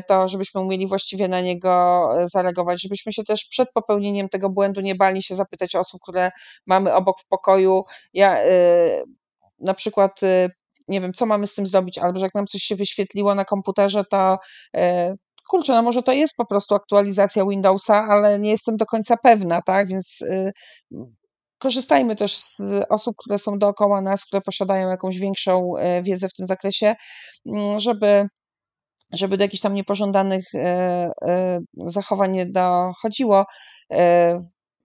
Speaker 1: to żebyśmy umieli właściwie na niego zareagować, żebyśmy się też przed popełnieniem tego błędu nie bali się zapytać osób, które mamy obok w pokoju, rozwoju, ja, y, na przykład y, nie wiem, co mamy z tym zrobić, albo że jak nam coś się wyświetliło na komputerze, to e, kurczę, no może to jest po prostu aktualizacja Windowsa, ale nie jestem do końca pewna, tak, więc y, korzystajmy też z osób, które są dookoła nas, które posiadają jakąś większą e, wiedzę w tym zakresie, mm, żeby żeby do jakichś tam niepożądanych e, zachowań nie dochodziło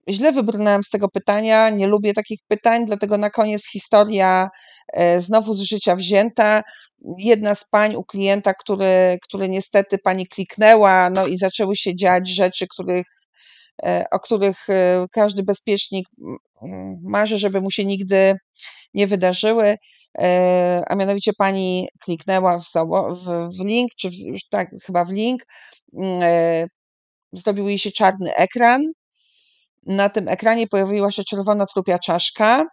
Speaker 1: źle wybrnęłam z tego pytania, nie lubię takich pytań, dlatego na koniec historia e, znowu z życia wzięta. Jedna z pań u klienta, który, który niestety pani kliknęła, no i zaczęły się dziać rzeczy, których, e, o których e, każdy bezpiecznik mm, mm, marzy, żeby mu się nigdy nie wydarzyły, a mianowicie pani kliknęła w, w link, czy w, tak, chyba w link, mm, zrobił jej się czarny ekran, na tym ekranie pojawiła się czerwona trupia czaszka,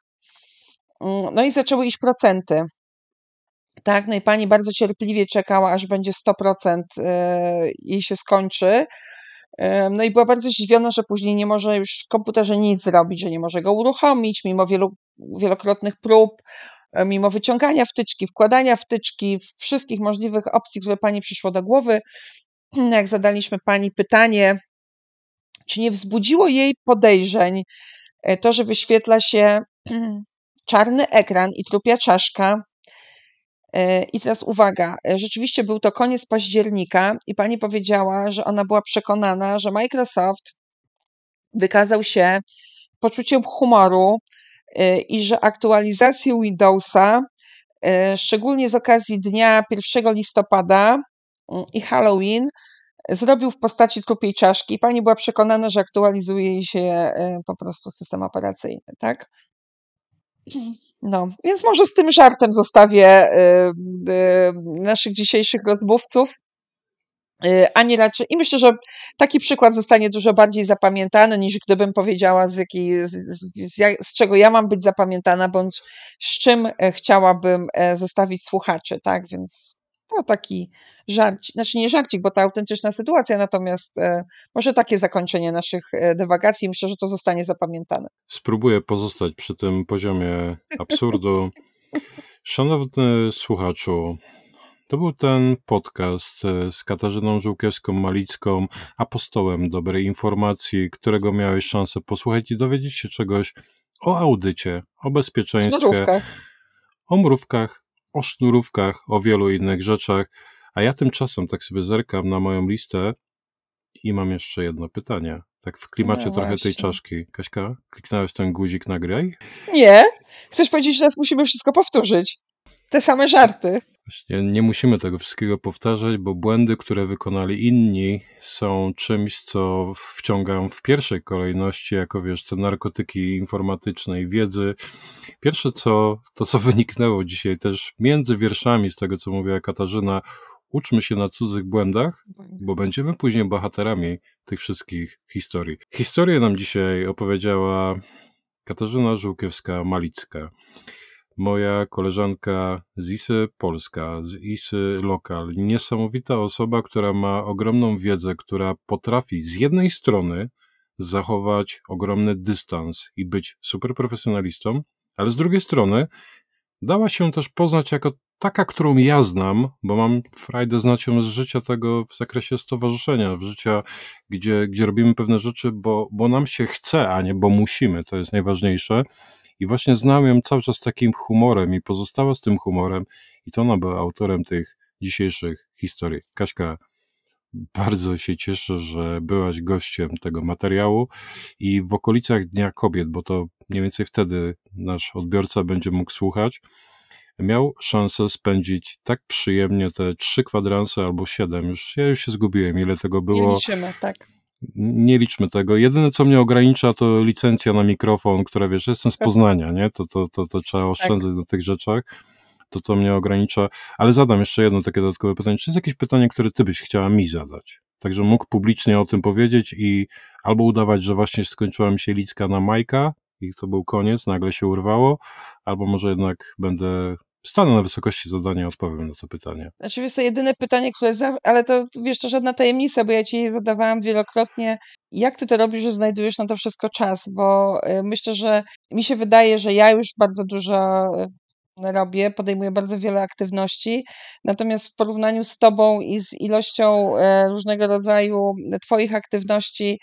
Speaker 1: mm, no i zaczęły iść procenty. Tak, no i pani bardzo cierpliwie czekała, aż będzie 100% e, jej się skończy. E, no i była bardzo zdziwiona, że później nie może już w komputerze nic zrobić, że nie może go uruchomić, mimo wielu, wielokrotnych prób, e, mimo wyciągania wtyczki, wkładania wtyczki, wszystkich możliwych opcji, które pani przyszło do głowy. [CLEARS THROAT] No jak zadaliśmy pani pytanie, czy nie wzbudziło jej podejrzeń e, to, że wyświetla się [CLEARS THROAT] czarny ekran i trupia czaszka? E, I teraz uwaga, e, rzeczywiście był to koniec października i pani powiedziała, że ona była przekonana, że Microsoft wykazał się poczuciem humoru i że aktualizacje Windowsa, szczególnie z okazji dnia 1 listopada mm, i Halloween, zrobił w postaci trupiej czaszki. Pani była przekonana, że aktualizuje się e, po prostu system operacyjny, tak? No, więc może z tym żartem zostawię e, e, naszych dzisiejszych rozmówców ani raczej. I myślę, że taki przykład zostanie dużo bardziej zapamiętany, niż gdybym powiedziała, z, jakiej, z, z, z, czego ja mam być zapamiętana, bądź z czym chciałabym zostawić słuchaczy, tak? Więc no taki żarcik, znaczy nie żarcik, bo to autentyczna sytuacja, natomiast e, może takie zakończenie naszych e, dywagacji, myślę, że to zostanie zapamiętane.
Speaker 2: Spróbuję pozostać przy tym poziomie absurdu. [LAUGHS] Szanowny słuchaczu, to był ten podcast e, z Katarzyną Żółkiewską-Malicką, apostołem dobrej informacji, którego miałeś szansę posłuchać i dowiedzieć się czegoś o audycie, o bezpieczeństwie, o mrówkach, o sznurówkach, o wielu innych rzeczach. A ja tymczasem tak sobie zerkam na moją listę i mam jeszcze jedno pytanie. Tak w klimacie no trochę tej czaszki. Kaśka, kliknąłeś ten guzik nagraj?
Speaker 1: Nie. Chcesz powiedzieć, że teraz musimy wszystko powtórzyć? Te same żarty.
Speaker 2: Właśnie nie musimy tego wszystkiego powtarzać, bo błędy, które wykonali inni, są czymś, co wciągam w pierwszej kolejności, jako wiesz, te narkotyki informatycznej wiedzy. Pierwsze, co, to co wyniknęło dzisiaj też między wierszami z tego, co mówiła Katarzyna, uczmy się na cudzych błędach, bo będziemy później bohaterami tych wszystkich historii. Historię nam dzisiaj opowiedziała Katarzyna Żółkiewska-Malicka moja koleżanka z ISY Polska, z ISY Lokal. Niesamowita osoba, która ma ogromną wiedzę, która potrafi z jednej strony zachować ogromny dystans i być super profesjonalistą, ale z drugiej strony dała się też poznać jako taka, którą ja znam, bo mam frajdę znać ją z życia tego w zakresie stowarzyszenia, w życia, gdzie, gdzie robimy pewne rzeczy, bo, bo nam się chce, a nie bo musimy, to jest najważniejsze. I właśnie znałem ją cały czas takim humorem i pozostała z tym humorem i to ona była autorem tych dzisiejszych historii. Kaśka, bardzo się cieszę, że byłaś gościem tego materiału i w okolicach Dnia Kobiet, bo to mniej więcej wtedy nasz odbiorca będzie mógł słuchać, miał szansę spędzić tak przyjemnie te trzy kwadranse albo siedem. Już, ja już się zgubiłem, ile tego było. Liczymy, tak nie liczmy tego. Jedyne, co mnie ogranicza, to licencja na mikrofon, która wiesz, jestem z tak. Poznania, nie? To, to, to, to trzeba tak. oszczędzać tak. na tych rzeczach. To to mnie ogranicza. Ale zadam jeszcze jedno takie dodatkowe pytanie. Czy jest jakieś pytanie, które ty byś chciała mi zadać? Także mógł publicznie o tym powiedzieć i albo udawać, że właśnie skończyła mi się licka na Majka i to był koniec, nagle się urwało, albo może jednak będę stanę na wysokości zadania i odpowiem na to pytanie.
Speaker 1: Znaczy, wiesz, to jedyne pytanie, które. Za... Ale to wiesz, to żadna tajemnica, bo ja ci je zadawałam wielokrotnie. Jak ty to robisz, że znajdujesz na to wszystko czas? Bo y, myślę, że mi się wydaje, że ja już bardzo dużo y, robię, podejmuję bardzo wiele aktywności, natomiast w porównaniu z Tobą i z ilością y, różnego rodzaju Twoich aktywności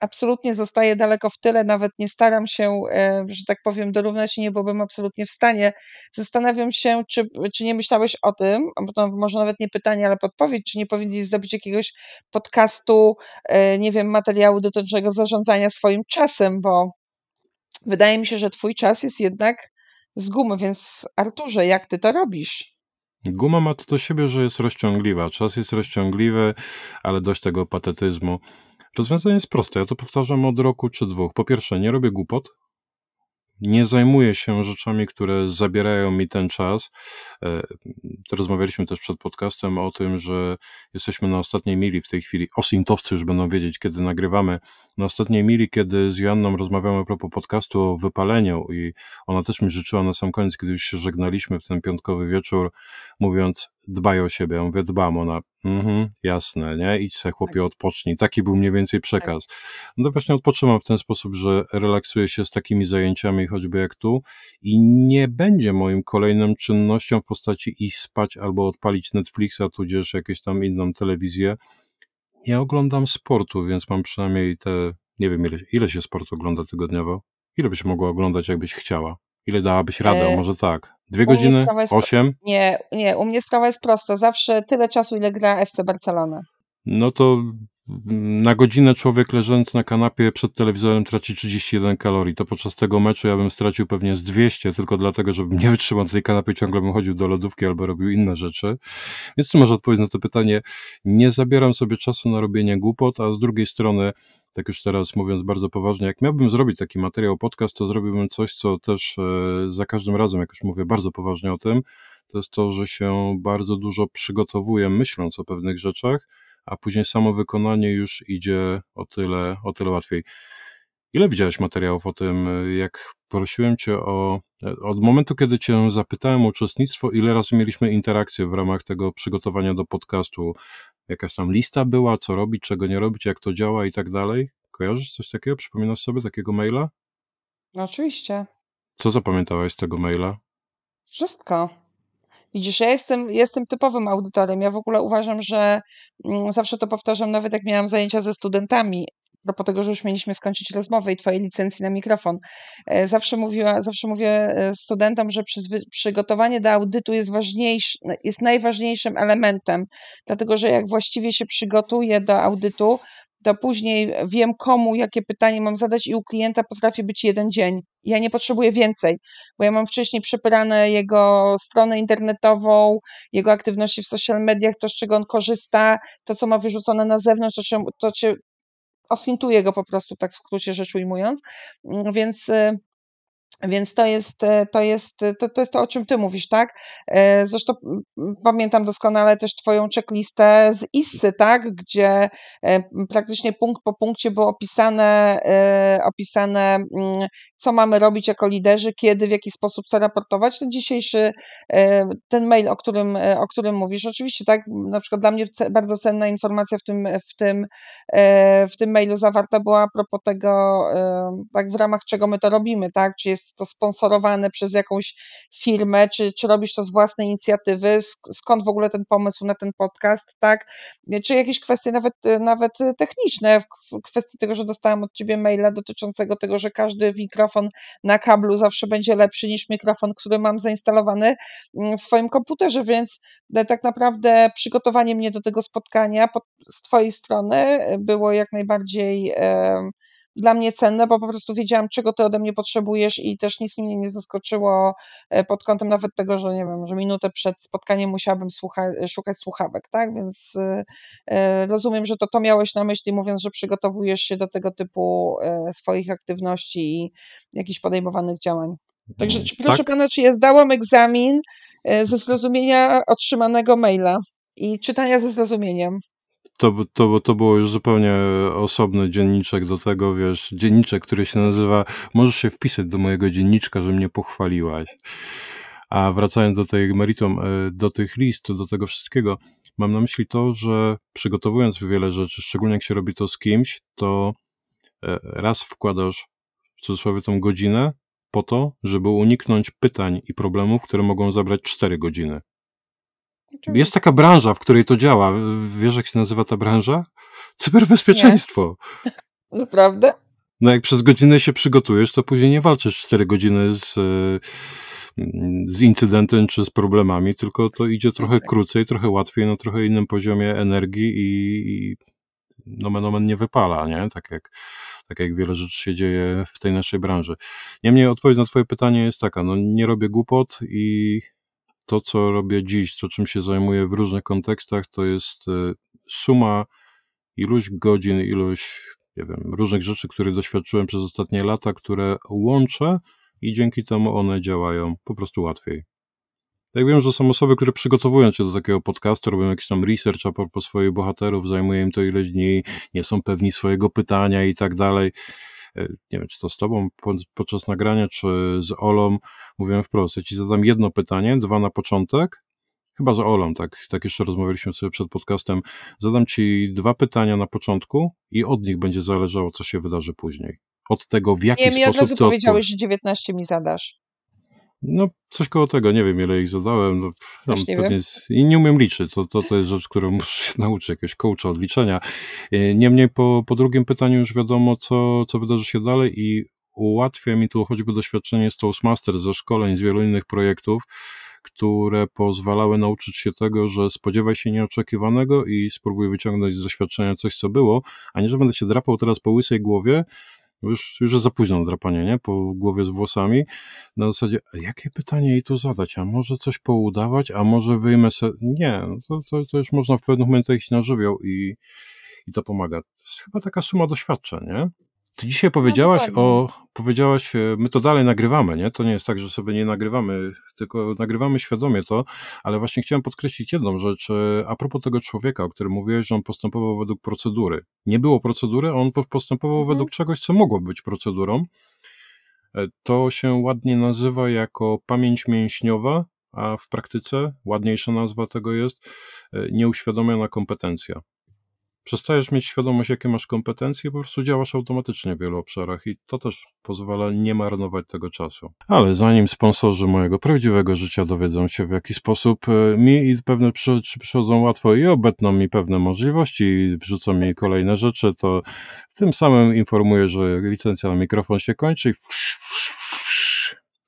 Speaker 1: absolutnie zostaję daleko w tyle, nawet nie staram się, e, że tak powiem, dorównać się, nie byłbym absolutnie w stanie. Zastanawiam się, czy, czy nie myślałeś o tym, bo to może nawet nie pytanie, ale podpowiedź, czy nie powinieneś zrobić jakiegoś podcastu, e, nie wiem, materiału dotyczącego zarządzania swoim czasem, bo wydaje mi się, że twój czas jest jednak z gumy, więc Arturze, jak ty to robisz?
Speaker 2: Guma ma to do siebie, że jest rozciągliwa. Czas jest rozciągliwy, ale dość tego patetyzmu. Rozwiązanie jest proste. Ja to powtarzam od roku czy dwóch. Po pierwsze, nie robię głupot. Nie zajmuję się rzeczami, które zabierają mi ten czas. E, rozmawialiśmy też przed podcastem o tym, że jesteśmy na ostatniej mili w tej chwili. Osintowcy już będą wiedzieć, kiedy nagrywamy na ostatniej mili, kiedy z Joanną rozmawiamy a propos podcastu o wypaleniu i ona też mi życzyła na sam koniec, kiedy już się żegnaliśmy w ten piątkowy wieczór, mówiąc dbaj o siebie, ja mówię dbam, ona mhm, jasne, nie, idź se chłopie tak. odpocznij, taki był mniej więcej przekaz. Tak. No właśnie odpoczywam w ten sposób, że relaksuję się z takimi zajęciami choćby jak tu i nie będzie moim kolejnym czynnością w postaci iść spać albo odpalić Netflixa, tudzież jakieś tam inną telewizję, ja oglądam sportu, więc mam przynajmniej te. Nie wiem, ile, ile się sportu ogląda tygodniowo. Ile byś mogła oglądać, jakbyś chciała? Ile dałabyś radę? E... Może tak. Dwie godziny? Jest... Osiem?
Speaker 1: Nie, nie, u mnie sprawa jest prosta. Zawsze tyle czasu, ile gra FC Barcelona.
Speaker 2: No to Mhm. na godzinę człowiek leżący na kanapie przed telewizorem traci 31 kalorii. To podczas tego meczu ja bym stracił pewnie z 200, tylko dlatego, żebym nie wytrzymał tej kanapy, ciągle bym chodził do lodówki albo robił inne rzeczy. Więc tu może odpowiedź na to pytanie. Nie zabieram sobie czasu na robienie głupot, a z drugiej strony tak już teraz mówiąc bardzo poważnie, jak miałbym zrobić taki materiał, podcast, to zrobiłbym coś, co też e, za każdym razem, jak już mówię bardzo poważnie o tym, to jest to, że się bardzo dużo przygotowuję myśląc o pewnych rzeczach, a później samo wykonanie już idzie o tyle, o tyle łatwiej. Ile widziałeś materiałów o tym, jak prosiłem Cię o. Od momentu, kiedy Cię zapytałem o uczestnictwo, ile razy mieliśmy interakcję w ramach tego przygotowania do podcastu? Jakaś tam lista była, co robić, czego nie robić, jak to działa i tak dalej? Kojarzysz coś takiego? Przypominasz sobie takiego maila?
Speaker 1: No, oczywiście.
Speaker 2: Co zapamiętałeś z tego maila?
Speaker 1: Wszystko. Widzisz, ja jestem, jestem typowym audytorem. Ja w ogóle uważam, że mm, zawsze to powtarzam, nawet jak miałam zajęcia ze studentami, propos tego, że już mieliśmy skończyć rozmowę i twojej licencji na mikrofon. E, zawsze, mówiła, zawsze mówię e, studentom, że przygotowanie do audytu jest, ważniejsze, jest najważniejszym elementem, dlatego że jak właściwie się przygotuje do audytu, to później wiem komu, jakie pytanie mam zadać i u klienta potrafi być jeden dzień. Ja nie potrzebuję więcej, bo ja mam wcześniej przeprane jego stronę internetową, jego aktywności w social mediach, to z czego on korzysta, to co ma wyrzucone na zewnątrz, to, się to czy osintuję go po prostu, tak w skrócie rzecz ujmując. Więc y, więc to jest, e, to, jest, e, to, to jest to, o czym ty mówisz, tak? E, zresztą pamiętam doskonale też twoją checklistę z ISSY, tak? Gdzie praktycznie punkt po punkcie było opisane, opisane mm, co mamy robić jako liderzy, kiedy, w jaki sposób, co raportować. Ten dzisiejszy, ten mail, o którym, o którym mówisz, oczywiście, tak? Na przykład dla mnie bardzo cenna informacja w tym, w tym, w tym mailu zawarta była a propos tego, tak, w ramach czego my to robimy, tak? Czy jest jest to sponsorowane przez jakąś firmę, czy, czy robisz to z własnej inicjatywy, skąd w ogóle ten pomysł na ten podcast, tak? Czy jakieś kwestie nawet, nawet techniczne, kwestii tego, że dostałam od ciebie maila dotyczącego tego, że każdy mikrofon na kablu zawsze będzie lepszy niż mikrofon, który mam zainstalowany mm, w swoim komputerze, więc e, tak naprawdę przygotowanie mnie do tego spotkania z twojej strony było jak najbardziej dla mnie cenne, bo po prostu wiedziałam, czego ty ode mnie potrzebujesz i też nic mnie nie zaskoczyło e, pod kątem nawet tego, że nie wiem, że minutę przed spotkaniem musiałabym słucha- e, szukać słuchawek, tak? Więc e, rozumiem, że to to miałeś na myśli, mówiąc, że przygotowujesz się do tego typu swoich aktywności i jakichś podejmowanych działań. Także czy, mm, proszę tak? pana, czy ja zdałam egzamin ze zrozumienia otrzymanego maila i czytania ze zrozumieniem?
Speaker 2: to, to, to było już zupełnie e, osobny dzienniczek do tego, wiesz, dzienniczek, który się nazywa Możesz się wpisać do mojego dzienniczka, że mnie pochwaliłaś. A wracając do tej meritum, e, do tych list, do tego wszystkiego, mam na myśli to, że przygotowując wiele rzeczy, szczególnie jak się robi to z kimś, to e, raz wkładasz w cudzysłowie tą godzinę po to, żeby uniknąć pytań i problemów, które mogą zabrać 4 godziny. Znaczy- jest taka branża, w której to działa. Wiesz, jak się nazywa ta branża? Cyberbezpieczeństwo. Nie. [LAUGHS] Naprawdę? No jak przez godzinę się przygotujesz, to później nie walczysz 4 godziny z, e, z incydentem czy z problemami, tylko to idzie trochę tak. krócej, trochę łatwiej, na trochę innym poziomie energii i, i nomen omen nie wypala, nie? Tak jak, tak jak wiele rzeczy się dzieje w tej naszej branży. Niemniej odpowiedź na twoje pytanie jest taka, no nie robię głupot i to, co robię dziś, to czym się zajmuję w różnych kontekstach, to jest e, suma iluś godzin, iluś nie wiem, różnych rzeczy, których doświadczyłem przez ostatnie lata, które łączę i dzięki temu one działają po prostu łatwiej. Jak wiem, że są osoby, które przygotowują się do takiego podcastu, robią jakiś tam research a propos swoich bohaterów, zajmuje im to ileś dni, nie są pewni swojego pytania i tak dalej. E, nie wiem, czy to z tobą podczas nagrania, czy z Olą, mówiłem wprost, ja ci zadam jedno pytanie, dwa na początek, chyba z Olą, tak, tak jeszcze rozmawialiśmy sobie przed podcastem, zadam ci dwa pytania na początku i od nich będzie zależało, co się wydarzy później. Od tego, w jaki nie, sposób... Nie, mi od razu powiedziałeś, że
Speaker 1: 19 mi zadasz.
Speaker 2: No, coś koło tego, nie wiem ile ich zadałem. No, tam pewnie I nie umiem liczyć, to, to, to jest rzecz, którą [LAUGHS] muszę się nauczyć, jakiegoś coacha odliczenia. Y, niemniej po, po drugim pytaniu już wiadomo, co, co wydarzy się dalej i ułatwia mi tu choćby doświadczenie z Toastmaster, ze szkoleń, z wielu innych projektów, które pozwalały nauczyć się tego, że spodziewaj się nieoczekiwanego i spróbuj wyciągnąć z doświadczenia coś, co było, a nie, że będę się drapał teraz po łysej głowie, już, już jest za późno drapanie, nie? Po głowie z włosami. Na zasadzie, jakie pytanie jej tu zadać? A może coś poudawać? A może wyjmę se... Nie, to, to, to już można w pewnym momencie iść na żywioł i, i to pomaga. To jest chyba taka suma doświadczeń, nie? Ty dzisiaj powiedziałaś no, o, powiedziałaś, e, my to dalej nagrywamy, nie? To nie jest tak, że sobie nie nagrywamy, tylko nagrywamy świadomie to, ale właśnie chciałem podkreślić jedną rzecz. E, a propos tego człowieka, o którym mówiłeś, że on postępował według procedury. Nie było procedury, on postępował mhm. według czegoś, co mogło być procedurą. E, to się ładnie nazywa jako pamięć mięśniowa, a w praktyce ładniejsza nazwa tego jest nieuświadomiona kompetencja przestajesz mieć świadomość, jakie masz kompetencje, po prostu działasz automatycznie w wielu obszarach i to też pozwala nie marnować tego czasu. Ale zanim sponsorzy mojego prawdziwego życia dowiedzą się, w jaki sposób e, mi i pewne rzeczy przychodzą łatwo i obetną mi pewne możliwości i wrzucą mi kolejne rzeczy, to tym samym informuję, że licencja na mikrofon się kończy.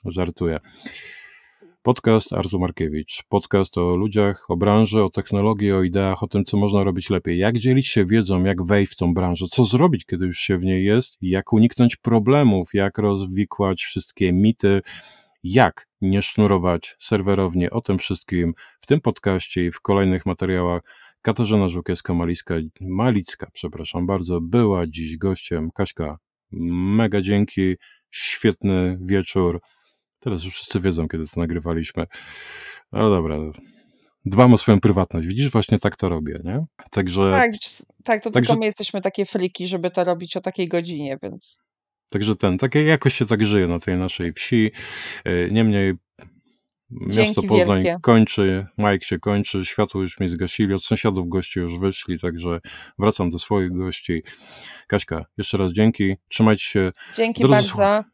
Speaker 2: Żartuję. Podcast Artur Markiewicz. Podcast o ludziach, o branży, o technologii, o ideach, o tym, co można robić lepiej. Jak dzielić się wiedzą, jak wejść w tą branżę, co zrobić, kiedy już się w niej jest, jak uniknąć problemów, jak rozwikłać wszystkie mity, jak nie sznurować serwerownie. O tym wszystkim w tym podcaście i w kolejnych materiałach Katarzyna żukiewska malicka Malicka, przepraszam bardzo, była dziś gościem. Kaśka, mega dzięki, świetny wieczór. Teraz już wszyscy wiedzą, kiedy to nagrywaliśmy. Ale dobra, dbam o swoją prywatność. Widzisz, właśnie tak to robię, nie? Także. Tak, tak to także, tylko my
Speaker 1: jesteśmy takie fliki, żeby to robić o takiej godzinie, więc.
Speaker 2: Także ten, takie jakoś się tak żyje na tej naszej wsi. Y, niemniej Miasto Dzięki Poznań wielkie. kończy, Mike się kończy, światło już mi zgasili, od sąsiadów goście już wyszli, także wracam do swoich gości. Kaśka, jeszcze raz dzięki, trzymajcie się. Dzięki Drodzy bardzo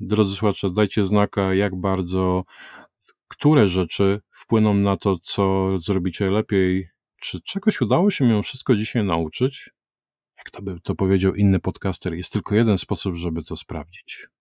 Speaker 2: drodzy słuchacze, dajcie znaka, jak bardzo które rzeczy wpłyną na to, co zrobicie lepiej, czy czegoś udało się mimo wszystko dzisiaj nauczyć? Jak to by to powiedział inny podcaster, jest tylko jeden sposób, żeby to sprawdzić.